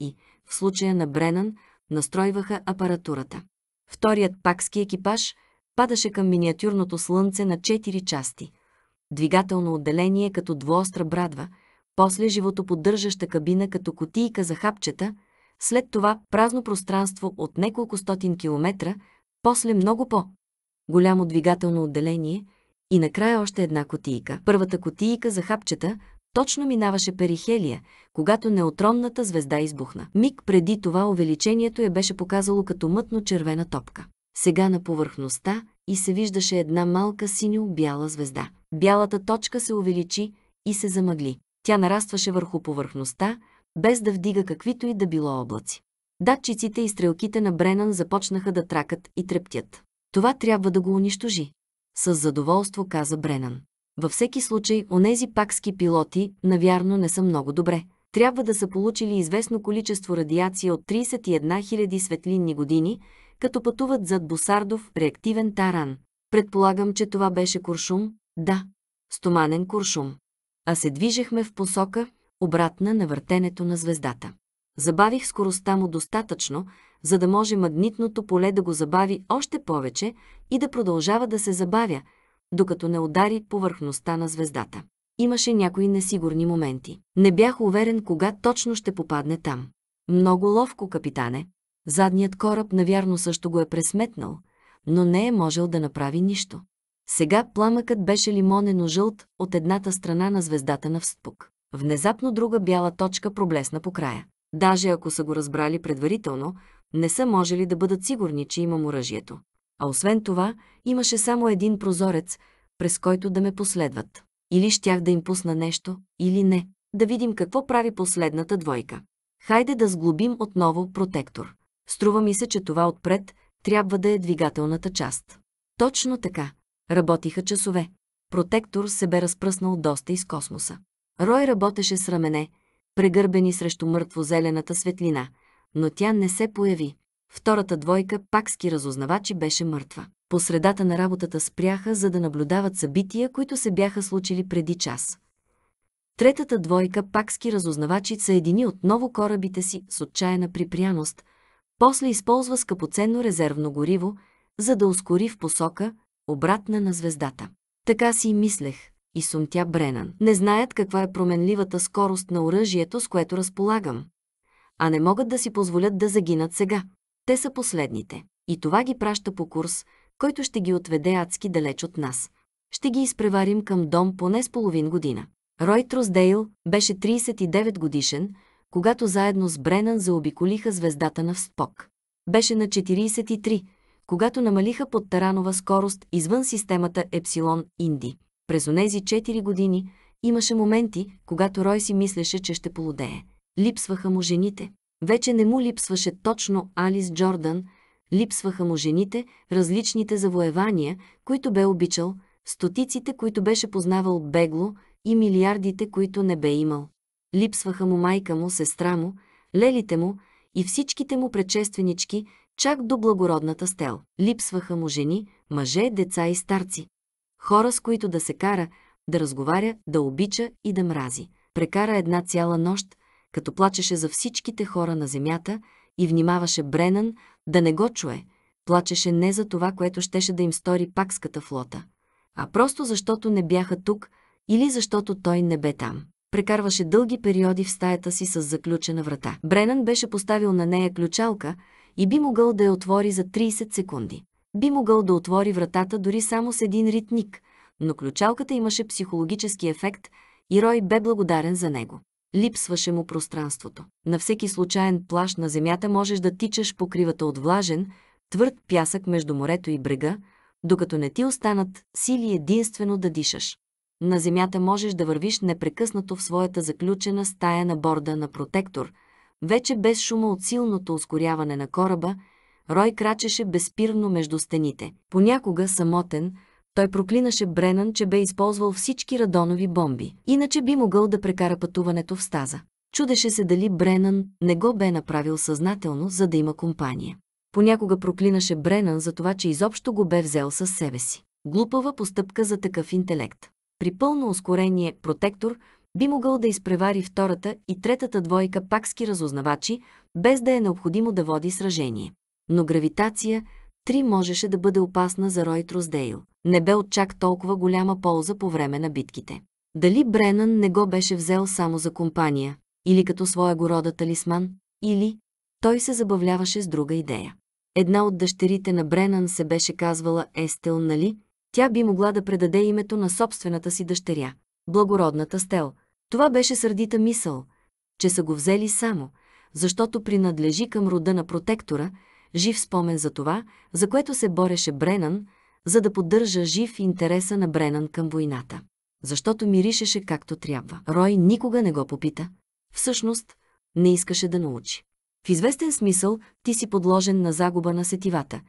и, в случая на Бренан, настройваха апаратурата. Вторият пакски екипаж падаше към миниатюрното слънце на четири части. Двигателно отделение като двоостра брадва, после животоподдържаща кабина като котийка за хапчета, след това празно пространство от неколко стотин километра, после много по голямо двигателно отделение и накрая още една котийка. Първата котийка за хапчета – точно минаваше Перихелия, когато неутронната звезда избухна. Миг преди това увеличението я беше показало като мътно-червена топка. Сега на повърхността и се виждаше една малка синьо-бяла звезда. Бялата точка се увеличи и се замъгли. Тя нарастваше върху повърхността, без да вдига каквито и да било облаци. Датчиците и стрелките на Бренан започнаха да тракат и трептят. Това трябва да го унищожи. С задоволство каза Бренан. Във всеки случай, онези пакски пилоти, навярно, не са много добре. Трябва да са получили известно количество радиация от 31 000 светлинни години, като пътуват зад Босардов реактивен таран. Предполагам, че това беше куршум? Да, стоманен куршум. А се движехме в посока, обратна на въртенето на звездата. Забавих скоростта му достатъчно, за да може магнитното поле да го забави още повече и да продължава да се забавя – докато не удари повърхността на звездата. Имаше някои несигурни моменти. Не бях уверен кога точно ще попадне там. Много ловко, капитане. Задният кораб навярно също го е пресметнал, но не е можел да направи нищо. Сега пламъкът беше лимонено жълт от едната страна на звездата на Вспук. Внезапно друга бяла точка проблесна по края. Даже ако са го разбрали предварително, не са можели да бъдат сигурни, че имам оръжието. А освен това, имаше само един прозорец, през който да ме последват. Или щях да им пусна нещо, или не. Да видим какво прави последната двойка. Хайде да сглобим отново протектор. Струва ми се, че това отпред трябва да е двигателната част. Точно така. Работиха часове. Протектор се бе разпръснал доста из космоса. Рой работеше с рамене, прегърбени срещу мъртво-зелената светлина, но тя не се появи. Втората двойка, пакски разузнавачи, беше мъртва. По средата на работата спряха, за да наблюдават събития, които се бяха случили преди час. Третата двойка пакски разузнавачи съедини отново корабите си с отчаяна припряност, после използва скъпоценно резервно гориво, за да ускори в посока, обратна на звездата. Така си и мислех, и сумтя Бренан. Не знаят каква е променливата скорост на оръжието, с което разполагам. А не могат да си позволят да загинат сега. Те са последните. И това ги праща по курс, който ще ги отведе адски далеч от нас. Ще ги изпреварим към дом поне с половин година. Рой Трусдейл беше 39 годишен, когато заедно с Бренан заобиколиха звездата на Вспок. Беше на 43, когато намалиха под таранова скорост извън системата Епсилон Инди. През онези 4 години имаше моменти, когато Рой си мислеше, че ще полудее. Липсваха му жените. Вече не му липсваше точно Алис Джордан, липсваха му жените, различните завоевания, които бе обичал, стотиците, които беше познавал бегло и милиардите, които не бе имал. Липсваха му майка му, сестра му, лелите му и всичките му предшественички, чак до благородната стел. Липсваха му жени, мъже, деца и старци. Хора, с които да се кара, да разговаря, да обича и да мрази. Прекара една цяла нощ, като плачеше за всичките хора на земята и внимаваше Бренан да не го чуе. Плачеше не за това, което щеше да им стори пакската флота, а просто защото не бяха тук или защото той не бе там. Прекарваше дълги периоди в стаята си с заключена врата. Бренан беше поставил на нея ключалка и би могъл да я отвори за 30 секунди. Би могъл да отвори вратата дори само с един ритник, но ключалката имаше психологически ефект и Рой бе благодарен за него. Липсваше му пространството. На всеки случайен плащ на земята можеш да тичаш покривата от влажен, твърд пясък между морето и брега, докато не ти останат сили единствено да дишаш. На земята можеш да вървиш непрекъснато в своята заключена стая на борда на протектор, вече без шума от силното ускоряване на кораба, Рой крачеше безпирно между стените. Понякога самотен, той проклинаше Бренан, че бе използвал всички радонови бомби, иначе би могъл да прекара пътуването в стаза. Чудеше се дали Бренан не го бе направил съзнателно, за да има компания. Понякога проклинаше Бренан за това, че изобщо го бе взел със себе си. Глупава постъпка за такъв интелект. При пълно ускорение протектор би могъл да изпревари втората и третата двойка пакски разузнавачи, без да е необходимо да води сражение. Но гравитация 3 можеше да бъде опасна за Рой Троздейл не бе от чак толкова голяма полза по време на битките. Дали Бренън не го беше взел само за компания, или като своя города талисман, или той се забавляваше с друга идея. Една от дъщерите на Бренън се беше казвала Естел, нали? Тя би могла да предаде името на собствената си дъщеря, благородната Стел. Това беше сърдита мисъл, че са го взели само, защото принадлежи към рода на протектора, жив спомен за това, за което се бореше Бренън, за да поддържа жив интереса на Бренан към войната. Защото миришеше както трябва. Рой никога не го попита. Всъщност, не искаше да научи. В известен смисъл ти си подложен на загуба на сетивата.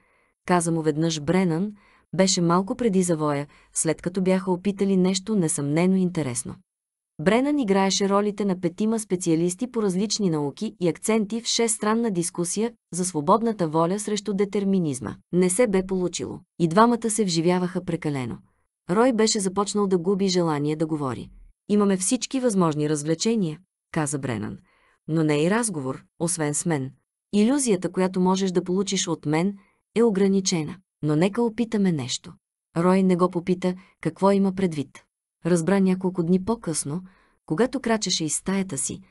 Каза му веднъж Бренан, беше малко преди завоя, след като бяха опитали нещо несъмнено интересно. Бренан играеше ролите на петима специалисти по различни науки и акценти в шестстранна дискусия за свободната воля срещу детерминизма. Не се бе получило. И двамата се вживяваха прекалено. Рой беше започнал да губи желание да говори. Имаме всички възможни развлечения, каза Бренан. Но не и разговор, освен с мен. Иллюзията, която можеш да получиш от мен, е ограничена. Но нека опитаме нещо. Рой не го попита какво има предвид разбра няколко дни по-късно, когато крачеше из стаята си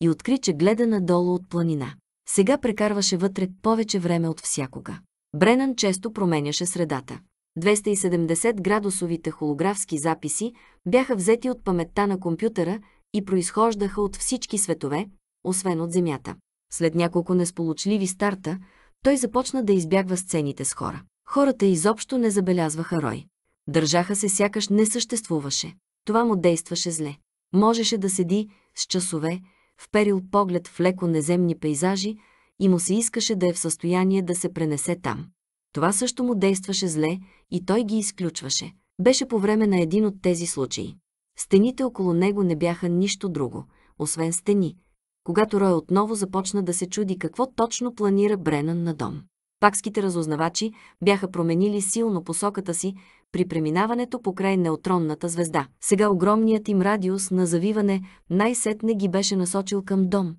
и откри, че гледа надолу от планина. Сега прекарваше вътре повече време от всякога. Бренан често променяше средата. 270 градусовите холографски записи бяха взети от паметта на компютъра и произхождаха от всички светове, освен от Земята. След няколко несполучливи старта, той започна да избягва сцените с хора. Хората изобщо не забелязваха Рой. Държаха се сякаш не съществуваше. Това му действаше зле. Можеше да седи с часове, вперил поглед в леко неземни пейзажи и му се искаше да е в състояние да се пренесе там. Това също му действаше зле и той ги изключваше. Беше по време на един от тези случаи. Стените около него не бяха нищо друго, освен стени, когато Рой отново започна да се чуди какво точно планира Бренан на дом. Пакските разузнавачи бяха променили силно посоката си при преминаването покрай неутронната звезда. Сега огромният им радиус на завиване най-сетне ги беше насочил към дом,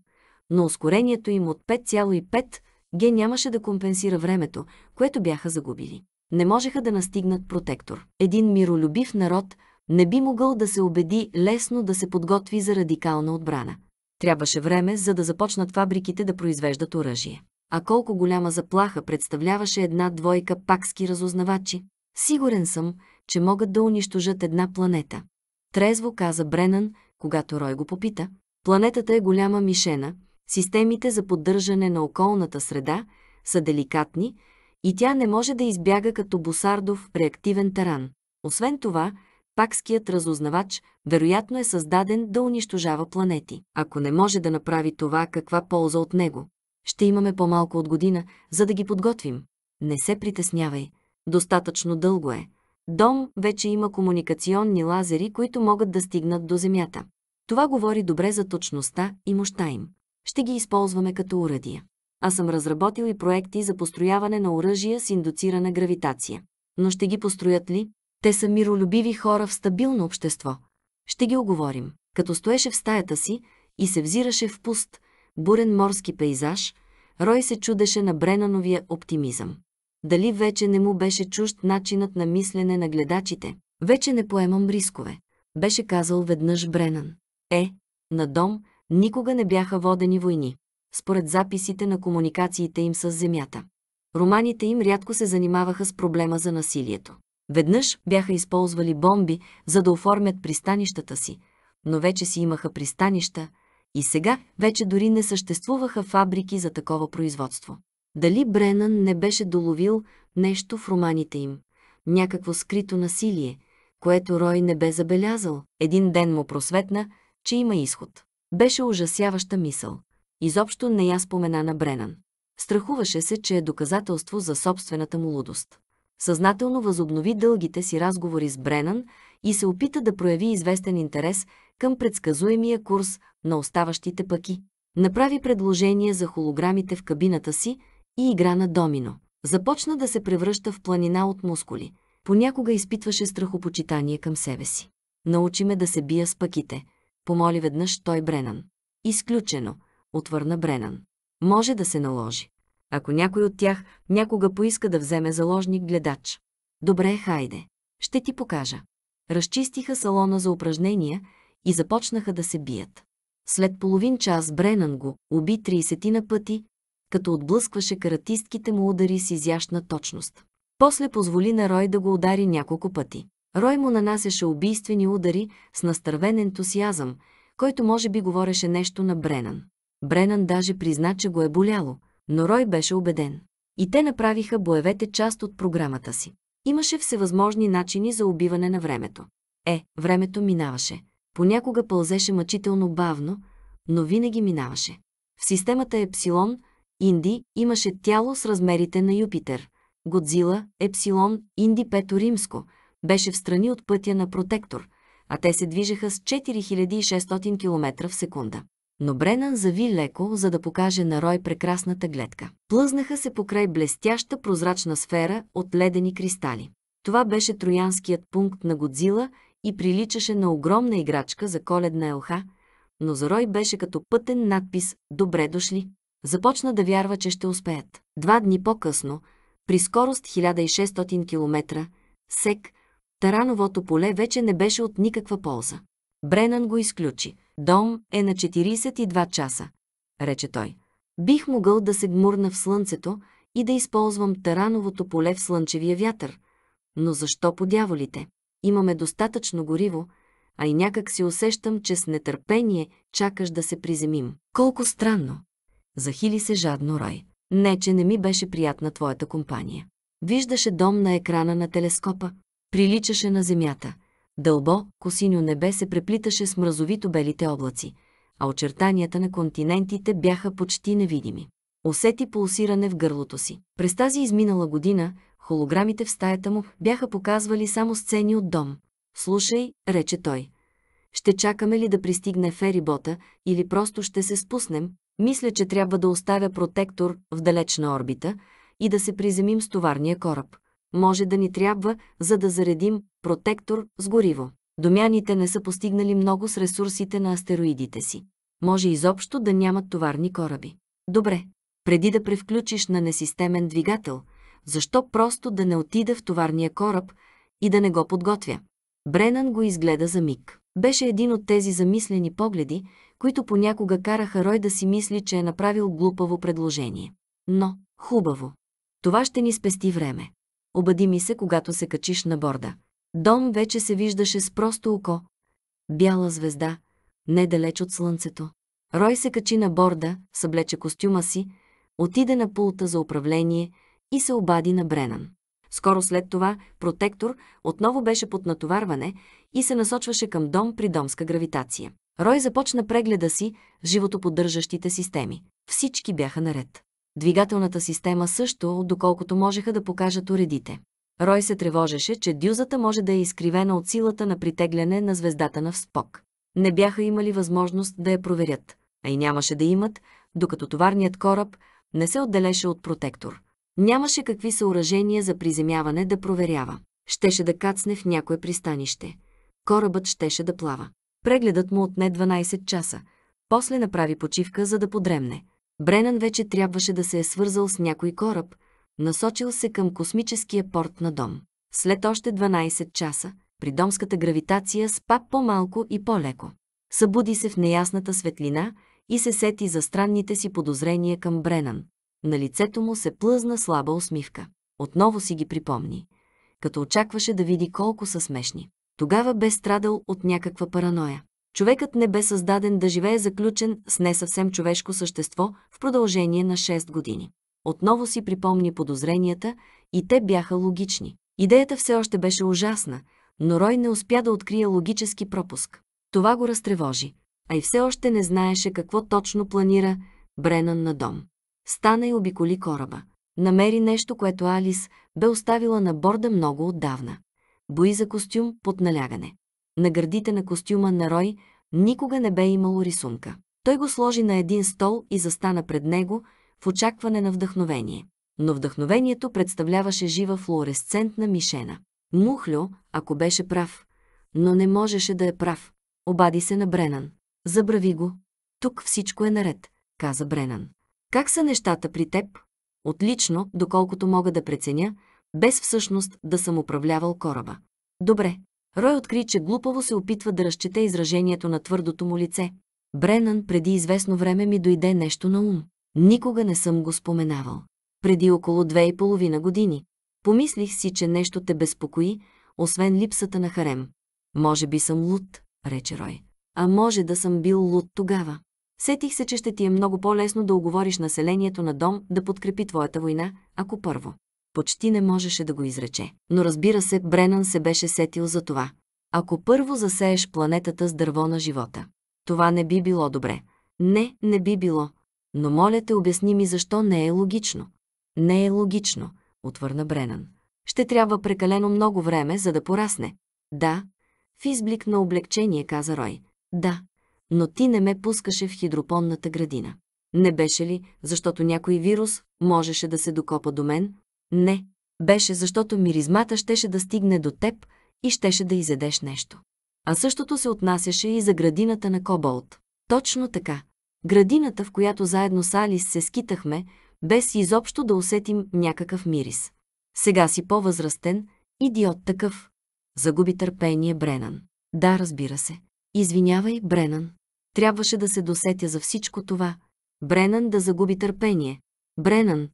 но ускорението им от 5,5 ге нямаше да компенсира времето, което бяха загубили. Не можеха да настигнат протектор. Един миролюбив народ не би могъл да се убеди лесно да се подготви за радикална отбрана. Трябваше време, за да започнат фабриките да произвеждат оръжие а колко голяма заплаха представляваше една двойка пакски разузнавачи, Сигурен съм, че могат да унищожат една планета. Трезво каза Бренан, когато Рой го попита. Планетата е голяма мишена, системите за поддържане на околната среда са деликатни и тя не може да избяга като бусардов реактивен таран. Освен това, пакският разузнавач вероятно е създаден да унищожава планети. Ако не може да направи това, каква полза от него? Ще имаме по-малко от година, за да ги подготвим. Не се притеснявай, Достатъчно дълго е. Дом вече има комуникационни лазери, които могат да стигнат до Земята. Това говори добре за точността и мощта им. Ще ги използваме като уръдия. Аз съм разработил и проекти за построяване на оръжия с индуцирана гравитация. Но ще ги построят ли? Те са миролюбиви хора в стабилно общество. Ще ги оговорим. Като стоеше в стаята си и се взираше в пуст, бурен морски пейзаж, Рой се чудеше на бренановия оптимизъм дали вече не му беше чужд начинът на мислене на гледачите. Вече не поемам рискове, беше казал веднъж Бренан. Е, на дом никога не бяха водени войни, според записите на комуникациите им с земята. Романите им рядко се занимаваха с проблема за насилието. Веднъж бяха използвали бомби, за да оформят пристанищата си, но вече си имаха пристанища и сега вече дори не съществуваха фабрики за такова производство. Дали Бренън не беше доловил нещо в романите им? Някакво скрито насилие, което Рой не бе забелязал. Един ден му просветна, че има изход. Беше ужасяваща мисъл. Изобщо не я спомена на Бренън. Страхуваше се, че е доказателство за собствената му лудост. Съзнателно възобнови дългите си разговори с Бренън и се опита да прояви известен интерес към предсказуемия курс на оставащите пъки. Направи предложение за холограмите в кабината си и игра на домино. Започна да се превръща в планина от мускули. Понякога изпитваше страхопочитание към себе си. Научи ме да се бия с пъките. Помоли веднъж той Бренан. Изключено, отвърна Бренан. Може да се наложи. Ако някой от тях някога поиска да вземе заложник гледач. Добре, хайде. Ще ти покажа. Разчистиха салона за упражнения и започнаха да се бият. След половин час Бренан го уби 30 на пъти като отблъскваше каратистките му удари с изящна точност. После позволи на Рой да го удари няколко пъти. Рой му нанасяше убийствени удари с настървен ентусиазъм, който може би говореше нещо на Бренан. Бренан даже призна, че го е боляло, но Рой беше убеден. И те направиха боевете част от програмата си. Имаше всевъзможни начини за убиване на времето. Е, времето минаваше. Понякога пълзеше мъчително бавно, но винаги минаваше. В системата Епсилон Инди имаше тяло с размерите на Юпитер. Годзила, Епсилон, Инди Пето Римско беше встрани от пътя на протектор, а те се движеха с 4600 км в секунда. Но Бренан зави леко, за да покаже на Рой прекрасната гледка. Плъзнаха се покрай блестяща прозрачна сфера от ледени кристали. Това беше троянският пункт на Годзила и приличаше на огромна играчка за коледна елха, но за Рой беше като пътен надпис «Добре дошли» започна да вярва, че ще успеят. Два дни по-късно, при скорост 1600 км, сек, тарановото поле вече не беше от никаква полза. Бренан го изключи. Дом е на 42 часа, рече той. Бих могъл да се гмурна в слънцето и да използвам тарановото поле в слънчевия вятър. Но защо по дяволите? Имаме достатъчно гориво, а и някак си усещам, че с нетърпение чакаш да се приземим. Колко странно! Захили се жадно Рой. Не, че не ми беше приятна твоята компания. Виждаше дом на екрана на телескопа. Приличаше на земята. Дълбо, косиньо небе се преплиташе с мразовито белите облаци, а очертанията на континентите бяха почти невидими. Усети пулсиране в гърлото си. През тази изминала година холограмите в стаята му бяха показвали само сцени от дом. «Слушай», рече той, ще чакаме ли да пристигне ферибота или просто ще се спуснем, мисля, че трябва да оставя протектор в далечна орбита и да се приземим с товарния кораб. Може да ни трябва, за да заредим протектор с гориво. Домяните не са постигнали много с ресурсите на астероидите си. Може изобщо да нямат товарни кораби. Добре, преди да превключиш на несистемен двигател, защо просто да не отида в товарния кораб и да не го подготвя? Бренан го изгледа за миг беше един от тези замислени погледи, които понякога караха Рой да си мисли, че е направил глупаво предложение. Но, хубаво. Това ще ни спести време. Обади ми се, когато се качиш на борда. Дом вече се виждаше с просто око. Бяла звезда, недалеч от слънцето. Рой се качи на борда, съблече костюма си, отиде на пулта за управление и се обади на Бренан. Скоро след това протектор отново беше под натоварване и се насочваше към дом при домска гравитация. Рой започна прегледа си в животоподдържащите системи. Всички бяха наред. Двигателната система също, доколкото можеха да покажат уредите. Рой се тревожеше, че дюзата може да е изкривена от силата на притегляне на звездата на Вспок. Не бяха имали възможност да я проверят, а и нямаше да имат, докато товарният кораб не се отделеше от протектор. Нямаше какви съоръжения за приземяване да проверява. Щеше да кацне в някое пристанище. Корабът щеше да плава. Прегледът му отне 12 часа. После направи почивка, за да подремне. Бренан вече трябваше да се е свързал с някой кораб, насочил се към космическия порт на дом. След още 12 часа, при домската гравитация спа по-малко и по-леко. Събуди се в неясната светлина и се сети за странните си подозрения към Бренан. На лицето му се плъзна слаба усмивка. Отново си ги припомни, като очакваше да види колко са смешни. Тогава бе страдал от някаква параноя. Човекът не бе създаден да живее заключен с не съвсем човешко същество в продължение на 6 години. Отново си припомни подозренията и те бяха логични. Идеята все още беше ужасна, но Рой не успя да открие логически пропуск. Това го разтревожи, а и все още не знаеше какво точно планира Бренан на дом стана и обиколи кораба. Намери нещо, което Алис бе оставила на борда много отдавна. Бои за костюм под налягане. На гърдите на костюма на Рой никога не бе имало рисунка. Той го сложи на един стол и застана пред него в очакване на вдъхновение. Но вдъхновението представляваше жива флуоресцентна мишена. Мухлю, ако беше прав, но не можеше да е прав. Обади се на Бренан. Забрави го. Тук всичко е наред, каза Бренан. Как са нещата при теб? Отлично, доколкото мога да преценя, без всъщност да съм управлявал кораба. Добре. Рой откри, че глупаво се опитва да разчете изражението на твърдото му лице. Бренан преди известно време ми дойде нещо на ум. Никога не съм го споменавал. Преди около две и половина години. Помислих си, че нещо те безпокои, освен липсата на харем. Може би съм луд, рече Рой. А може да съм бил луд тогава. Сетих се, че ще ти е много по-лесно да оговориш населението на дом да подкрепи твоята война, ако първо. Почти не можеше да го изрече. Но разбира се, Бренан се беше сетил за това. Ако първо засееш планетата с дърво на живота. Това не би било добре. Не, не би било. Но моля те, обясни ми защо не е логично. Не е логично, отвърна Бренан. Ще трябва прекалено много време, за да порасне. Да. В изблик на облегчение каза Рой. Да, но ти не ме пускаше в хидропонната градина. Не беше ли, защото някой вирус можеше да се докопа до мен? Не, беше защото миризмата щеше да стигне до теб и щеше да изедеш нещо. А същото се отнасяше и за градината на Коболт. Точно така. Градината, в която заедно с Алис се скитахме, без изобщо да усетим някакъв мирис. Сега си по-възрастен, идиот такъв. Загуби търпение Бренан. Да, разбира се. Извинявай, Бренан. Трябваше да се досетя за всичко това. Бренън да загуби търпение. Бренън.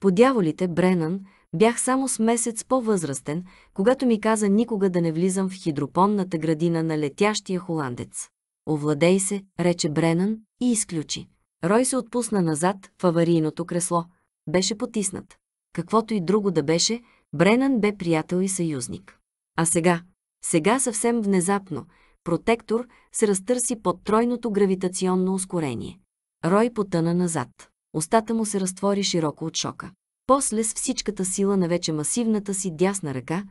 По дяволите, Бренън, бях само с месец по-възрастен, когато ми каза никога да не влизам в хидропонната градина на летящия холандец. Овладей се, рече Бренън и изключи. Рой се отпусна назад в аварийното кресло. Беше потиснат. Каквото и друго да беше, Бренън бе приятел и съюзник. А сега, сега съвсем внезапно, протектор, се разтърси под тройното гравитационно ускорение. Рой потъна назад. Остата му се разтвори широко от шока. После с всичката сила на вече масивната си дясна ръка,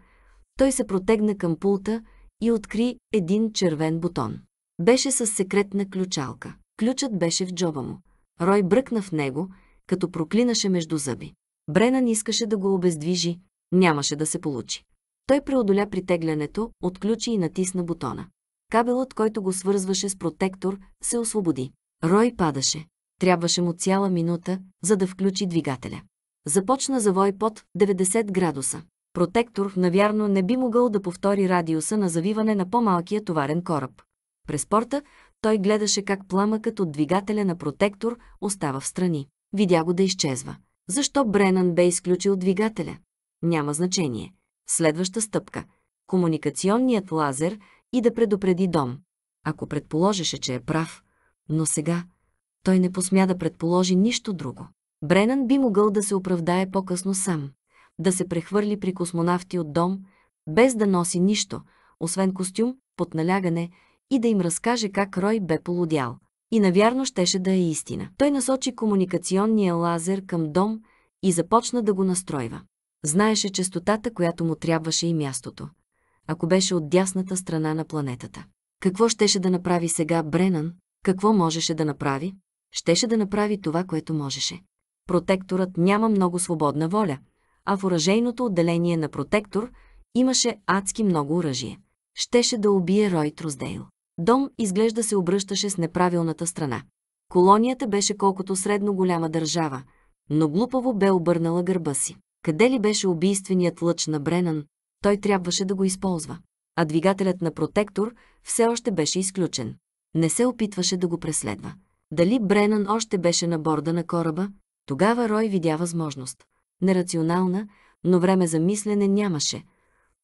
той се протегна към пулта и откри един червен бутон. Беше с секретна ключалка. Ключът беше в джоба му. Рой бръкна в него, като проклинаше между зъби. Бренан искаше да го обездвижи, нямаше да се получи. Той преодоля притеглянето, отключи и натисна бутона. Кабелът, който го свързваше с протектор, се освободи. Рой падаше. Трябваше му цяла минута, за да включи двигателя. Започна завой под 90 градуса. Протектор, навярно, не би могъл да повтори радиуса на завиване на по-малкия товарен кораб. През порта той гледаше как пламъкът от двигателя на протектор остава в страни. Видя го да изчезва. Защо Бренан бе изключил двигателя? Няма значение. Следваща стъпка. Комуникационният лазер – и да предупреди дом. Ако предположеше, че е прав, но сега той не посмя да предположи нищо друго. Бренан би могъл да се оправдае по-късно сам, да се прехвърли при космонавти от дом, без да носи нищо, освен костюм, под налягане и да им разкаже как Рой бе полудял. И навярно щеше да е истина. Той насочи комуникационния лазер към дом и започна да го настройва. Знаеше частотата, която му трябваше и мястото ако беше от дясната страна на планетата. Какво щеше да направи сега Бренан? Какво можеше да направи? Щеше да направи това, което можеше. Протекторът няма много свободна воля, а в оръжейното отделение на протектор имаше адски много оръжие. Щеше да убие Рой Труздейл. Дом изглежда се обръщаше с неправилната страна. Колонията беше колкото средно голяма държава, но глупаво бе обърнала гърба си. Къде ли беше убийственият лъч на Бренан, той трябваше да го използва. А двигателят на протектор все още беше изключен. Не се опитваше да го преследва. Дали Бренан още беше на борда на кораба, тогава Рой видя възможност. Нерационална, но време за мислене нямаше.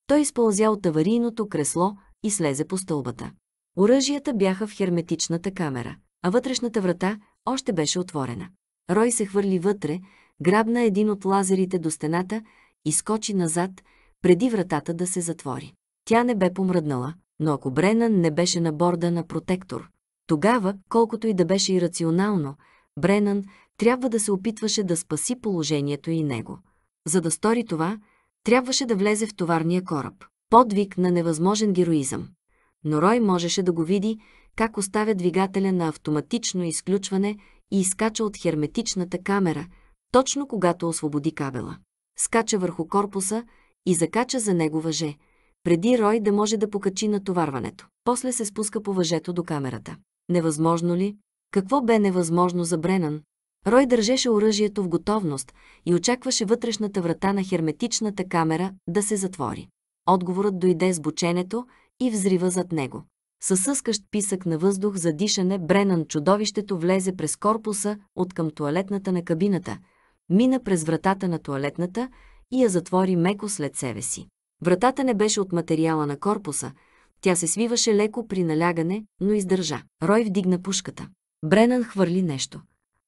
Той използя от аварийното кресло и слезе по стълбата. Оръжията бяха в херметичната камера, а вътрешната врата още беше отворена. Рой се хвърли вътре, грабна един от лазерите до стената и скочи назад, преди вратата да се затвори. Тя не бе помръднала, но ако Бренан не беше на борда на протектор, тогава, колкото и да беше ирационално, Бренан трябва да се опитваше да спаси положението и него. За да стори това, трябваше да влезе в товарния кораб. Подвиг на невъзможен героизъм. Но Рой можеше да го види как оставя двигателя на автоматично изключване и изкача от херметичната камера, точно когато освободи кабела. Скача върху корпуса, и закача за него въже, преди Рой да може да покачи натоварването. После се спуска по въжето до камерата. Невъзможно ли? Какво бе невъзможно за Бренан? Рой държеше оръжието в готовност и очакваше вътрешната врата на херметичната камера да се затвори. Отговорът дойде с бученето и взрива зад него. Със съскащ писък на въздух за дишане Бренан чудовището влезе през корпуса от към туалетната на кабината, мина през вратата на туалетната и я затвори меко след себе си. Вратата не беше от материала на корпуса, тя се свиваше леко при налягане, но издържа. Рой вдигна пушката. Бренан хвърли нещо.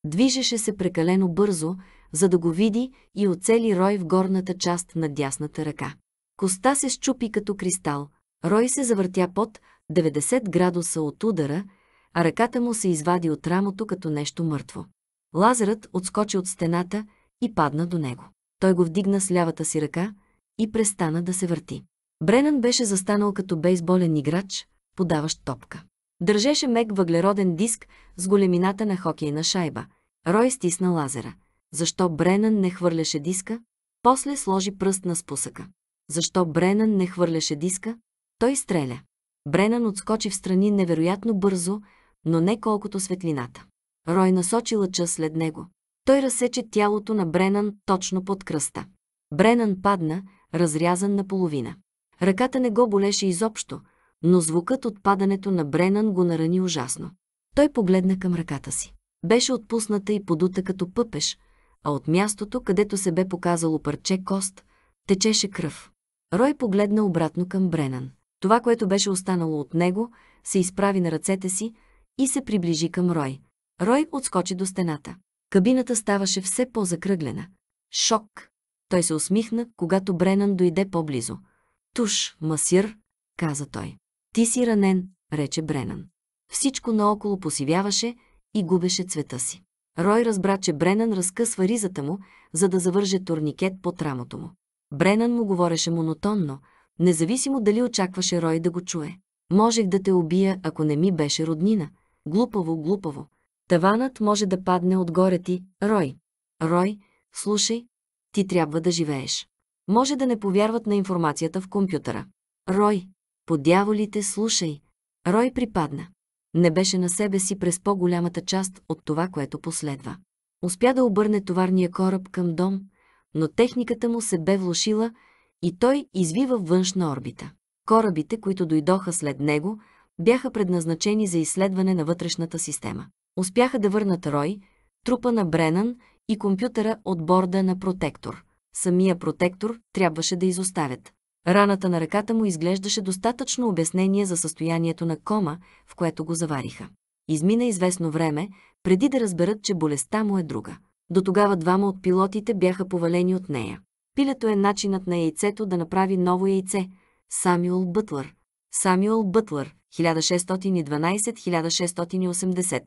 Движеше се прекалено бързо, за да го види и оцели Рой в горната част на дясната ръка. Коста се щупи като кристал. Рой се завъртя под 90 градуса от удара, а ръката му се извади от рамото като нещо мъртво. Лазерът отскочи от стената и падна до него. Той го вдигна с лявата си ръка и престана да се върти. Бренън беше застанал като бейсболен играч, подаващ топка. Държеше мек въглероден диск с големината на хокейна шайба. Рой стисна лазера. Защо Бренън не хвърляше диска? После сложи пръст на спусъка. Защо Бренън не хвърляше диска? Той стреля. Бренън отскочи в страни невероятно бързо, но не колкото светлината. Рой насочи лъча след него. Той разсече тялото на Бренан точно под кръста. Бренан падна, разрязан наполовина. Ръката не го болеше изобщо, но звукът от падането на Бренан го нарани ужасно. Той погледна към ръката си. Беше отпусната и подута като пъпеш, а от мястото, където се бе показало парче кост, течеше кръв. Рой погледна обратно към Бренан. Това, което беше останало от него, се изправи на ръцете си и се приближи към Рой. Рой отскочи до стената. Кабината ставаше все по-закръглена. Шок! Той се усмихна, когато Бренан дойде по-близо. Туш, масир, каза той. Ти си ранен, рече Бренан. Всичко наоколо посивяваше и губеше цвета си. Рой разбра, че Бренан разкъсва ризата му, за да завърже турникет под рамото му. Бренан му говореше монотонно, независимо дали очакваше Рой да го чуе. Можех да те убия, ако не ми беше роднина. Глупаво, глупаво. Таванът може да падне отгоре ти, Рой. Рой, слушай, ти трябва да живееш. Може да не повярват на информацията в компютъра. Рой, по дяволите, слушай. Рой припадна. Не беше на себе си през по-голямата част от това, което последва. Успя да обърне товарния кораб към дом, но техниката му се бе влушила и той извива външна орбита. Корабите, които дойдоха след него, бяха предназначени за изследване на вътрешната система. Успяха да върнат Рой, трупа на Бренан и компютъра от борда на протектор. Самия протектор трябваше да изоставят. Раната на ръката му изглеждаше достатъчно обяснение за състоянието на кома, в което го завариха. Измина известно време, преди да разберат, че болестта му е друга. До тогава двама от пилотите бяха повалени от нея. Пилето е начинът на яйцето да направи ново яйце. Самюел Бътлър. Самюел Бътлър, 1612-1680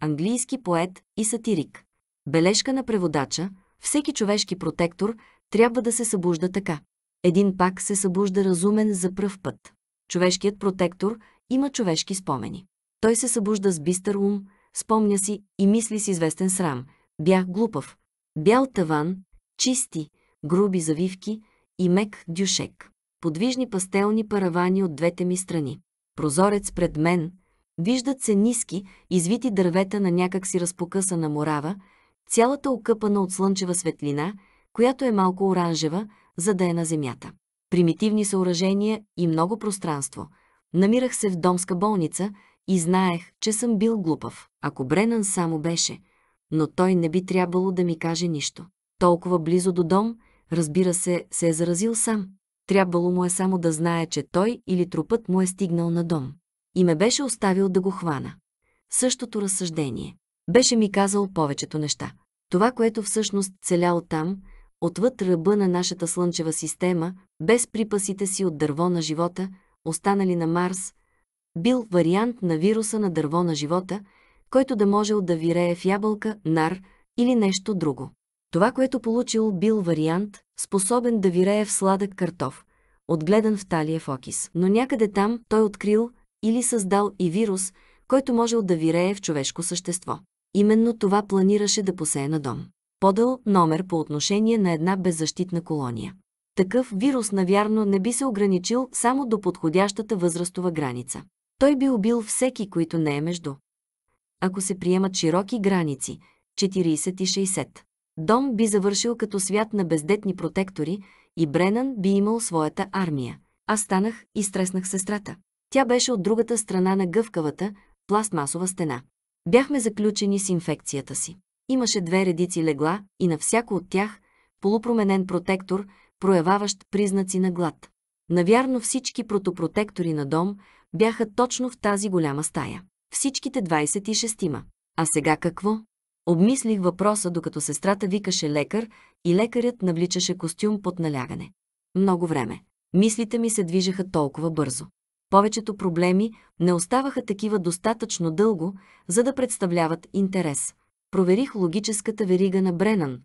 английски поет и сатирик. Бележка на преводача – всеки човешки протектор трябва да се събужда така. Един пак се събужда разумен за пръв път. Човешкият протектор има човешки спомени. Той се събужда с бистър ум, спомня си и мисли с известен срам. Бях глупав. Бял таван, чисти, груби завивки и мек дюшек. Подвижни пастелни паравани от двете ми страни. Прозорец пред мен – Виждат се ниски, извити дървета на някакси разпокъсана морава, цялата окъпана от слънчева светлина, която е малко оранжева, за да е на земята. Примитивни съоръжения и много пространство. Намирах се в домска болница и знаех, че съм бил глупав. Ако Бренан само беше, но той не би трябвало да ми каже нищо. Толкова близо до дом, разбира се, се е заразил сам. Трябвало му е само да знае, че той или трупът му е стигнал на дом и ме беше оставил да го хвана. Същото разсъждение. Беше ми казал повечето неща. Това, което всъщност целял там, отвъд ръба на нашата слънчева система, без припасите си от дърво на живота, останали на Марс, бил вариант на вируса на дърво на живота, който да можел да вирее в ябълка, нар или нещо друго. Това, което получил, бил вариант, способен да вирее в сладък картоф, отгледан в талия окис. Но някъде там той открил, или създал и вирус, който можел да вирее в човешко същество. Именно това планираше да посее на дом. Подъл номер по отношение на една беззащитна колония. Такъв вирус, навярно, не би се ограничил само до подходящата възрастова граница. Той би убил всеки, които не е между. Ако се приемат широки граници, 40 и 60. Дом би завършил като свят на бездетни протектори и Бренан би имал своята армия. Аз станах и стреснах сестрата. Тя беше от другата страна на гъвкавата, пластмасова стена. Бяхме заключени с инфекцията си. Имаше две редици легла и на всяко от тях полупроменен протектор, прояваващ признаци на глад. Навярно всички протопротектори на дом бяха точно в тази голяма стая. Всичките 26-ма. А сега какво? Обмислих въпроса, докато сестрата викаше лекар и лекарят навличаше костюм под налягане. Много време. Мислите ми се движеха толкова бързо. Повечето проблеми не оставаха такива достатъчно дълго, за да представляват интерес. Проверих логическата верига на Бренан.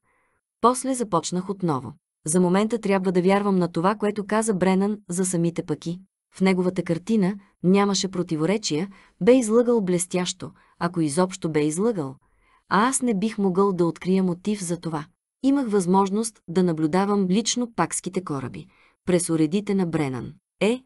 После започнах отново. За момента трябва да вярвам на това, което каза Бренан за самите пъки. В неговата картина нямаше противоречия, бе излъгал блестящо, ако изобщо бе излъгал. А аз не бих могъл да открия мотив за това. Имах възможност да наблюдавам лично пакските кораби, през уредите на Бренан. Е,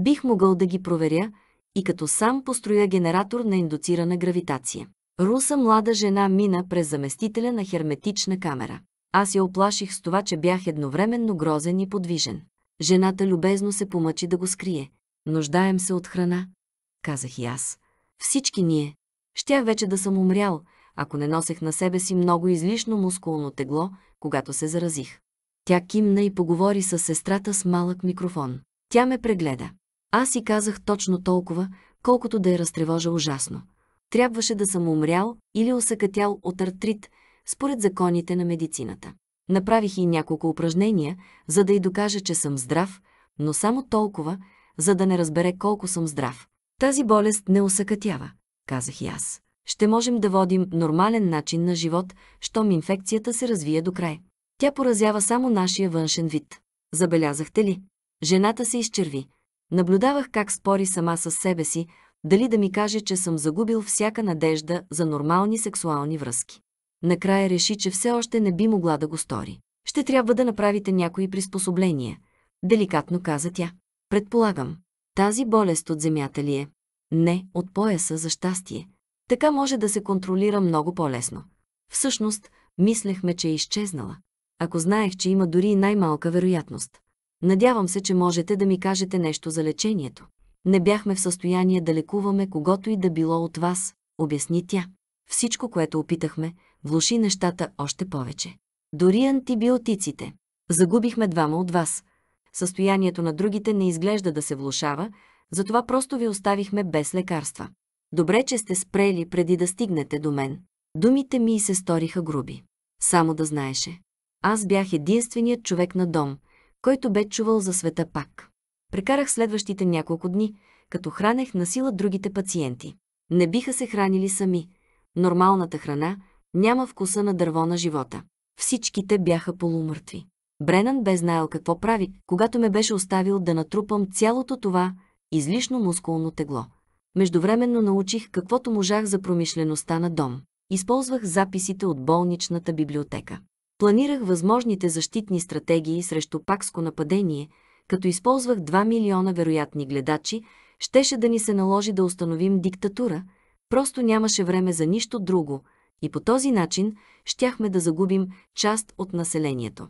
бих могъл да ги проверя и като сам построя генератор на индуцирана гравитация. Руса млада жена мина през заместителя на херметична камера. Аз я оплаших с това, че бях едновременно грозен и подвижен. Жената любезно се помъчи да го скрие. Нуждаем се от храна, казах и аз. Всички ние. Щях вече да съм умрял, ако не носех на себе си много излишно мускулно тегло, когато се заразих. Тя кимна и поговори с сестрата с малък микрофон. Тя ме прегледа. Аз си казах точно толкова, колкото да я разтревожа ужасно. Трябваше да съм умрял или усъкътял от артрит, според законите на медицината. Направих и няколко упражнения, за да й докажа, че съм здрав, но само толкова, за да не разбере колко съм здрав. Тази болест не усъкътява, казах и аз. Ще можем да водим нормален начин на живот, щом инфекцията се развие до край. Тя поразява само нашия външен вид. Забелязахте ли? Жената се изчерви. Наблюдавах как спори сама с себе си, дали да ми каже, че съм загубил всяка надежда за нормални сексуални връзки. Накрая реши, че все още не би могла да го стори. Ще трябва да направите някои приспособления, деликатно каза тя. Предполагам, тази болест от земята ли е? Не, от пояса за щастие. Така може да се контролира много по-лесно. Всъщност, мислехме, че е изчезнала. Ако знаех, че има дори най-малка вероятност. Надявам се, че можете да ми кажете нещо за лечението. Не бяхме в състояние да лекуваме когото и да било от вас, обясни тя. Всичко, което опитахме, влуши нещата още повече. Дори антибиотиците. Загубихме двама от вас. Състоянието на другите не изглежда да се влушава, затова просто ви оставихме без лекарства. Добре, че сте спрели преди да стигнете до мен. Думите ми се сториха груби. Само да знаеше. Аз бях единственият човек на дом – който бе чувал за света пак. Прекарах следващите няколко дни, като хранех на сила другите пациенти. Не биха се хранили сами. Нормалната храна няма вкуса на дърво на живота. Всичките бяха полумъртви. Бренан бе знаел какво прави, когато ме беше оставил да натрупам цялото това излишно мускулно тегло. Междувременно научих каквото можах за промишлеността на дом. Използвах записите от болничната библиотека планирах възможните защитни стратегии срещу пакско нападение, като използвах 2 милиона вероятни гледачи, щеше да ни се наложи да установим диктатура, просто нямаше време за нищо друго и по този начин щяхме да загубим част от населението.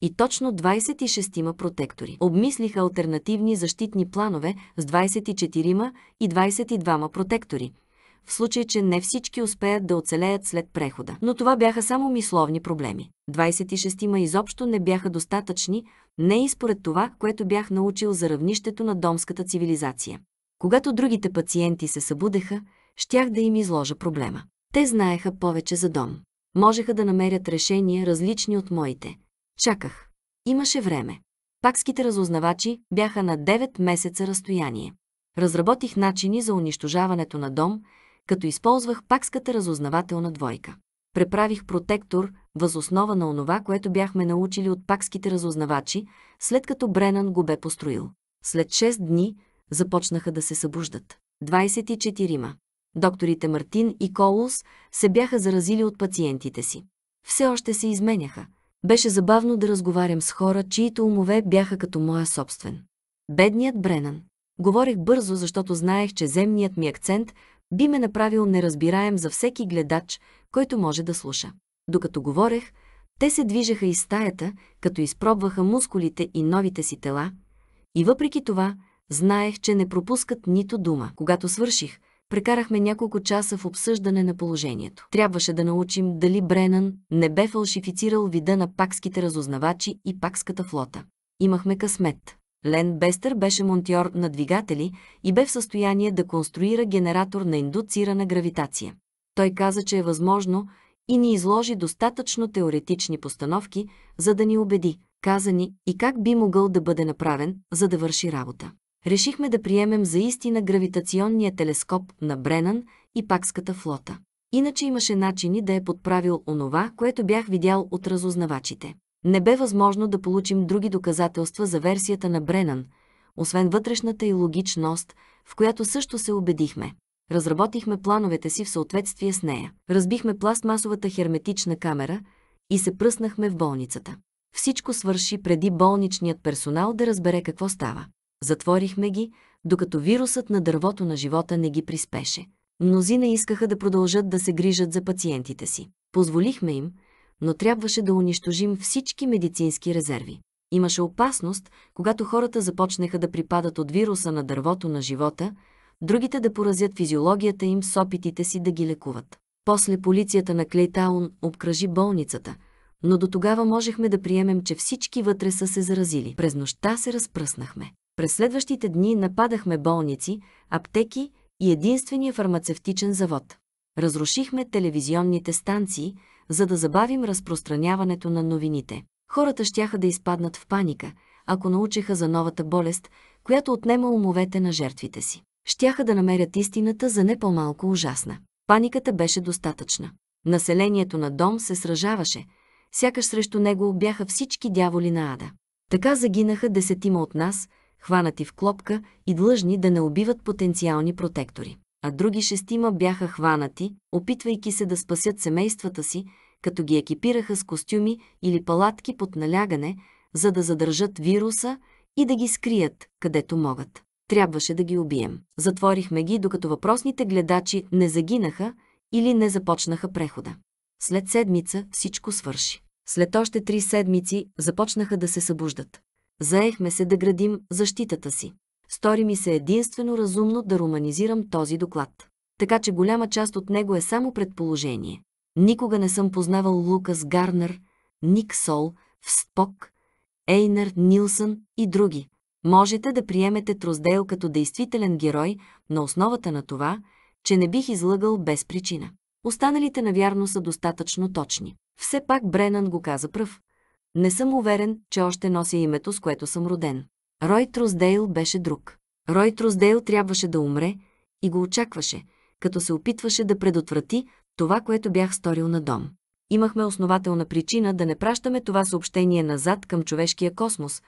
И точно 26-ма протектори обмислиха альтернативни защитни планове с 24-ма и 22-ма протектори – в случай, че не всички успеят да оцелеят след прехода. Но това бяха само мисловни проблеми. 26-ма изобщо не бяха достатъчни, не и според това, което бях научил за равнището на домската цивилизация. Когато другите пациенти се събудеха, щях да им изложа проблема. Те знаеха повече за дом. Можеха да намерят решения, различни от моите. Чаках. Имаше време. Пакските разузнавачи бяха на 9 месеца разстояние. Разработих начини за унищожаването на дом – като използвах пакската разузнавателна двойка. Преправих протектор възоснова на онова, което бяхме научили от пакските разузнавачи, след като Бренан го бе построил. След 6 дни започнаха да се събуждат. 24-ма. Докторите Мартин и Колус се бяха заразили от пациентите си. Все още се изменяха. Беше забавно да разговарям с хора, чието умове бяха като моя собствен. Бедният Бренан. Говорих бързо, защото знаех, че земният ми акцент би ме направил неразбираем за всеки гледач, който може да слуша. Докато говорех, те се движеха из стаята, като изпробваха мускулите и новите си тела, и въпреки това, знаех, че не пропускат нито дума. Когато свърших, прекарахме няколко часа в обсъждане на положението. Трябваше да научим дали Бренан не бе фалшифицирал вида на пакските разузнавачи и пакската флота. Имахме късмет. Лен Бестър беше монтьор на двигатели и бе в състояние да конструира генератор на индуцирана гравитация. Той каза, че е възможно и ни изложи достатъчно теоретични постановки, за да ни убеди, каза ни и как би могъл да бъде направен, за да върши работа. Решихме да приемем за истина гравитационния телескоп на Бренан и Пакската флота. Иначе имаше начини да е подправил онова, което бях видял от разузнавачите. Не бе възможно да получим други доказателства за версията на Бренан, освен вътрешната и логичност, в която също се убедихме. Разработихме плановете си в съответствие с нея. Разбихме пластмасовата херметична камера и се пръснахме в болницата. Всичко свърши преди болничният персонал да разбере какво става. Затворихме ги, докато вирусът на дървото на живота не ги приспеше. Мнози не искаха да продължат да се грижат за пациентите си. Позволихме им, но трябваше да унищожим всички медицински резерви. Имаше опасност, когато хората започнаха да припадат от вируса на дървото на живота, другите да поразят физиологията им с опитите си да ги лекуват. После полицията на Клейтаун обкръжи болницата, но до тогава можехме да приемем, че всички вътре са се заразили. През нощта се разпръснахме. През следващите дни нападахме болници, аптеки и единствения фармацевтичен завод. Разрушихме телевизионните станции – за да забавим разпространяването на новините. Хората щяха да изпаднат в паника, ако научеха за новата болест, която отнема умовете на жертвите си. Щяха да намерят истината за не по-малко ужасна. Паниката беше достатъчна. Населението на дом се сражаваше, сякаш срещу него бяха всички дяволи на ада. Така загинаха десетима от нас, хванати в клопка и длъжни да не убиват потенциални протектори. А други шестима бяха хванати, опитвайки се да спасят семействата си, като ги екипираха с костюми или палатки под налягане, за да задържат вируса и да ги скрият, където могат. Трябваше да ги убием. Затворихме ги, докато въпросните гледачи не загинаха или не започнаха прехода. След седмица всичко свърши. След още три седмици започнаха да се събуждат. Заехме се да градим защитата си. Стори ми се единствено разумно да романизирам този доклад. Така че голяма част от него е само предположение. Никога не съм познавал Лукас Гарнер, Ник Сол, Вспок, Ейнер Нилсън и други. Можете да приемете Троздейл като действителен герой на основата на това, че не бих излъгал без причина. Останалите навярно са достатъчно точни. Все пак Бренан го каза пръв. Не съм уверен, че още нося името, с което съм роден. Рой Троздейл беше друг. Рой Троздейл трябваше да умре и го очакваше, като се опитваше да предотврати това, което бях сторил на дом. Имахме основателна причина да не пращаме това съобщение назад към човешкия космос.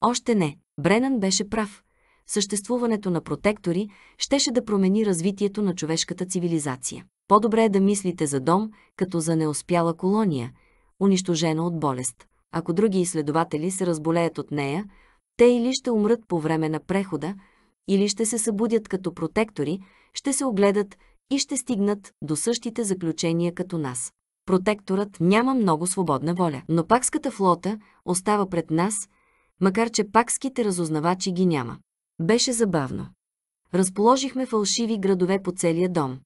Още не. Бренан беше прав. Съществуването на протектори щеше да промени развитието на човешката цивилизация. По-добре е да мислите за дом, като за неуспяла колония, унищожена от болест. Ако други изследователи се разболеят от нея, те или ще умрат по време на прехода, или ще се събудят като протектори, ще се огледат и ще стигнат до същите заключения като нас. Протекторът няма много свободна воля, но пакската флота остава пред нас, макар че пакските разузнавачи ги няма. Беше забавно. Разположихме фалшиви градове по целия дом.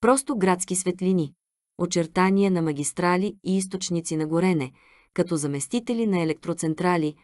Просто градски светлини, очертания на магистрали и източници на горене, като заместители на електроцентрали.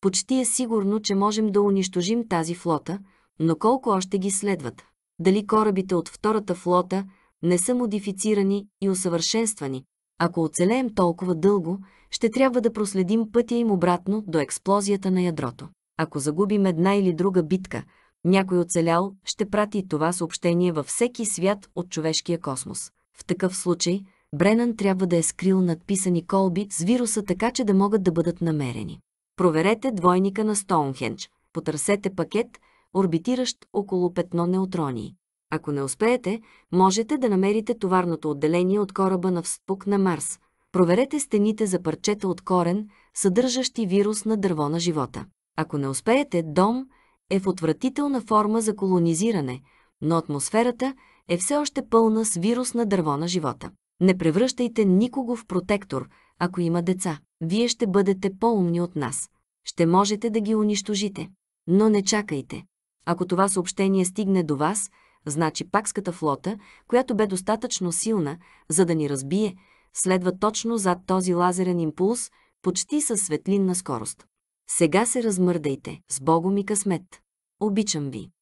Почти е сигурно, че можем да унищожим тази флота, но колко още ги следват? дали корабите от втората флота не са модифицирани и усъвършенствани. Ако оцелеем толкова дълго, ще трябва да проследим пътя им обратно до експлозията на ядрото. Ако загубим една или друга битка, някой оцелял ще прати това съобщение във всеки свят от човешкия космос. В такъв случай, Бренан трябва да е скрил надписани колби с вируса така, че да могат да бъдат намерени. Проверете двойника на Стоунхендж, потърсете пакет – орбитиращ около петно неутрони. Ако не успеете, можете да намерите товарното отделение от кораба на Вспук на Марс. Проверете стените за парчета от корен, съдържащи вирус на дърво на живота. Ако не успеете, дом е в отвратителна форма за колонизиране, но атмосферата е все още пълна с вирус на дърво на живота. Не превръщайте никого в протектор, ако има деца. Вие ще бъдете по-умни от нас. Ще можете да ги унищожите. Но не чакайте. Ако това съобщение стигне до вас, значи пакската флота, която бе достатъчно силна, за да ни разбие, следва точно зад този лазерен импулс, почти със светлинна скорост. Сега се размърдайте, с Богом и късмет. Обичам ви.